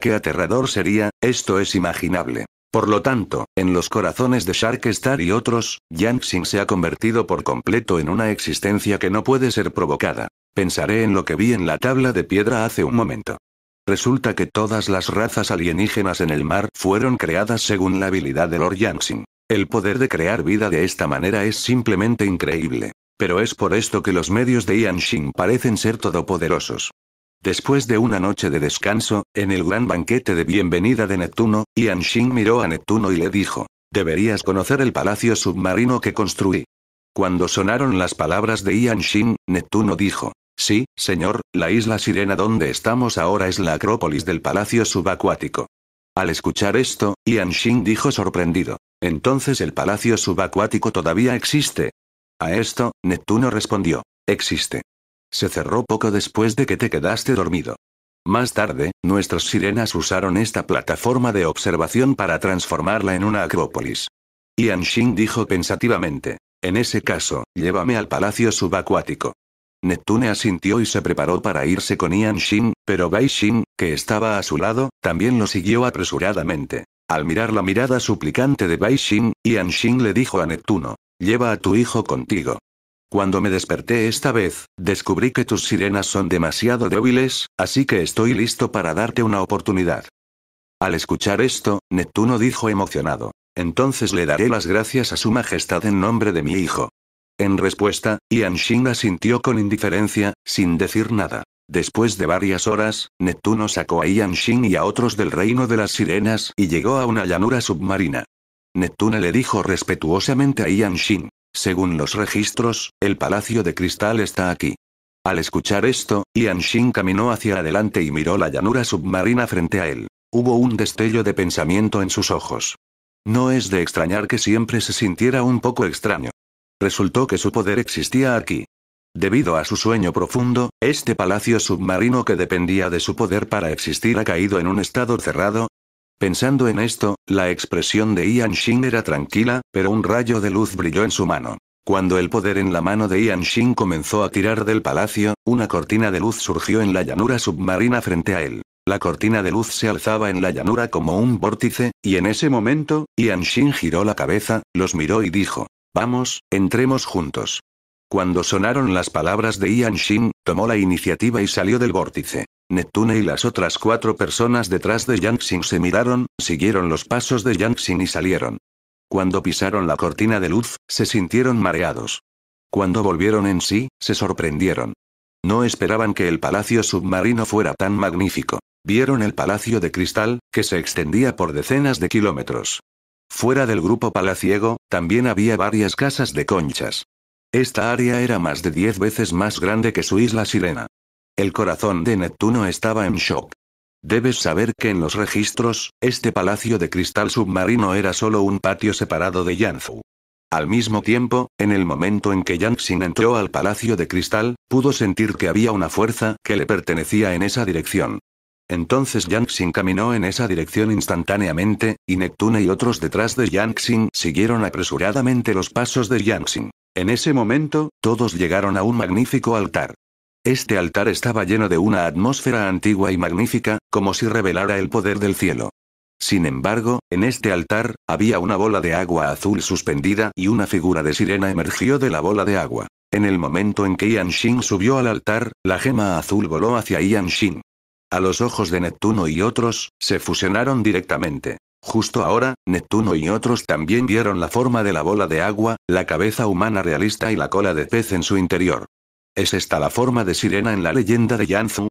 Qué aterrador sería, esto es imaginable. Por lo tanto, en los corazones de Shark Star y otros, xing se ha convertido por completo en una existencia que no puede ser provocada. Pensaré en lo que vi en la tabla de piedra hace un momento. Resulta que todas las razas alienígenas en el mar fueron creadas según la habilidad de Lord Yangxin. El poder de crear vida de esta manera es simplemente increíble. Pero es por esto que los medios de Yangxin parecen ser todopoderosos. Después de una noche de descanso, en el gran banquete de bienvenida de Neptuno, Yangxin miró a Neptuno y le dijo, deberías conocer el palacio submarino que construí. Cuando sonaron las palabras de Yangxin, Neptuno dijo, Sí, señor, la isla Sirena donde estamos ahora es la acrópolis del palacio subacuático. Al escuchar esto, Ian Shin dijo sorprendido. Entonces el palacio subacuático todavía existe. A esto, Neptuno respondió. Existe. Se cerró poco después de que te quedaste dormido. Más tarde, nuestras sirenas usaron esta plataforma de observación para transformarla en una acrópolis. Ian Shin dijo pensativamente. En ese caso, llévame al palacio subacuático. Neptune asintió y se preparó para irse con Ian Shin, pero Bai que estaba a su lado, también lo siguió apresuradamente. Al mirar la mirada suplicante de Bai Shin, Ian Shin le dijo a Neptuno, lleva a tu hijo contigo. Cuando me desperté esta vez, descubrí que tus sirenas son demasiado débiles, así que estoy listo para darte una oportunidad. Al escuchar esto, Neptuno dijo emocionado, entonces le daré las gracias a su majestad en nombre de mi hijo. En respuesta, Ian la asintió con indiferencia, sin decir nada. Después de varias horas, Neptuno sacó a Ian Shin y a otros del reino de las sirenas y llegó a una llanura submarina. Neptuno le dijo respetuosamente a Ian Shin. Según los registros, el Palacio de Cristal está aquí. Al escuchar esto, Ian Shin caminó hacia adelante y miró la llanura submarina frente a él. Hubo un destello de pensamiento en sus ojos. No es de extrañar que siempre se sintiera un poco extraño. Resultó que su poder existía aquí. Debido a su sueño profundo, este palacio submarino que dependía de su poder para existir ha caído en un estado cerrado, Pensando en esto, la expresión de Ian Shin era tranquila, pero un rayo de luz brilló en su mano. Cuando el poder en la mano de Ian Shin comenzó a tirar del palacio, una cortina de luz surgió en la llanura submarina frente a él. La cortina de luz se alzaba en la llanura como un vórtice, y en ese momento, Ian Shin giró la cabeza, los miró y dijo, Vamos, entremos juntos. Cuando sonaron las palabras de Ian Shin, tomó la iniciativa y salió del vórtice. Neptune y las otras cuatro personas detrás de Xin se miraron, siguieron los pasos de Xin y salieron. Cuando pisaron la cortina de luz, se sintieron mareados. Cuando volvieron en sí, se sorprendieron. No esperaban que el palacio submarino fuera tan magnífico. Vieron el palacio de cristal, que se extendía por decenas de kilómetros. Fuera del grupo palaciego, también había varias casas de conchas. Esta área era más de diez veces más grande que su isla Sirena. El corazón de Neptuno estaba en shock. Debes saber que en los registros, este palacio de cristal submarino era solo un patio separado de Yanfu. Al mismo tiempo, en el momento en que Yanxin entró al palacio de cristal, pudo sentir que había una fuerza que le pertenecía en esa dirección. Entonces Yang Xing caminó en esa dirección instantáneamente, y Neptune y otros detrás de Xing siguieron apresuradamente los pasos de Yang Xing. En ese momento, todos llegaron a un magnífico altar. Este altar estaba lleno de una atmósfera antigua y magnífica, como si revelara el poder del cielo. Sin embargo, en este altar, había una bola de agua azul suspendida y una figura de sirena emergió de la bola de agua. En el momento en que Yang Xin subió al altar, la gema azul voló hacia Yan Xin. A los ojos de Neptuno y otros, se fusionaron directamente. Justo ahora, Neptuno y otros también vieron la forma de la bola de agua, la cabeza humana realista y la cola de pez en su interior. ¿Es esta la forma de sirena en la leyenda de Yanzu?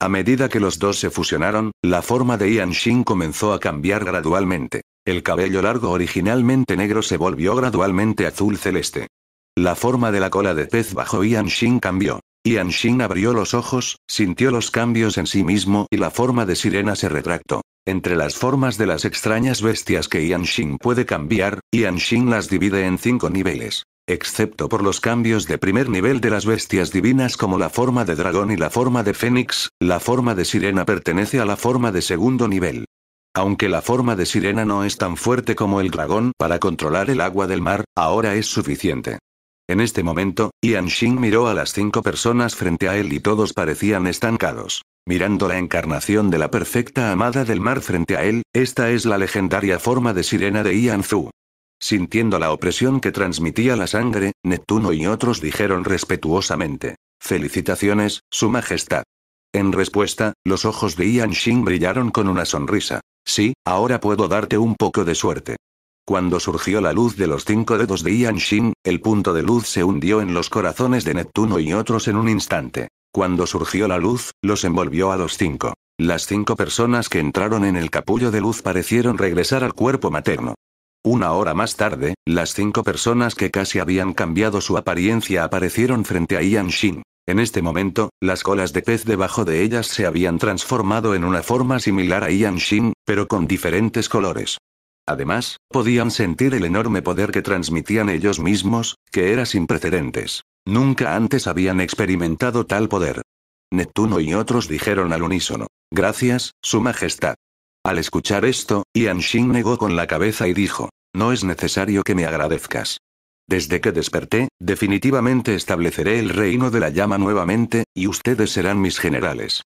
A medida que los dos se fusionaron, la forma de Ian Shin comenzó a cambiar gradualmente. El cabello largo originalmente negro se volvió gradualmente azul celeste. La forma de la cola de pez bajo Ian Shin cambió. Yanshin abrió los ojos, sintió los cambios en sí mismo y la forma de sirena se retractó. Entre las formas de las extrañas bestias que Yanshin puede cambiar, Yanshin las divide en cinco niveles. Excepto por los cambios de primer nivel de las bestias divinas como la forma de dragón y la forma de fénix, la forma de sirena pertenece a la forma de segundo nivel. Aunque la forma de sirena no es tan fuerte como el dragón para controlar el agua del mar, ahora es suficiente. En este momento, Ian Xing miró a las cinco personas frente a él y todos parecían estancados. Mirando la encarnación de la perfecta amada del mar frente a él, esta es la legendaria forma de sirena de Ian Zhu. Sintiendo la opresión que transmitía la sangre, Neptuno y otros dijeron respetuosamente. Felicitaciones, Su Majestad. En respuesta, los ojos de Ian Xing brillaron con una sonrisa. Sí, ahora puedo darte un poco de suerte. Cuando surgió la luz de los cinco dedos de Ian Shin, el punto de luz se hundió en los corazones de Neptuno y otros en un instante. Cuando surgió la luz, los envolvió a los cinco. Las cinco personas que entraron en el capullo de luz parecieron regresar al cuerpo materno. Una hora más tarde, las cinco personas que casi habían cambiado su apariencia aparecieron frente a Ian Shin. En este momento, las colas de pez debajo de ellas se habían transformado en una forma similar a Ian Shin, pero con diferentes colores. Además, podían sentir el enorme poder que transmitían ellos mismos, que era sin precedentes. Nunca antes habían experimentado tal poder. Neptuno y otros dijeron al unísono, Gracias, Su Majestad. Al escuchar esto, Ian Shin negó con la cabeza y dijo, No es necesario que me agradezcas. Desde que desperté, definitivamente estableceré el reino de la llama nuevamente, y ustedes serán mis generales.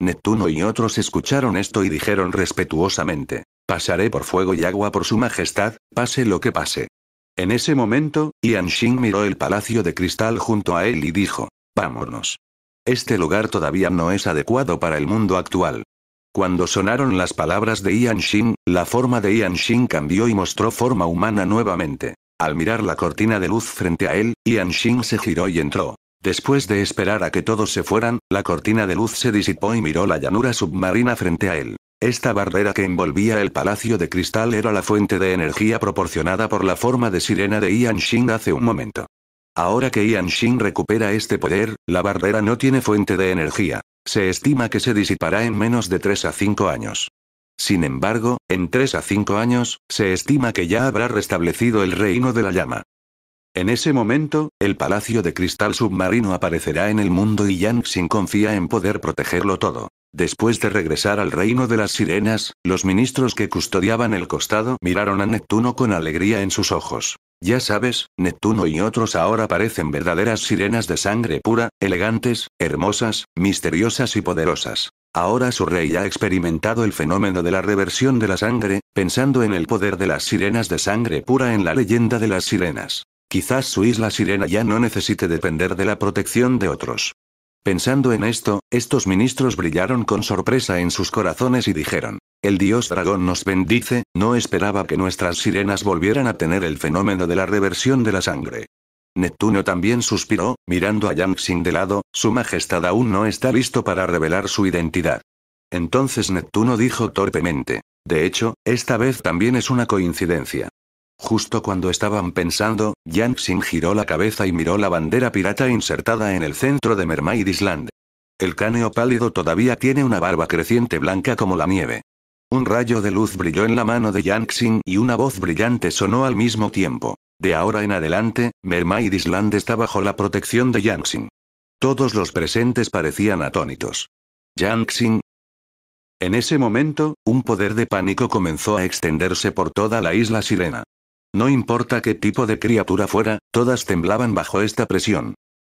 Neptuno y otros escucharon esto y dijeron respetuosamente, Pasaré por fuego y agua por su majestad, pase lo que pase. En ese momento, Ian Xing miró el palacio de cristal junto a él y dijo, vámonos. Este lugar todavía no es adecuado para el mundo actual. Cuando sonaron las palabras de Ian Xin, la forma de Ian Xin cambió y mostró forma humana nuevamente. Al mirar la cortina de luz frente a él, Ian Xin se giró y entró. Después de esperar a que todos se fueran, la cortina de luz se disipó y miró la llanura submarina frente a él. Esta barrera que envolvía el palacio de cristal era la fuente de energía proporcionada por la forma de sirena de Ian Xing hace un momento. Ahora que Ian Xing recupera este poder, la barrera no tiene fuente de energía. Se estima que se disipará en menos de 3 a 5 años. Sin embargo, en 3 a 5 años, se estima que ya habrá restablecido el reino de la llama. En ese momento, el palacio de cristal submarino aparecerá en el mundo y Yang Xin confía en poder protegerlo todo. Después de regresar al reino de las sirenas, los ministros que custodiaban el costado miraron a Neptuno con alegría en sus ojos. Ya sabes, Neptuno y otros ahora parecen verdaderas sirenas de sangre pura, elegantes, hermosas, misteriosas y poderosas. Ahora su rey ha experimentado el fenómeno de la reversión de la sangre, pensando en el poder de las sirenas de sangre pura en la leyenda de las sirenas. Quizás su isla sirena ya no necesite depender de la protección de otros. Pensando en esto, estos ministros brillaron con sorpresa en sus corazones y dijeron, el dios dragón nos bendice, no esperaba que nuestras sirenas volvieran a tener el fenómeno de la reversión de la sangre. Neptuno también suspiró, mirando a Yang Sin de lado, su majestad aún no está listo para revelar su identidad. Entonces Neptuno dijo torpemente, de hecho, esta vez también es una coincidencia. Justo cuando estaban pensando, Yang Xin giró la cabeza y miró la bandera pirata insertada en el centro de Mermaid Island. El caneo pálido todavía tiene una barba creciente blanca como la nieve. Un rayo de luz brilló en la mano de xing y una voz brillante sonó al mismo tiempo. De ahora en adelante, Mermaid Island está bajo la protección de xing Todos los presentes parecían atónitos. Xing. en ese momento, un poder de pánico comenzó a extenderse por toda la isla sirena. No importa qué tipo de criatura fuera, todas temblaban bajo esta presión.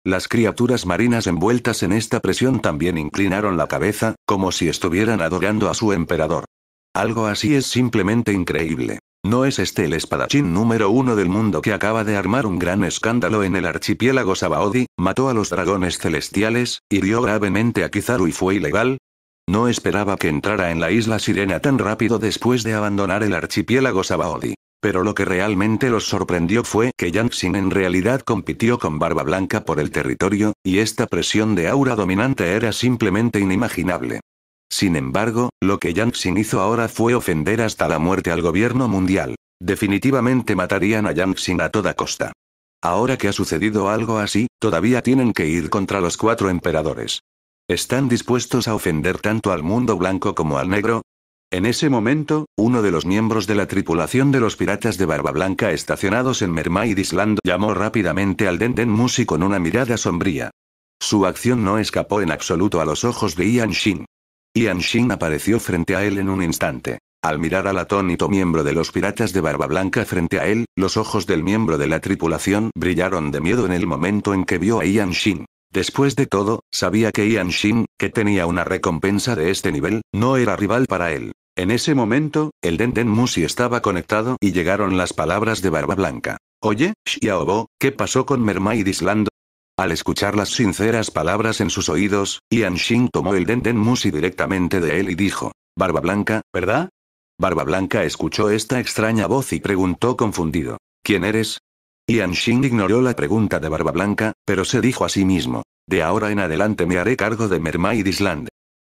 Las criaturas marinas envueltas en esta presión también inclinaron la cabeza, como si estuvieran adorando a su emperador. Algo así es simplemente increíble. ¿No es este el espadachín número uno del mundo que acaba de armar un gran escándalo en el archipiélago Sabaody, mató a los dragones celestiales, hirió gravemente a Kizaru y fue ilegal? No esperaba que entrara en la isla Sirena tan rápido después de abandonar el archipiélago Sabaody. Pero lo que realmente los sorprendió fue que Xin en realidad compitió con Barba Blanca por el territorio, y esta presión de aura dominante era simplemente inimaginable. Sin embargo, lo que Xin hizo ahora fue ofender hasta la muerte al gobierno mundial. Definitivamente matarían a Xin a toda costa. Ahora que ha sucedido algo así, todavía tienen que ir contra los cuatro emperadores. ¿Están dispuestos a ofender tanto al mundo blanco como al negro? En ese momento, uno de los miembros de la tripulación de los piratas de Barba Blanca estacionados en Mermaid Island llamó rápidamente al Denden Musi con una mirada sombría. Su acción no escapó en absoluto a los ojos de Ian Shin. Ian Shin apareció frente a él en un instante. Al mirar al atónito miembro de los piratas de Barba Blanca frente a él, los ojos del miembro de la tripulación brillaron de miedo en el momento en que vio a Ian Shin. Después de todo, sabía que Ian Shin, que tenía una recompensa de este nivel, no era rival para él. En ese momento, el Denden Musi estaba conectado y llegaron las palabras de Barba Blanca. Oye, Xiaobo, ¿qué pasó con Mermaid Island? Al escuchar las sinceras palabras en sus oídos, Ian Shin tomó el Denden Musi directamente de él y dijo: Barba Blanca, ¿verdad? Barba Blanca escuchó esta extraña voz y preguntó confundido: ¿Quién eres? Yan Xing ignoró la pregunta de Barba Blanca, pero se dijo a sí mismo. De ahora en adelante me haré cargo de Mermaid Island.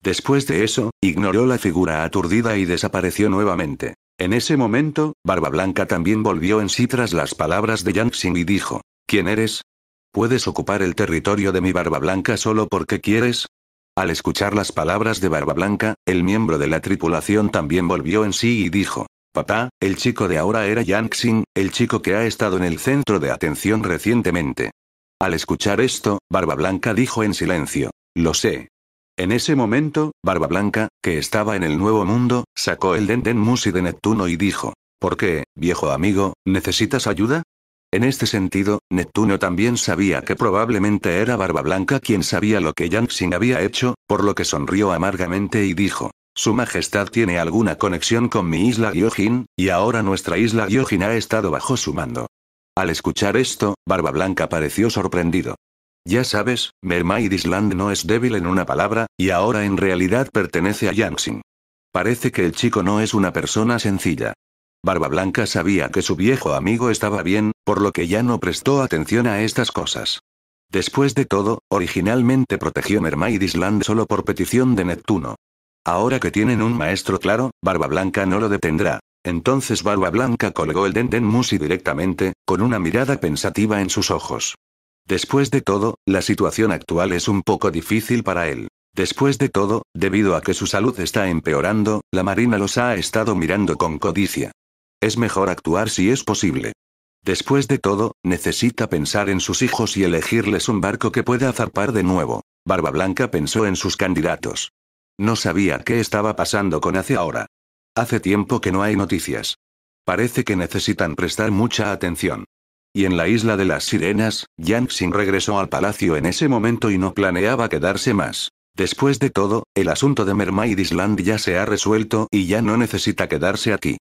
Después de eso, ignoró la figura aturdida y desapareció nuevamente. En ese momento, Barba Blanca también volvió en sí tras las palabras de Yan Xing y dijo, ¿Quién eres? ¿Puedes ocupar el territorio de mi Barba Blanca solo porque quieres? Al escuchar las palabras de Barba Blanca, el miembro de la tripulación también volvió en sí y dijo, Papá, el chico de ahora era Yang Xin, el chico que ha estado en el centro de atención recientemente. Al escuchar esto, Barba Blanca dijo en silencio. Lo sé. En ese momento, Barba Blanca, que estaba en el Nuevo Mundo, sacó el Denden Musi de Neptuno y dijo. ¿Por qué, viejo amigo, necesitas ayuda? En este sentido, Neptuno también sabía que probablemente era Barba Blanca quien sabía lo que Yang Xin había hecho, por lo que sonrió amargamente y dijo. Su Majestad tiene alguna conexión con mi isla Gyojin, y ahora nuestra isla Gyojin ha estado bajo su mando. Al escuchar esto, Barba Blanca pareció sorprendido. Ya sabes, Mermaid Island no es débil en una palabra, y ahora en realidad pertenece a Yangxin. Parece que el chico no es una persona sencilla. Barba Blanca sabía que su viejo amigo estaba bien, por lo que ya no prestó atención a estas cosas. Después de todo, originalmente protegió Mermaid Island solo por petición de Neptuno. Ahora que tienen un maestro claro, Barba Blanca no lo detendrá. Entonces Barba Blanca colgó el Denden Musi directamente, con una mirada pensativa en sus ojos. Después de todo, la situación actual es un poco difícil para él. Después de todo, debido a que su salud está empeorando, la Marina los ha estado mirando con codicia. Es mejor actuar si es posible. Después de todo, necesita pensar en sus hijos y elegirles un barco que pueda zarpar de nuevo. Barba Blanca pensó en sus candidatos. No sabía qué estaba pasando con hace ahora. Hace tiempo que no hay noticias. Parece que necesitan prestar mucha atención. Y en la isla de las sirenas, Xing regresó al palacio en ese momento y no planeaba quedarse más. Después de todo, el asunto de Mermaid Island ya se ha resuelto y ya no necesita quedarse aquí.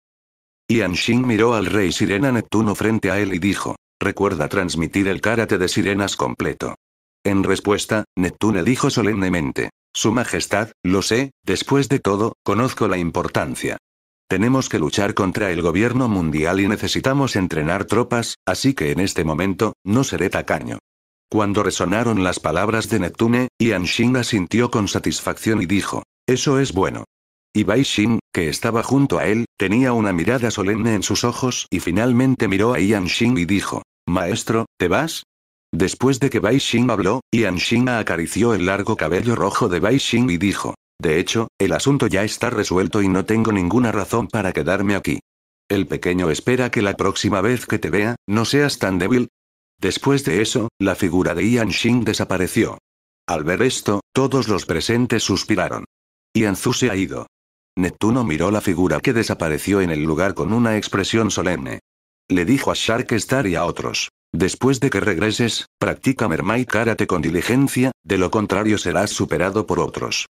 Xing miró al rey sirena Neptuno frente a él y dijo, recuerda transmitir el karate de sirenas completo. En respuesta, Neptuno dijo solemnemente, su Majestad, lo sé, después de todo, conozco la importancia. Tenemos que luchar contra el gobierno mundial y necesitamos entrenar tropas, así que en este momento, no seré tacaño. Cuando resonaron las palabras de Neptune, Ian Xing asintió con satisfacción y dijo, eso es bueno. Y Bai que estaba junto a él, tenía una mirada solemne en sus ojos y finalmente miró a Ian Xing y dijo, Maestro, ¿te vas? Después de que Bai habló, Yan acarició el largo cabello rojo de Bai y dijo, de hecho, el asunto ya está resuelto y no tengo ninguna razón para quedarme aquí. El pequeño espera que la próxima vez que te vea, no seas tan débil. Después de eso, la figura de Yan Xing desapareció. Al ver esto, todos los presentes suspiraron. Y se ha ido. Neptuno miró la figura que desapareció en el lugar con una expresión solemne. Le dijo a Shark Star y a otros. Después de que regreses, practica Mermaid Karate con diligencia, de lo contrario serás superado por otros.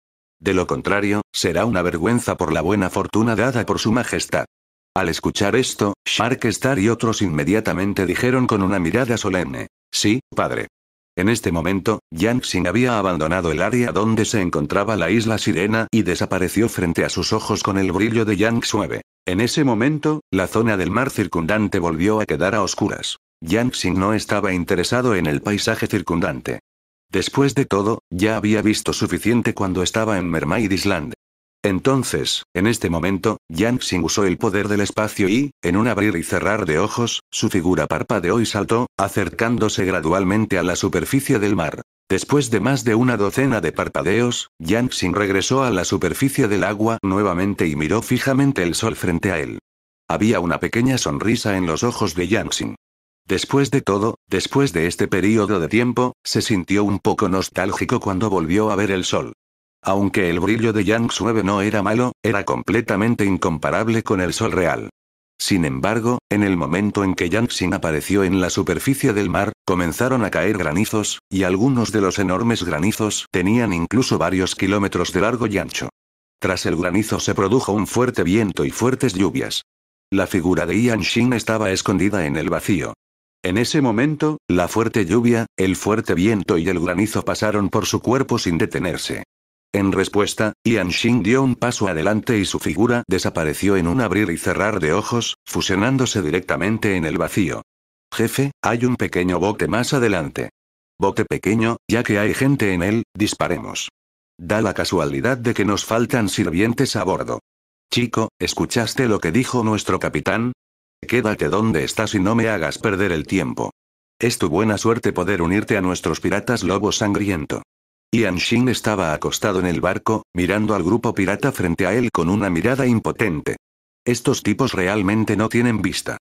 De lo contrario, será una vergüenza por la buena fortuna dada por su majestad. Al escuchar esto, Star y otros inmediatamente dijeron con una mirada solemne. Sí, padre. En este momento, Yang Xin había abandonado el área donde se encontraba la isla Sirena y desapareció frente a sus ojos con el brillo de Yang Suave. En ese momento, la zona del mar circundante volvió a quedar a oscuras. Xing no estaba interesado en el paisaje circundante. Después de todo, ya había visto suficiente cuando estaba en Mermaid Island. Entonces, en este momento, Xing usó el poder del espacio y, en un abrir y cerrar de ojos, su figura parpadeó y saltó, acercándose gradualmente a la superficie del mar. Después de más de una docena de parpadeos, Xing regresó a la superficie del agua nuevamente y miró fijamente el sol frente a él. Había una pequeña sonrisa en los ojos de Xing. Después de todo, después de este periodo de tiempo, se sintió un poco nostálgico cuando volvió a ver el sol. Aunque el brillo de Yang Xu'e no era malo, era completamente incomparable con el sol real. Sin embargo, en el momento en que Yang Xin apareció en la superficie del mar, comenzaron a caer granizos, y algunos de los enormes granizos tenían incluso varios kilómetros de largo y ancho. Tras el granizo se produjo un fuerte viento y fuertes lluvias. La figura de Xin estaba escondida en el vacío. En ese momento, la fuerte lluvia, el fuerte viento y el granizo pasaron por su cuerpo sin detenerse. En respuesta, Yan Xing dio un paso adelante y su figura desapareció en un abrir y cerrar de ojos, fusionándose directamente en el vacío. Jefe, hay un pequeño bote más adelante. Bote pequeño, ya que hay gente en él, disparemos. Da la casualidad de que nos faltan sirvientes a bordo. Chico, ¿escuchaste lo que dijo nuestro capitán? Quédate donde estás y no me hagas perder el tiempo. Es tu buena suerte poder unirte a nuestros piratas lobo sangriento. Ian Shin estaba acostado en el barco, mirando al grupo pirata frente a él con una mirada impotente. Estos tipos realmente no tienen vista.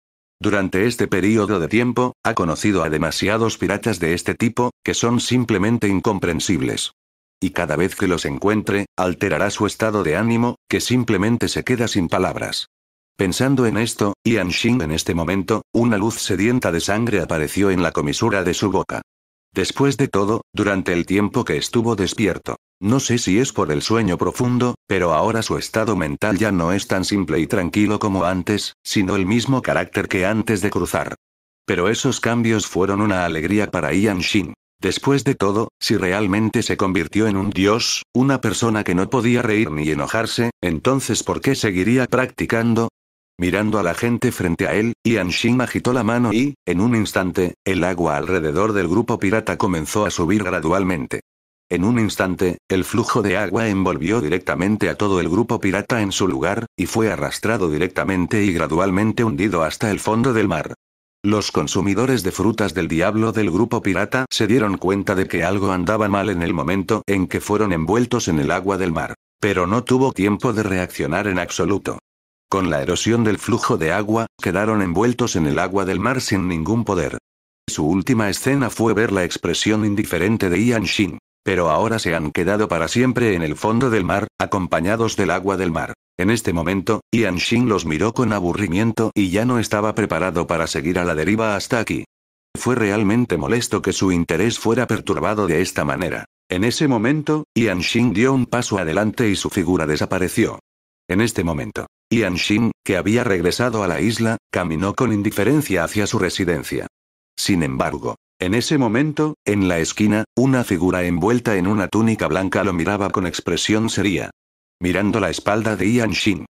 Durante este periodo de tiempo, ha conocido a demasiados piratas de este tipo, que son simplemente incomprensibles. Y cada vez que los encuentre, alterará su estado de ánimo, que simplemente se queda sin palabras. Pensando en esto, Ian Xing en este momento, una luz sedienta de sangre apareció en la comisura de su boca. Después de todo, durante el tiempo que estuvo despierto, no sé si es por el sueño profundo, pero ahora su estado mental ya no es tan simple y tranquilo como antes, sino el mismo carácter que antes de cruzar. Pero esos cambios fueron una alegría para Ian Xin. Después de todo, si realmente se convirtió en un dios, una persona que no podía reír ni enojarse, entonces ¿por qué seguiría practicando? Mirando a la gente frente a él, Ian Xin agitó la mano y, en un instante, el agua alrededor del grupo pirata comenzó a subir gradualmente. En un instante, el flujo de agua envolvió directamente a todo el grupo pirata en su lugar, y fue arrastrado directamente y gradualmente hundido hasta el fondo del mar. Los consumidores de frutas del diablo del grupo pirata se dieron cuenta de que algo andaba mal en el momento en que fueron envueltos en el agua del mar, pero no tuvo tiempo de reaccionar en absoluto con la erosión del flujo de agua, quedaron envueltos en el agua del mar sin ningún poder. Su última escena fue ver la expresión indiferente de Ian Shin. Pero ahora se han quedado para siempre en el fondo del mar, acompañados del agua del mar. En este momento, Ian Shin los miró con aburrimiento y ya no estaba preparado para seguir a la deriva hasta aquí. Fue realmente molesto que su interés fuera perturbado de esta manera. En ese momento, Ian Shin dio un paso adelante y su figura desapareció. En este momento, Shin, que había regresado a la isla, caminó con indiferencia hacia su residencia. Sin embargo, en ese momento, en la esquina, una figura envuelta en una túnica blanca lo miraba con expresión seria. Mirando la espalda de Ian Shin.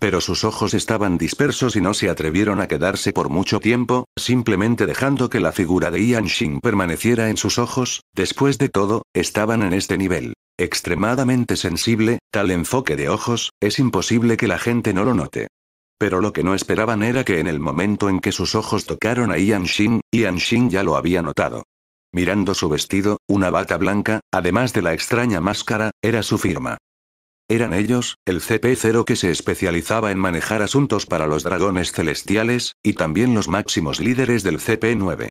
Pero sus ojos estaban dispersos y no se atrevieron a quedarse por mucho tiempo, simplemente dejando que la figura de Ian Shin permaneciera en sus ojos, después de todo, estaban en este nivel. Extremadamente sensible, tal enfoque de ojos, es imposible que la gente no lo note. Pero lo que no esperaban era que en el momento en que sus ojos tocaron a Ian Shin, Ian Shin ya lo había notado. Mirando su vestido, una bata blanca, además de la extraña máscara, era su firma. Eran ellos, el CP0 que se especializaba en manejar asuntos para los dragones celestiales, y también los máximos líderes del CP9.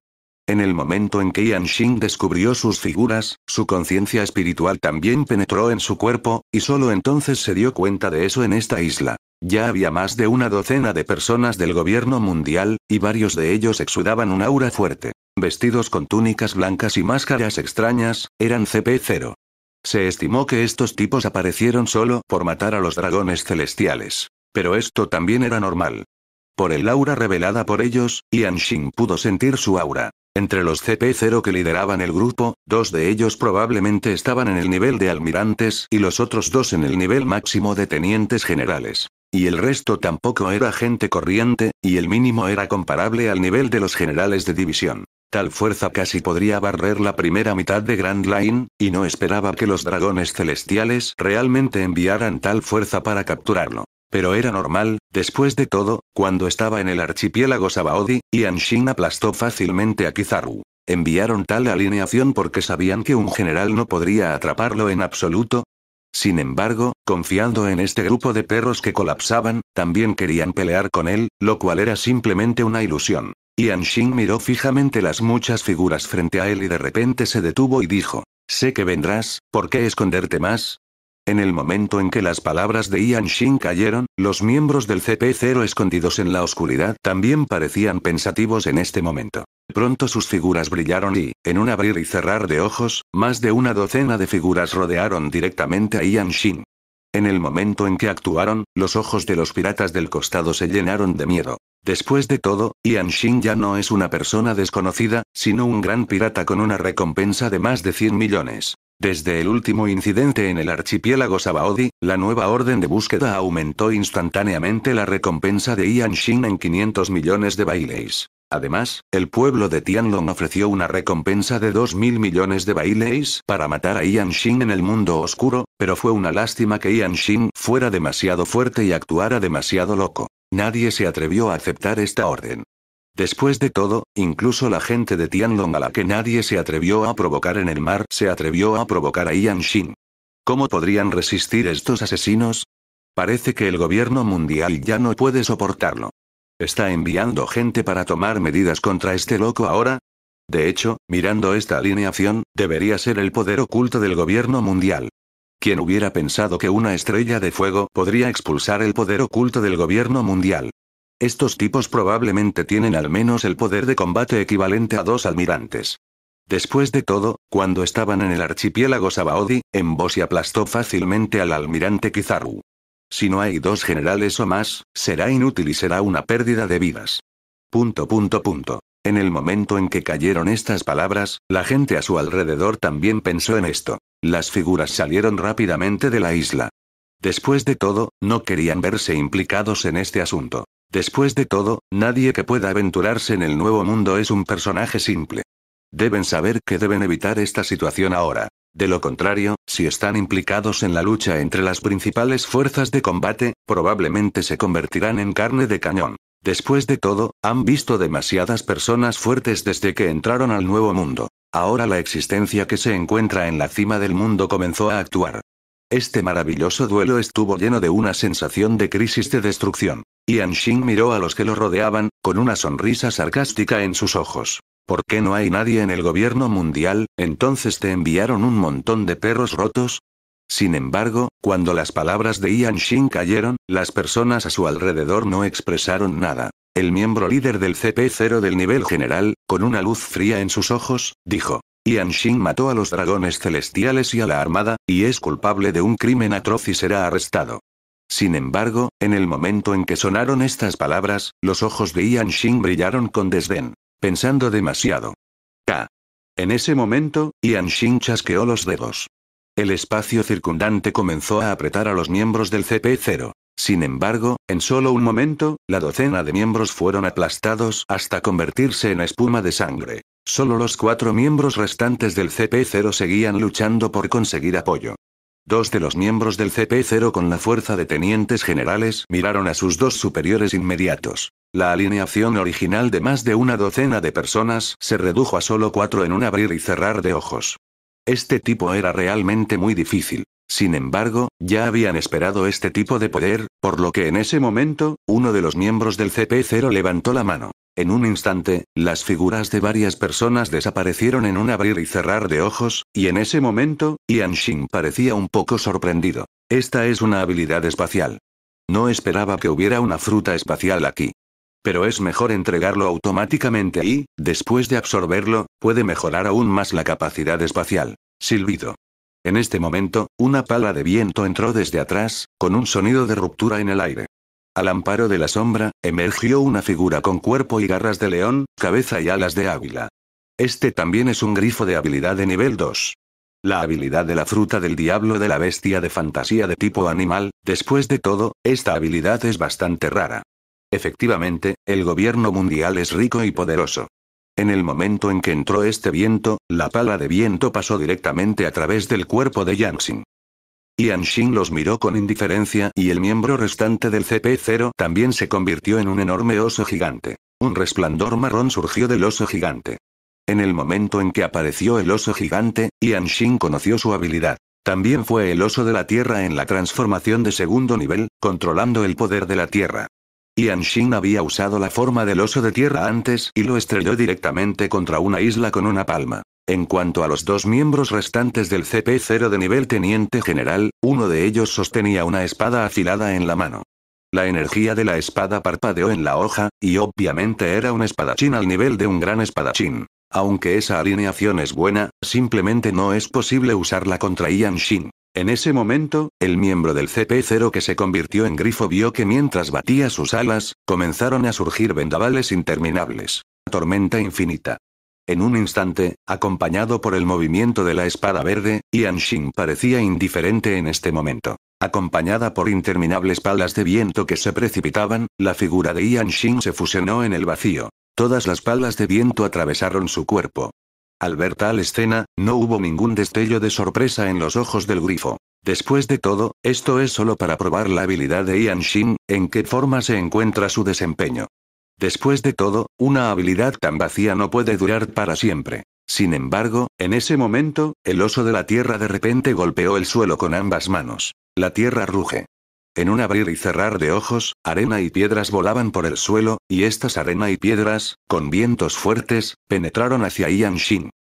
En el momento en que Ian Xing descubrió sus figuras, su conciencia espiritual también penetró en su cuerpo, y solo entonces se dio cuenta de eso en esta isla. Ya había más de una docena de personas del gobierno mundial, y varios de ellos exudaban un aura fuerte. Vestidos con túnicas blancas y máscaras extrañas, eran CP0. Se estimó que estos tipos aparecieron solo por matar a los dragones celestiales. Pero esto también era normal. Por el aura revelada por ellos, Yan Xing pudo sentir su aura. Entre los CP0 que lideraban el grupo, dos de ellos probablemente estaban en el nivel de almirantes y los otros dos en el nivel máximo de tenientes generales. Y el resto tampoco era gente corriente, y el mínimo era comparable al nivel de los generales de división. Tal fuerza casi podría barrer la primera mitad de Grand Line, y no esperaba que los dragones celestiales realmente enviaran tal fuerza para capturarlo. Pero era normal, después de todo, cuando estaba en el archipiélago Sabaody, Anshin aplastó fácilmente a Kizaru. Enviaron tal alineación porque sabían que un general no podría atraparlo en absoluto. Sin embargo, confiando en este grupo de perros que colapsaban, también querían pelear con él, lo cual era simplemente una ilusión. Yanshin miró fijamente las muchas figuras frente a él y de repente se detuvo y dijo, Sé que vendrás, ¿por qué esconderte más? En el momento en que las palabras de Ian Shin cayeron, los miembros del CP0 escondidos en la oscuridad también parecían pensativos en este momento. Pronto sus figuras brillaron y, en un abrir y cerrar de ojos, más de una docena de figuras rodearon directamente a Ian Shin. En el momento en que actuaron, los ojos de los piratas del costado se llenaron de miedo. Después de todo, Ian Shin ya no es una persona desconocida, sino un gran pirata con una recompensa de más de 100 millones. Desde el último incidente en el archipiélago Sabaody, la nueva orden de búsqueda aumentó instantáneamente la recompensa de Ian Shin en 500 millones de baileys. Además, el pueblo de Tianlong ofreció una recompensa de 2.000 millones de baileys para matar a Ian Shin en el mundo oscuro, pero fue una lástima que Ian Shin fuera demasiado fuerte y actuara demasiado loco. Nadie se atrevió a aceptar esta orden. Después de todo, incluso la gente de Tianlong a la que nadie se atrevió a provocar en el mar se atrevió a provocar a Xin. ¿Cómo podrían resistir estos asesinos? Parece que el gobierno mundial ya no puede soportarlo. ¿Está enviando gente para tomar medidas contra este loco ahora? De hecho, mirando esta alineación, debería ser el poder oculto del gobierno mundial. ¿Quién hubiera pensado que una estrella de fuego podría expulsar el poder oculto del gobierno mundial? Estos tipos probablemente tienen al menos el poder de combate equivalente a dos almirantes. Después de todo, cuando estaban en el archipiélago Sabaody, Embosi aplastó fácilmente al almirante Kizaru. Si no hay dos generales o más, será inútil y será una pérdida de vidas. Punto punto punto. En el momento en que cayeron estas palabras, la gente a su alrededor también pensó en esto. Las figuras salieron rápidamente de la isla. Después de todo, no querían verse implicados en este asunto. Después de todo, nadie que pueda aventurarse en el nuevo mundo es un personaje simple. Deben saber que deben evitar esta situación ahora. De lo contrario, si están implicados en la lucha entre las principales fuerzas de combate, probablemente se convertirán en carne de cañón. Después de todo, han visto demasiadas personas fuertes desde que entraron al nuevo mundo. Ahora la existencia que se encuentra en la cima del mundo comenzó a actuar. Este maravilloso duelo estuvo lleno de una sensación de crisis de destrucción. Ian Shin miró a los que lo rodeaban, con una sonrisa sarcástica en sus ojos. ¿Por qué no hay nadie en el gobierno mundial? Entonces te enviaron un montón de perros rotos. Sin embargo, cuando las palabras de Ian Shin cayeron, las personas a su alrededor no expresaron nada. El miembro líder del CP0 del nivel general, con una luz fría en sus ojos, dijo, Xing mató a los dragones celestiales y a la armada, y es culpable de un crimen atroz y será arrestado. Sin embargo, en el momento en que sonaron estas palabras, los ojos de Xing brillaron con desdén. Pensando demasiado. K. En ese momento, Xing chasqueó los dedos. El espacio circundante comenzó a apretar a los miembros del CP0. Sin embargo, en solo un momento, la docena de miembros fueron aplastados hasta convertirse en espuma de sangre. Solo los cuatro miembros restantes del CP0 seguían luchando por conseguir apoyo. Dos de los miembros del CP0 con la fuerza de tenientes generales miraron a sus dos superiores inmediatos. La alineación original de más de una docena de personas se redujo a solo cuatro en un abrir y cerrar de ojos. Este tipo era realmente muy difícil. Sin embargo, ya habían esperado este tipo de poder, por lo que en ese momento, uno de los miembros del CP0 levantó la mano. En un instante, las figuras de varias personas desaparecieron en un abrir y cerrar de ojos, y en ese momento, Ian Shin parecía un poco sorprendido. Esta es una habilidad espacial. No esperaba que hubiera una fruta espacial aquí. Pero es mejor entregarlo automáticamente y, después de absorberlo, puede mejorar aún más la capacidad espacial. Silbido. En este momento, una pala de viento entró desde atrás, con un sonido de ruptura en el aire. Al amparo de la sombra, emergió una figura con cuerpo y garras de león, cabeza y alas de águila. Este también es un grifo de habilidad de nivel 2. La habilidad de la fruta del diablo de la bestia de fantasía de tipo animal, después de todo, esta habilidad es bastante rara. Efectivamente, el gobierno mundial es rico y poderoso. En el momento en que entró este viento, la pala de viento pasó directamente a través del cuerpo de yan Xin los miró con indiferencia y el miembro restante del CP0 también se convirtió en un enorme oso gigante. Un resplandor marrón surgió del oso gigante. En el momento en que apareció el oso gigante, Xin conoció su habilidad. También fue el oso de la tierra en la transformación de segundo nivel, controlando el poder de la tierra. Yanxin había usado la forma del oso de tierra antes y lo estrelló directamente contra una isla con una palma. En cuanto a los dos miembros restantes del CP0 de nivel teniente general, uno de ellos sostenía una espada afilada en la mano. La energía de la espada parpadeó en la hoja, y obviamente era un espadachín al nivel de un gran espadachín. Aunque esa alineación es buena, simplemente no es posible usarla contra Yan Shin. En ese momento, el miembro del CP0 que se convirtió en grifo vio que mientras batía sus alas, comenzaron a surgir vendavales interminables. Tormenta infinita. En un instante, acompañado por el movimiento de la espada verde, Yan Xing parecía indiferente en este momento. Acompañada por interminables palas de viento que se precipitaban, la figura de Ian Xing se fusionó en el vacío. Todas las palas de viento atravesaron su cuerpo. Al ver tal escena, no hubo ningún destello de sorpresa en los ojos del grifo. Después de todo, esto es solo para probar la habilidad de Ian Shin, en qué forma se encuentra su desempeño. Después de todo, una habilidad tan vacía no puede durar para siempre. Sin embargo, en ese momento, el oso de la tierra de repente golpeó el suelo con ambas manos. La tierra ruge. En un abrir y cerrar de ojos, arena y piedras volaban por el suelo, y estas arena y piedras, con vientos fuertes, penetraron hacia Ian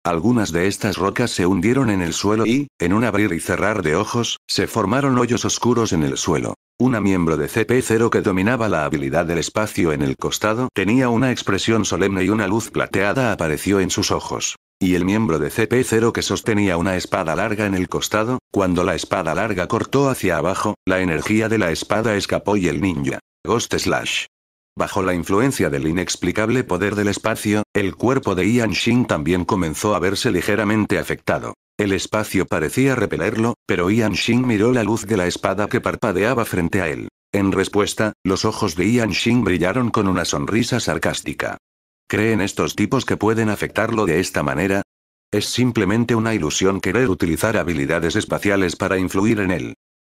algunas de estas rocas se hundieron en el suelo y, en un abrir y cerrar de ojos, se formaron hoyos oscuros en el suelo. Una miembro de CP0 que dominaba la habilidad del espacio en el costado tenía una expresión solemne y una luz plateada apareció en sus ojos. Y el miembro de CP0 que sostenía una espada larga en el costado, cuando la espada larga cortó hacia abajo, la energía de la espada escapó y el ninja. Ghost Slash. Bajo la influencia del inexplicable poder del espacio, el cuerpo de Ian Shin también comenzó a verse ligeramente afectado. El espacio parecía repelerlo, pero Ian Shin miró la luz de la espada que parpadeaba frente a él. En respuesta, los ojos de Ian Shin brillaron con una sonrisa sarcástica. ¿Creen estos tipos que pueden afectarlo de esta manera? Es simplemente una ilusión querer utilizar habilidades espaciales para influir en él.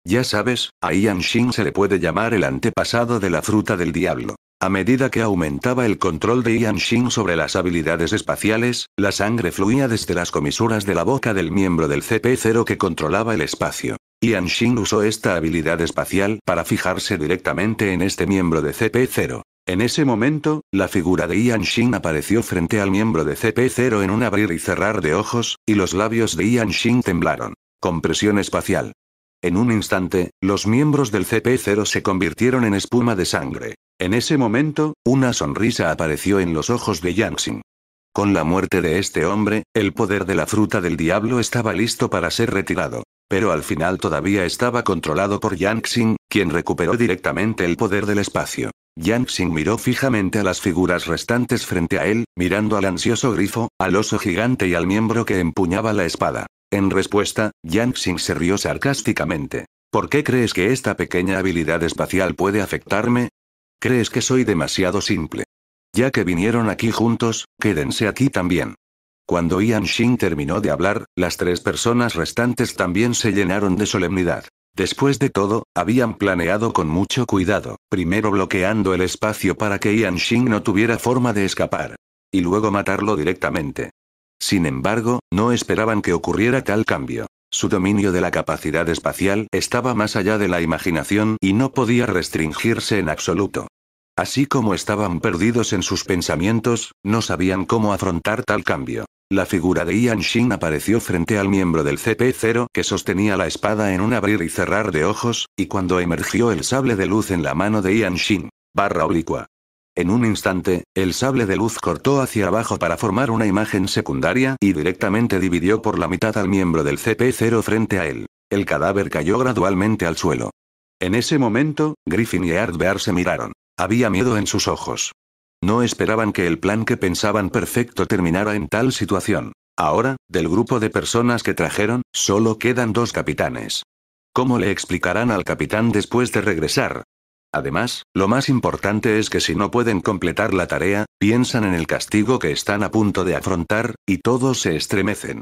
Ya sabes, a Ian Shin se le puede llamar el antepasado de la fruta del diablo. A medida que aumentaba el control de Ian Shin sobre las habilidades espaciales, la sangre fluía desde las comisuras de la boca del miembro del CP0 que controlaba el espacio. Ian Shin usó esta habilidad espacial para fijarse directamente en este miembro de CP0. En ese momento, la figura de Ian Shin apareció frente al miembro de CP0 en un abrir y cerrar de ojos, y los labios de Ian Shin temblaron. Compresión espacial. En un instante, los miembros del CP0 se convirtieron en espuma de sangre. En ese momento, una sonrisa apareció en los ojos de Yangxin. Con la muerte de este hombre, el poder de la fruta del diablo estaba listo para ser retirado. Pero al final todavía estaba controlado por Yangxin, quien recuperó directamente el poder del espacio. Xin miró fijamente a las figuras restantes frente a él, mirando al ansioso grifo, al oso gigante y al miembro que empuñaba la espada. En respuesta, Yang Xing se rió sarcásticamente. ¿Por qué crees que esta pequeña habilidad espacial puede afectarme? ¿Crees que soy demasiado simple? Ya que vinieron aquí juntos, quédense aquí también. Cuando Yan Xing terminó de hablar, las tres personas restantes también se llenaron de solemnidad. Después de todo, habían planeado con mucho cuidado, primero bloqueando el espacio para que Yan Xing no tuviera forma de escapar. Y luego matarlo directamente. Sin embargo, no esperaban que ocurriera tal cambio. Su dominio de la capacidad espacial estaba más allá de la imaginación y no podía restringirse en absoluto. Así como estaban perdidos en sus pensamientos, no sabían cómo afrontar tal cambio. La figura de Ian Shin apareció frente al miembro del CP0 que sostenía la espada en un abrir y cerrar de ojos, y cuando emergió el sable de luz en la mano de Ian Shin, barra oblicua, en un instante, el sable de luz cortó hacia abajo para formar una imagen secundaria y directamente dividió por la mitad al miembro del CP0 frente a él. El cadáver cayó gradualmente al suelo. En ese momento, Griffin y Bear se miraron. Había miedo en sus ojos. No esperaban que el plan que pensaban perfecto terminara en tal situación. Ahora, del grupo de personas que trajeron, solo quedan dos capitanes. ¿Cómo le explicarán al capitán después de regresar? Además, lo más importante es que si no pueden completar la tarea, piensan en el castigo que están a punto de afrontar, y todos se estremecen.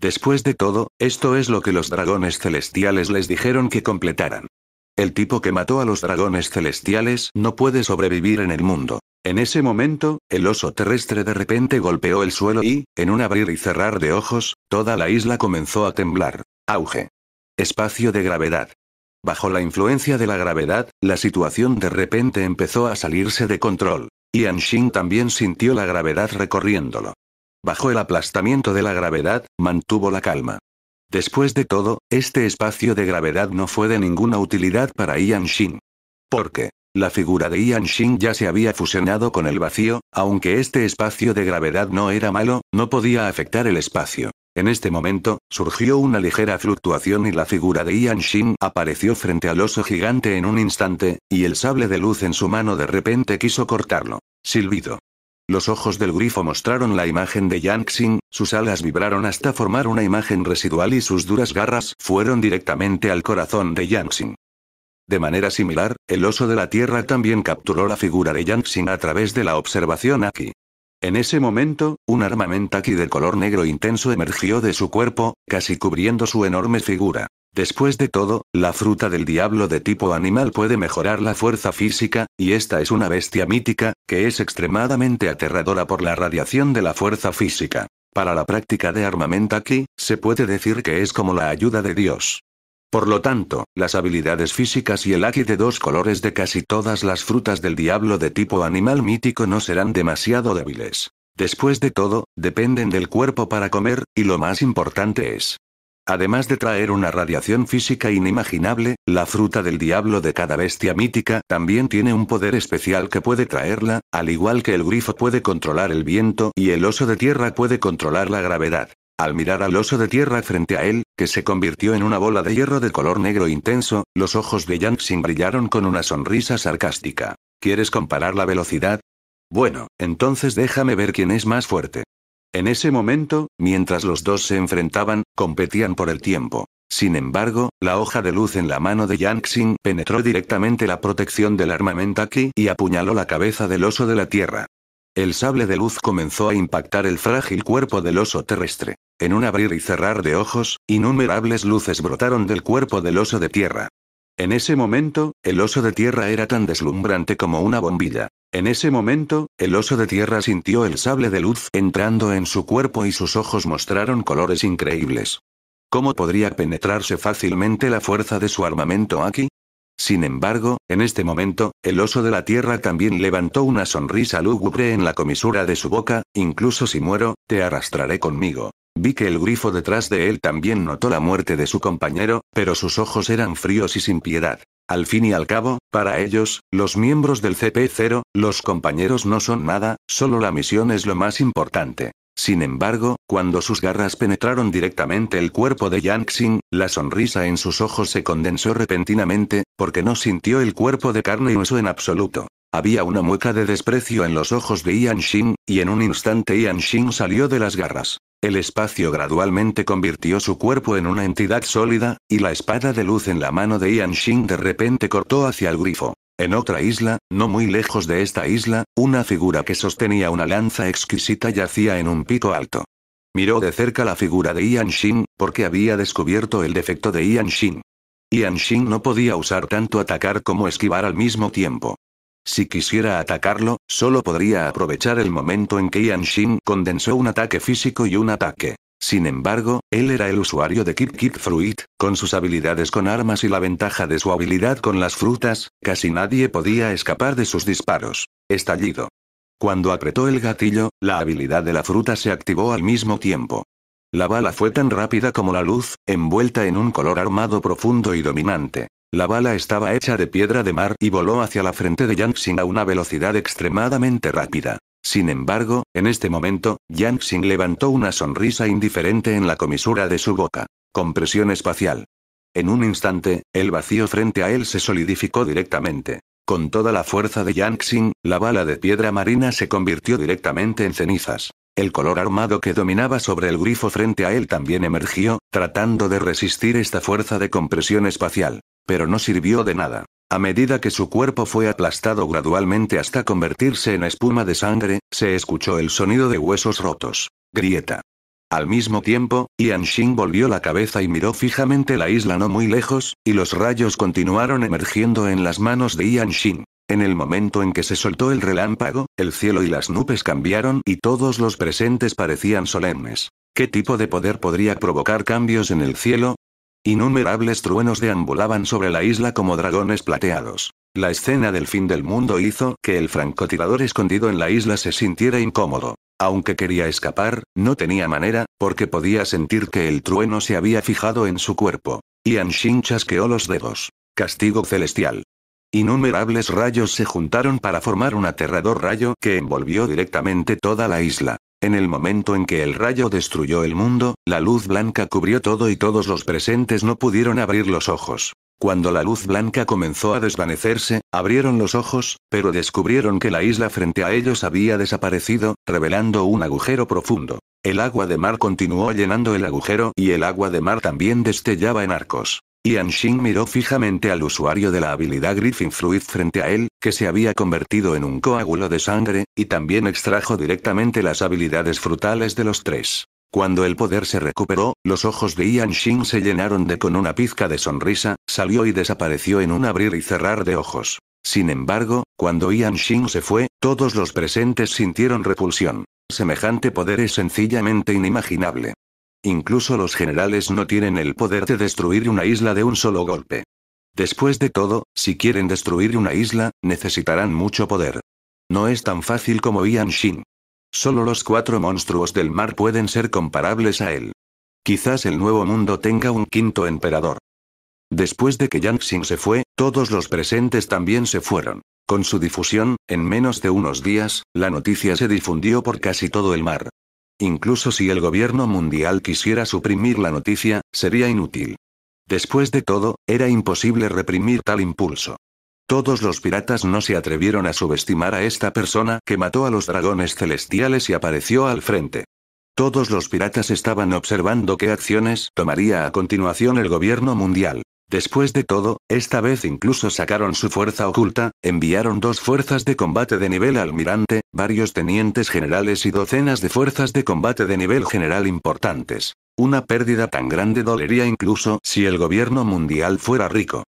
Después de todo, esto es lo que los dragones celestiales les dijeron que completaran. El tipo que mató a los dragones celestiales no puede sobrevivir en el mundo. En ese momento, el oso terrestre de repente golpeó el suelo y, en un abrir y cerrar de ojos, toda la isla comenzó a temblar. Auge. Espacio de gravedad. Bajo la influencia de la gravedad, la situación de repente empezó a salirse de control. Y xin también sintió la gravedad recorriéndolo. Bajo el aplastamiento de la gravedad, mantuvo la calma. Después de todo, este espacio de gravedad no fue de ninguna utilidad para Ian Xin. Porque, la figura de Ian Xin ya se había fusionado con el vacío, aunque este espacio de gravedad no era malo, no podía afectar el espacio. En este momento, surgió una ligera fluctuación y la figura de Yan Xin apareció frente al oso gigante en un instante, y el sable de luz en su mano de repente quiso cortarlo. Silbido. Los ojos del grifo mostraron la imagen de Xin, sus alas vibraron hasta formar una imagen residual y sus duras garras fueron directamente al corazón de Xing. De manera similar, el oso de la tierra también capturó la figura de Xing a través de la observación aquí. En ese momento, un armamentaki de color negro intenso emergió de su cuerpo, casi cubriendo su enorme figura. Después de todo, la fruta del diablo de tipo animal puede mejorar la fuerza física, y esta es una bestia mítica, que es extremadamente aterradora por la radiación de la fuerza física. Para la práctica de armamentaki, se puede decir que es como la ayuda de Dios. Por lo tanto, las habilidades físicas y el haki de dos colores de casi todas las frutas del diablo de tipo animal mítico no serán demasiado débiles. Después de todo, dependen del cuerpo para comer, y lo más importante es. Además de traer una radiación física inimaginable, la fruta del diablo de cada bestia mítica también tiene un poder especial que puede traerla, al igual que el grifo puede controlar el viento y el oso de tierra puede controlar la gravedad. Al mirar al oso de tierra frente a él, que se convirtió en una bola de hierro de color negro intenso, los ojos de Yang Xing brillaron con una sonrisa sarcástica. ¿Quieres comparar la velocidad? Bueno, entonces déjame ver quién es más fuerte. En ese momento, mientras los dos se enfrentaban, competían por el tiempo. Sin embargo, la hoja de luz en la mano de Yang Xing penetró directamente la protección del armamento aquí y apuñaló la cabeza del oso de la tierra. El sable de luz comenzó a impactar el frágil cuerpo del oso terrestre. En un abrir y cerrar de ojos, innumerables luces brotaron del cuerpo del oso de tierra. En ese momento, el oso de tierra era tan deslumbrante como una bombilla. En ese momento, el oso de tierra sintió el sable de luz entrando en su cuerpo y sus ojos mostraron colores increíbles. ¿Cómo podría penetrarse fácilmente la fuerza de su armamento aquí? Sin embargo, en este momento, el oso de la tierra también levantó una sonrisa lúgubre en la comisura de su boca, incluso si muero, te arrastraré conmigo. Vi que el grifo detrás de él también notó la muerte de su compañero, pero sus ojos eran fríos y sin piedad. Al fin y al cabo, para ellos, los miembros del CP0, los compañeros no son nada, solo la misión es lo más importante. Sin embargo, cuando sus garras penetraron directamente el cuerpo de Xing, la sonrisa en sus ojos se condensó repentinamente, porque no sintió el cuerpo de carne y hueso en absoluto. Había una mueca de desprecio en los ojos de Yan Xing, y en un instante Yan Xing salió de las garras. El espacio gradualmente convirtió su cuerpo en una entidad sólida, y la espada de luz en la mano de Yan Xing de repente cortó hacia el grifo. En otra isla, no muy lejos de esta isla, una figura que sostenía una lanza exquisita yacía en un pico alto. Miró de cerca la figura de Ian Shin, porque había descubierto el defecto de Ian Shin. Ian Shin no podía usar tanto atacar como esquivar al mismo tiempo. Si quisiera atacarlo, solo podría aprovechar el momento en que Ian Shin condensó un ataque físico y un ataque sin embargo, él era el usuario de Kip Kip Fruit, con sus habilidades con armas y la ventaja de su habilidad con las frutas, casi nadie podía escapar de sus disparos. Estallido. Cuando apretó el gatillo, la habilidad de la fruta se activó al mismo tiempo. La bala fue tan rápida como la luz, envuelta en un color armado profundo y dominante. La bala estaba hecha de piedra de mar y voló hacia la frente de Xin a una velocidad extremadamente rápida. Sin embargo, en este momento, Yang Xing levantó una sonrisa indiferente en la comisura de su boca. Compresión espacial. En un instante, el vacío frente a él se solidificó directamente. Con toda la fuerza de Yang Xing, la bala de piedra marina se convirtió directamente en cenizas. El color armado que dominaba sobre el grifo frente a él también emergió, tratando de resistir esta fuerza de compresión espacial. Pero no sirvió de nada. A medida que su cuerpo fue aplastado gradualmente hasta convertirse en espuma de sangre, se escuchó el sonido de huesos rotos. Grieta. Al mismo tiempo, Ian Shin volvió la cabeza y miró fijamente la isla no muy lejos, y los rayos continuaron emergiendo en las manos de Ian Shin. En el momento en que se soltó el relámpago, el cielo y las nubes cambiaron y todos los presentes parecían solemnes. ¿Qué tipo de poder podría provocar cambios en el cielo? Innumerables truenos deambulaban sobre la isla como dragones plateados. La escena del fin del mundo hizo que el francotirador escondido en la isla se sintiera incómodo. Aunque quería escapar, no tenía manera, porque podía sentir que el trueno se había fijado en su cuerpo. Y Shin chasqueó los dedos. Castigo celestial. Innumerables rayos se juntaron para formar un aterrador rayo que envolvió directamente toda la isla. En el momento en que el rayo destruyó el mundo, la luz blanca cubrió todo y todos los presentes no pudieron abrir los ojos. Cuando la luz blanca comenzó a desvanecerse, abrieron los ojos, pero descubrieron que la isla frente a ellos había desaparecido, revelando un agujero profundo. El agua de mar continuó llenando el agujero y el agua de mar también destellaba en arcos. Ian Xing miró fijamente al usuario de la habilidad Griffin Fluid frente a él, que se había convertido en un coágulo de sangre, y también extrajo directamente las habilidades frutales de los tres. Cuando el poder se recuperó, los ojos de Ian Xing se llenaron de con una pizca de sonrisa, salió y desapareció en un abrir y cerrar de ojos. Sin embargo, cuando Ian Xing se fue, todos los presentes sintieron repulsión. Semejante poder es sencillamente inimaginable. Incluso los generales no tienen el poder de destruir una isla de un solo golpe. Después de todo, si quieren destruir una isla, necesitarán mucho poder. No es tan fácil como Yan Shin. Solo los cuatro monstruos del mar pueden ser comparables a él. Quizás el nuevo mundo tenga un quinto emperador. Después de que Yang Xin se fue, todos los presentes también se fueron. Con su difusión, en menos de unos días, la noticia se difundió por casi todo el mar. Incluso si el gobierno mundial quisiera suprimir la noticia, sería inútil. Después de todo, era imposible reprimir tal impulso. Todos los piratas no se atrevieron a subestimar a esta persona que mató a los dragones celestiales y apareció al frente. Todos los piratas estaban observando qué acciones tomaría a continuación el gobierno mundial. Después de todo, esta vez incluso sacaron su fuerza oculta, enviaron dos fuerzas de combate de nivel almirante, varios tenientes generales y docenas de fuerzas de combate de nivel general importantes. Una pérdida tan grande dolería incluso si el gobierno mundial fuera rico.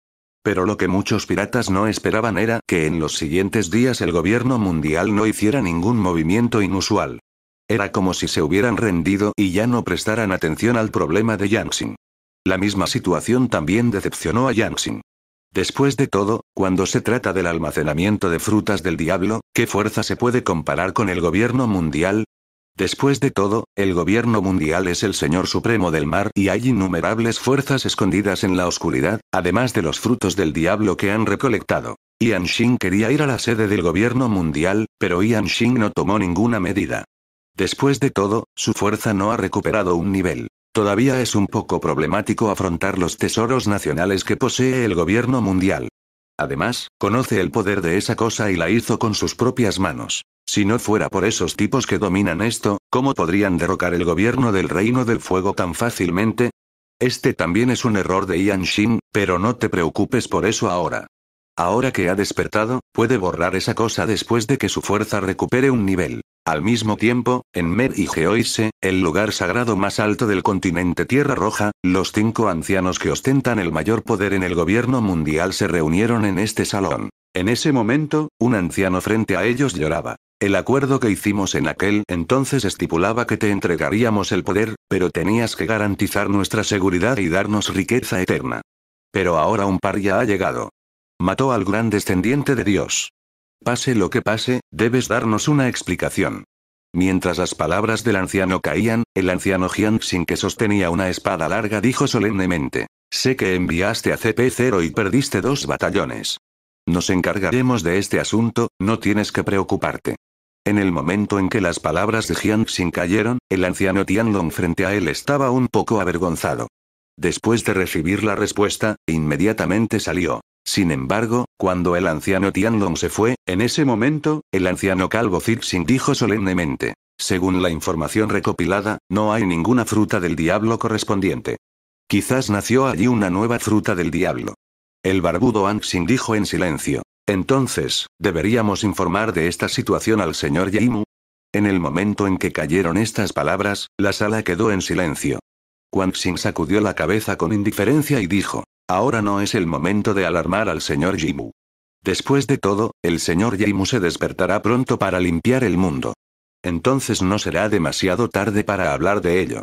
Pero lo que muchos piratas no esperaban era que en los siguientes días el gobierno mundial no hiciera ningún movimiento inusual. Era como si se hubieran rendido y ya no prestaran atención al problema de Yangtze. La misma situación también decepcionó a Xing. Después de todo, cuando se trata del almacenamiento de frutas del diablo, ¿qué fuerza se puede comparar con el gobierno mundial? Después de todo, el gobierno mundial es el señor supremo del mar y hay innumerables fuerzas escondidas en la oscuridad, además de los frutos del diablo que han recolectado. Yang Xing quería ir a la sede del gobierno mundial, pero Yan Xing no tomó ninguna medida. Después de todo, su fuerza no ha recuperado un nivel. Todavía es un poco problemático afrontar los tesoros nacionales que posee el gobierno mundial. Además, conoce el poder de esa cosa y la hizo con sus propias manos. Si no fuera por esos tipos que dominan esto, ¿cómo podrían derrocar el gobierno del Reino del Fuego tan fácilmente? Este también es un error de Ian Shin, pero no te preocupes por eso ahora. Ahora que ha despertado, puede borrar esa cosa después de que su fuerza recupere un nivel. Al mismo tiempo, en Med y Geoise, el lugar sagrado más alto del continente Tierra Roja, los cinco ancianos que ostentan el mayor poder en el gobierno mundial se reunieron en este salón. En ese momento, un anciano frente a ellos lloraba. El acuerdo que hicimos en aquel entonces estipulaba que te entregaríamos el poder, pero tenías que garantizar nuestra seguridad y darnos riqueza eterna. Pero ahora un par ya ha llegado. Mató al gran descendiente de Dios. Pase lo que pase, debes darnos una explicación. Mientras las palabras del anciano caían, el anciano sin que sostenía una espada larga dijo solemnemente. Sé que enviaste a CP0 y perdiste dos batallones. Nos encargaremos de este asunto, no tienes que preocuparte. En el momento en que las palabras de sin cayeron, el anciano Tianlong frente a él estaba un poco avergonzado. Después de recibir la respuesta, inmediatamente salió. Sin embargo, cuando el anciano Tianlong se fue, en ese momento, el anciano calvo Zixin dijo solemnemente. Según la información recopilada, no hay ninguna fruta del diablo correspondiente. Quizás nació allí una nueva fruta del diablo. El barbudo Anxin dijo en silencio. Entonces, ¿deberíamos informar de esta situación al señor Yaimu? En el momento en que cayeron estas palabras, la sala quedó en silencio. Quan Xing sacudió la cabeza con indiferencia y dijo, Ahora no es el momento de alarmar al señor Jimu. Después de todo, el señor Jimu se despertará pronto para limpiar el mundo. Entonces no será demasiado tarde para hablar de ello.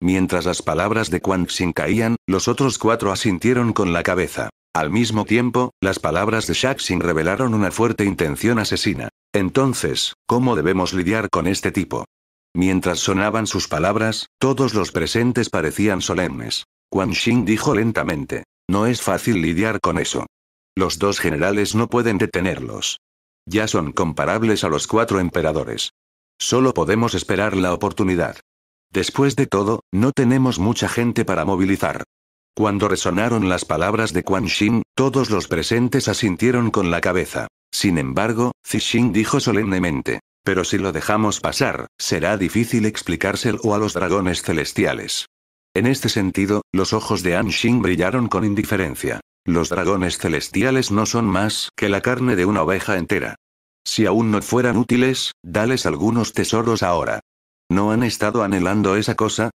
Mientras las palabras de Quan Xin caían, los otros cuatro asintieron con la cabeza. Al mismo tiempo, las palabras de Xin revelaron una fuerte intención asesina. Entonces, ¿cómo debemos lidiar con este tipo? Mientras sonaban sus palabras, todos los presentes parecían solemnes. Quan Xin dijo lentamente. No es fácil lidiar con eso. Los dos generales no pueden detenerlos. Ya son comparables a los cuatro emperadores. Solo podemos esperar la oportunidad. Después de todo, no tenemos mucha gente para movilizar. Cuando resonaron las palabras de Quan Xin, todos los presentes asintieron con la cabeza. Sin embargo, Zixin dijo solemnemente: Pero si lo dejamos pasar, será difícil explicárselo a los dragones celestiales. En este sentido, los ojos de Anshin brillaron con indiferencia. Los dragones celestiales no son más que la carne de una oveja entera. Si aún no fueran útiles, dales algunos tesoros ahora. ¿No han estado anhelando esa cosa?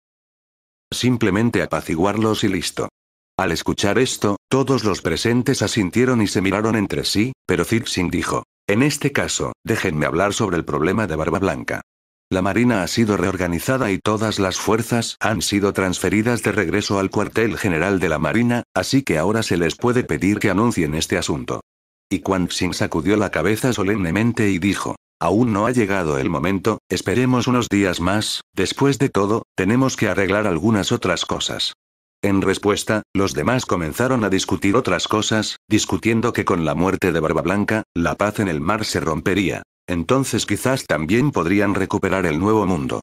Simplemente apaciguarlos y listo. Al escuchar esto, todos los presentes asintieron y se miraron entre sí, pero Zixing dijo, en este caso, déjenme hablar sobre el problema de Barba Blanca. La Marina ha sido reorganizada y todas las fuerzas han sido transferidas de regreso al cuartel general de la Marina, así que ahora se les puede pedir que anuncien este asunto. Y Quan Xin sacudió la cabeza solemnemente y dijo, Aún no ha llegado el momento, esperemos unos días más, después de todo, tenemos que arreglar algunas otras cosas. En respuesta, los demás comenzaron a discutir otras cosas, discutiendo que con la muerte de Barba Blanca, la paz en el mar se rompería, entonces quizás también podrían recuperar el nuevo mundo.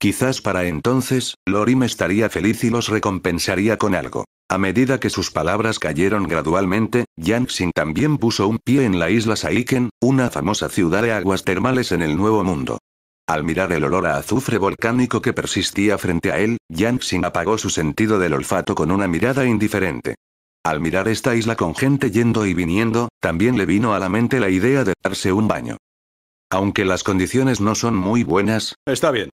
Quizás para entonces, Lorim estaría feliz y los recompensaría con algo. A medida que sus palabras cayeron gradualmente, Xin también puso un pie en la isla Saiken, una famosa ciudad de aguas termales en el Nuevo Mundo. Al mirar el olor a azufre volcánico que persistía frente a él, Xin apagó su sentido del olfato con una mirada indiferente. Al mirar esta isla con gente yendo y viniendo, también le vino a la mente la idea de darse un baño. Aunque las condiciones no son muy buenas. Está bien.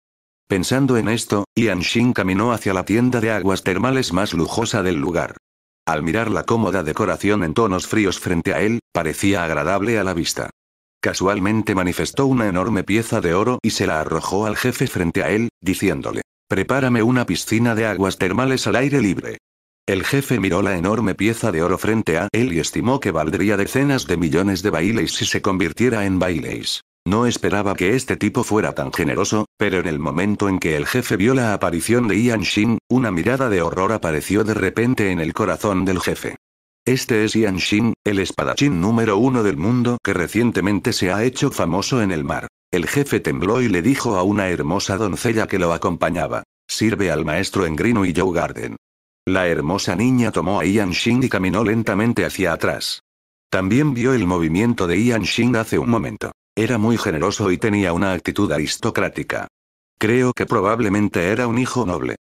Pensando en esto, Ian Shin caminó hacia la tienda de aguas termales más lujosa del lugar. Al mirar la cómoda decoración en tonos fríos frente a él, parecía agradable a la vista. Casualmente manifestó una enorme pieza de oro y se la arrojó al jefe frente a él, diciéndole, Prepárame una piscina de aguas termales al aire libre. El jefe miró la enorme pieza de oro frente a él y estimó que valdría decenas de millones de bailes si se convirtiera en bailes. No esperaba que este tipo fuera tan generoso, pero en el momento en que el jefe vio la aparición de Ian Shin, una mirada de horror apareció de repente en el corazón del jefe. Este es Ian Shin, el espadachín número uno del mundo que recientemente se ha hecho famoso en el mar. El jefe tembló y le dijo a una hermosa doncella que lo acompañaba. Sirve al maestro en Greenwich Joe Garden. La hermosa niña tomó a Ian Shin y caminó lentamente hacia atrás. También vio el movimiento de Ian Shin hace un momento. Era muy generoso y tenía una actitud aristocrática. Creo que probablemente era un hijo noble.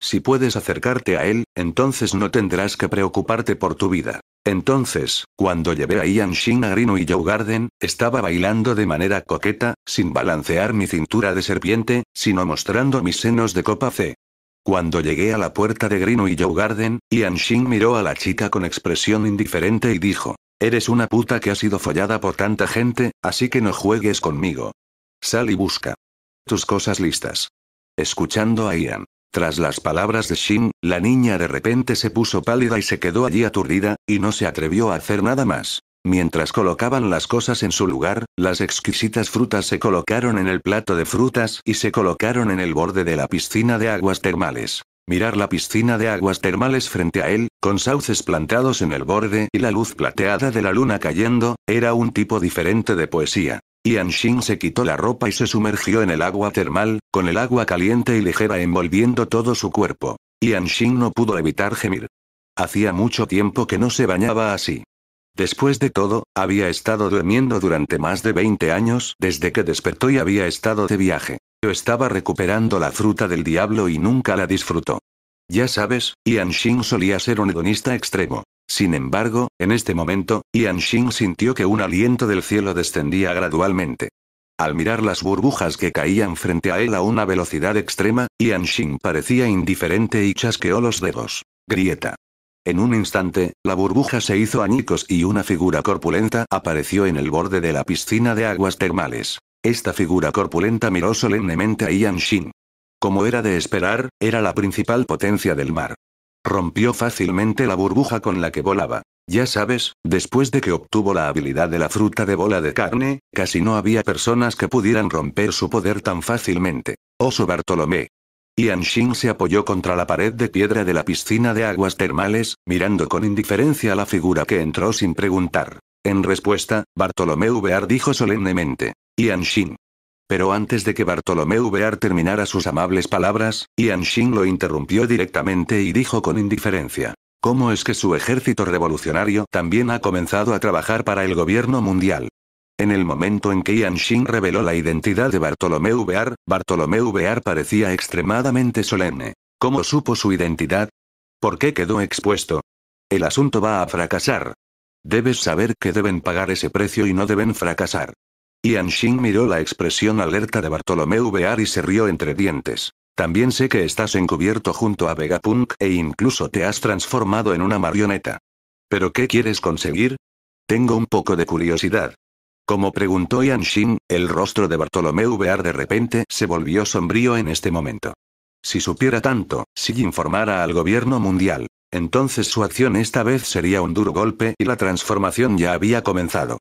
Si puedes acercarte a él, entonces no tendrás que preocuparte por tu vida. Entonces, cuando llevé a Ian Shin a Joe Garden, estaba bailando de manera coqueta, sin balancear mi cintura de serpiente, sino mostrando mis senos de copa C. Cuando llegué a la puerta de Greenwich Garden, Ian Shin miró a la chica con expresión indiferente y dijo, Eres una puta que ha sido follada por tanta gente, así que no juegues conmigo. Sal y busca. Tus cosas listas. Escuchando a Ian. Tras las palabras de Shin, la niña de repente se puso pálida y se quedó allí aturdida, y no se atrevió a hacer nada más. Mientras colocaban las cosas en su lugar, las exquisitas frutas se colocaron en el plato de frutas y se colocaron en el borde de la piscina de aguas termales mirar la piscina de aguas termales frente a él, con sauces plantados en el borde y la luz plateada de la luna cayendo, era un tipo diferente de poesía. Yan Xin se quitó la ropa y se sumergió en el agua termal, con el agua caliente y ligera envolviendo todo su cuerpo. Yan Xin no pudo evitar gemir. Hacía mucho tiempo que no se bañaba así. Después de todo, había estado durmiendo durante más de 20 años desde que despertó y había estado de viaje. Yo estaba recuperando la fruta del diablo y nunca la disfrutó. Ya sabes, Ian Xing solía ser un hedonista extremo. Sin embargo, en este momento, Ian Xing sintió que un aliento del cielo descendía gradualmente. Al mirar las burbujas que caían frente a él a una velocidad extrema, Ian Xing parecía indiferente y chasqueó los dedos. Grieta. En un instante, la burbuja se hizo añicos y una figura corpulenta apareció en el borde de la piscina de aguas termales. Esta figura corpulenta miró solemnemente a Ian Shin. Como era de esperar, era la principal potencia del mar. Rompió fácilmente la burbuja con la que volaba. Ya sabes, después de que obtuvo la habilidad de la fruta de bola de carne, casi no había personas que pudieran romper su poder tan fácilmente. Oso oh, Bartolomé. Ian Shin se apoyó contra la pared de piedra de la piscina de aguas termales, mirando con indiferencia a la figura que entró sin preguntar. En respuesta, Bartolomé Ubear dijo solemnemente. Shin. Pero antes de que Bartolomé Bear terminara sus amables palabras, xing lo interrumpió directamente y dijo con indiferencia. ¿Cómo es que su ejército revolucionario también ha comenzado a trabajar para el gobierno mundial? En el momento en que xing reveló la identidad de Bartolomé Bear, Bartolomé Bear parecía extremadamente solemne. ¿Cómo supo su identidad? ¿Por qué quedó expuesto? El asunto va a fracasar. Debes saber que deben pagar ese precio y no deben fracasar. Ian Shin miró la expresión alerta de Bartolomeu Bear y se rió entre dientes. También sé que estás encubierto junto a Vegapunk e incluso te has transformado en una marioneta. ¿Pero qué quieres conseguir? Tengo un poco de curiosidad. Como preguntó Ian Shin, el rostro de Bartolomeu Bear de repente se volvió sombrío en este momento. Si supiera tanto, si informara al gobierno mundial, entonces su acción esta vez sería un duro golpe y la transformación ya había comenzado.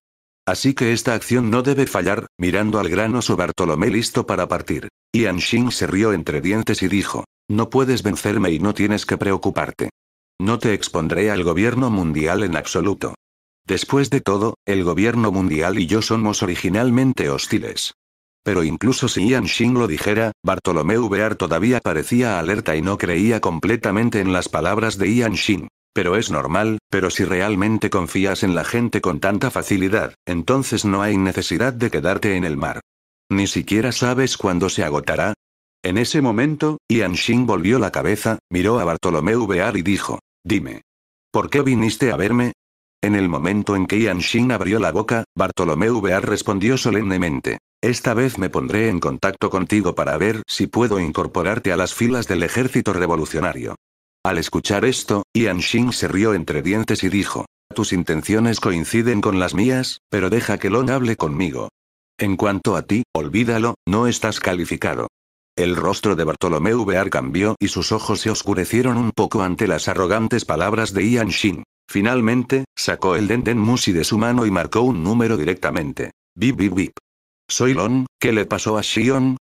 Así que esta acción no debe fallar, mirando al gran oso Bartolomé listo para partir. Ian Xing se rió entre dientes y dijo, no puedes vencerme y no tienes que preocuparte. No te expondré al gobierno mundial en absoluto. Después de todo, el gobierno mundial y yo somos originalmente hostiles. Pero incluso si Ian Xing lo dijera, Bartolomé Ubear todavía parecía alerta y no creía completamente en las palabras de Ian Xing. Pero es normal, pero si realmente confías en la gente con tanta facilidad, entonces no hay necesidad de quedarte en el mar. Ni siquiera sabes cuándo se agotará. En ese momento, Ian Xing volvió la cabeza, miró a Bartolomé Bear y dijo, dime. ¿Por qué viniste a verme? En el momento en que Ian Xing abrió la boca, Bartolomé Bear respondió solemnemente. Esta vez me pondré en contacto contigo para ver si puedo incorporarte a las filas del ejército revolucionario. Al escuchar esto, Ian Xing se rió entre dientes y dijo, tus intenciones coinciden con las mías, pero deja que Lon hable conmigo. En cuanto a ti, olvídalo, no estás calificado. El rostro de Bartolomé Bear cambió y sus ojos se oscurecieron un poco ante las arrogantes palabras de Ian Shin. Finalmente, sacó el Denden Musi de su mano y marcó un número directamente. Bip bip bip. Soy Lon, ¿qué le pasó a Shion?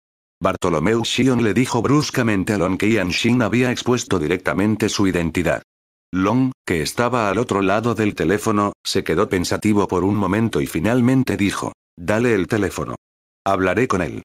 Bartolomeu Xion le dijo bruscamente a Long que Ian Shin había expuesto directamente su identidad. Long, que estaba al otro lado del teléfono, se quedó pensativo por un momento y finalmente dijo, Dale el teléfono. Hablaré con él.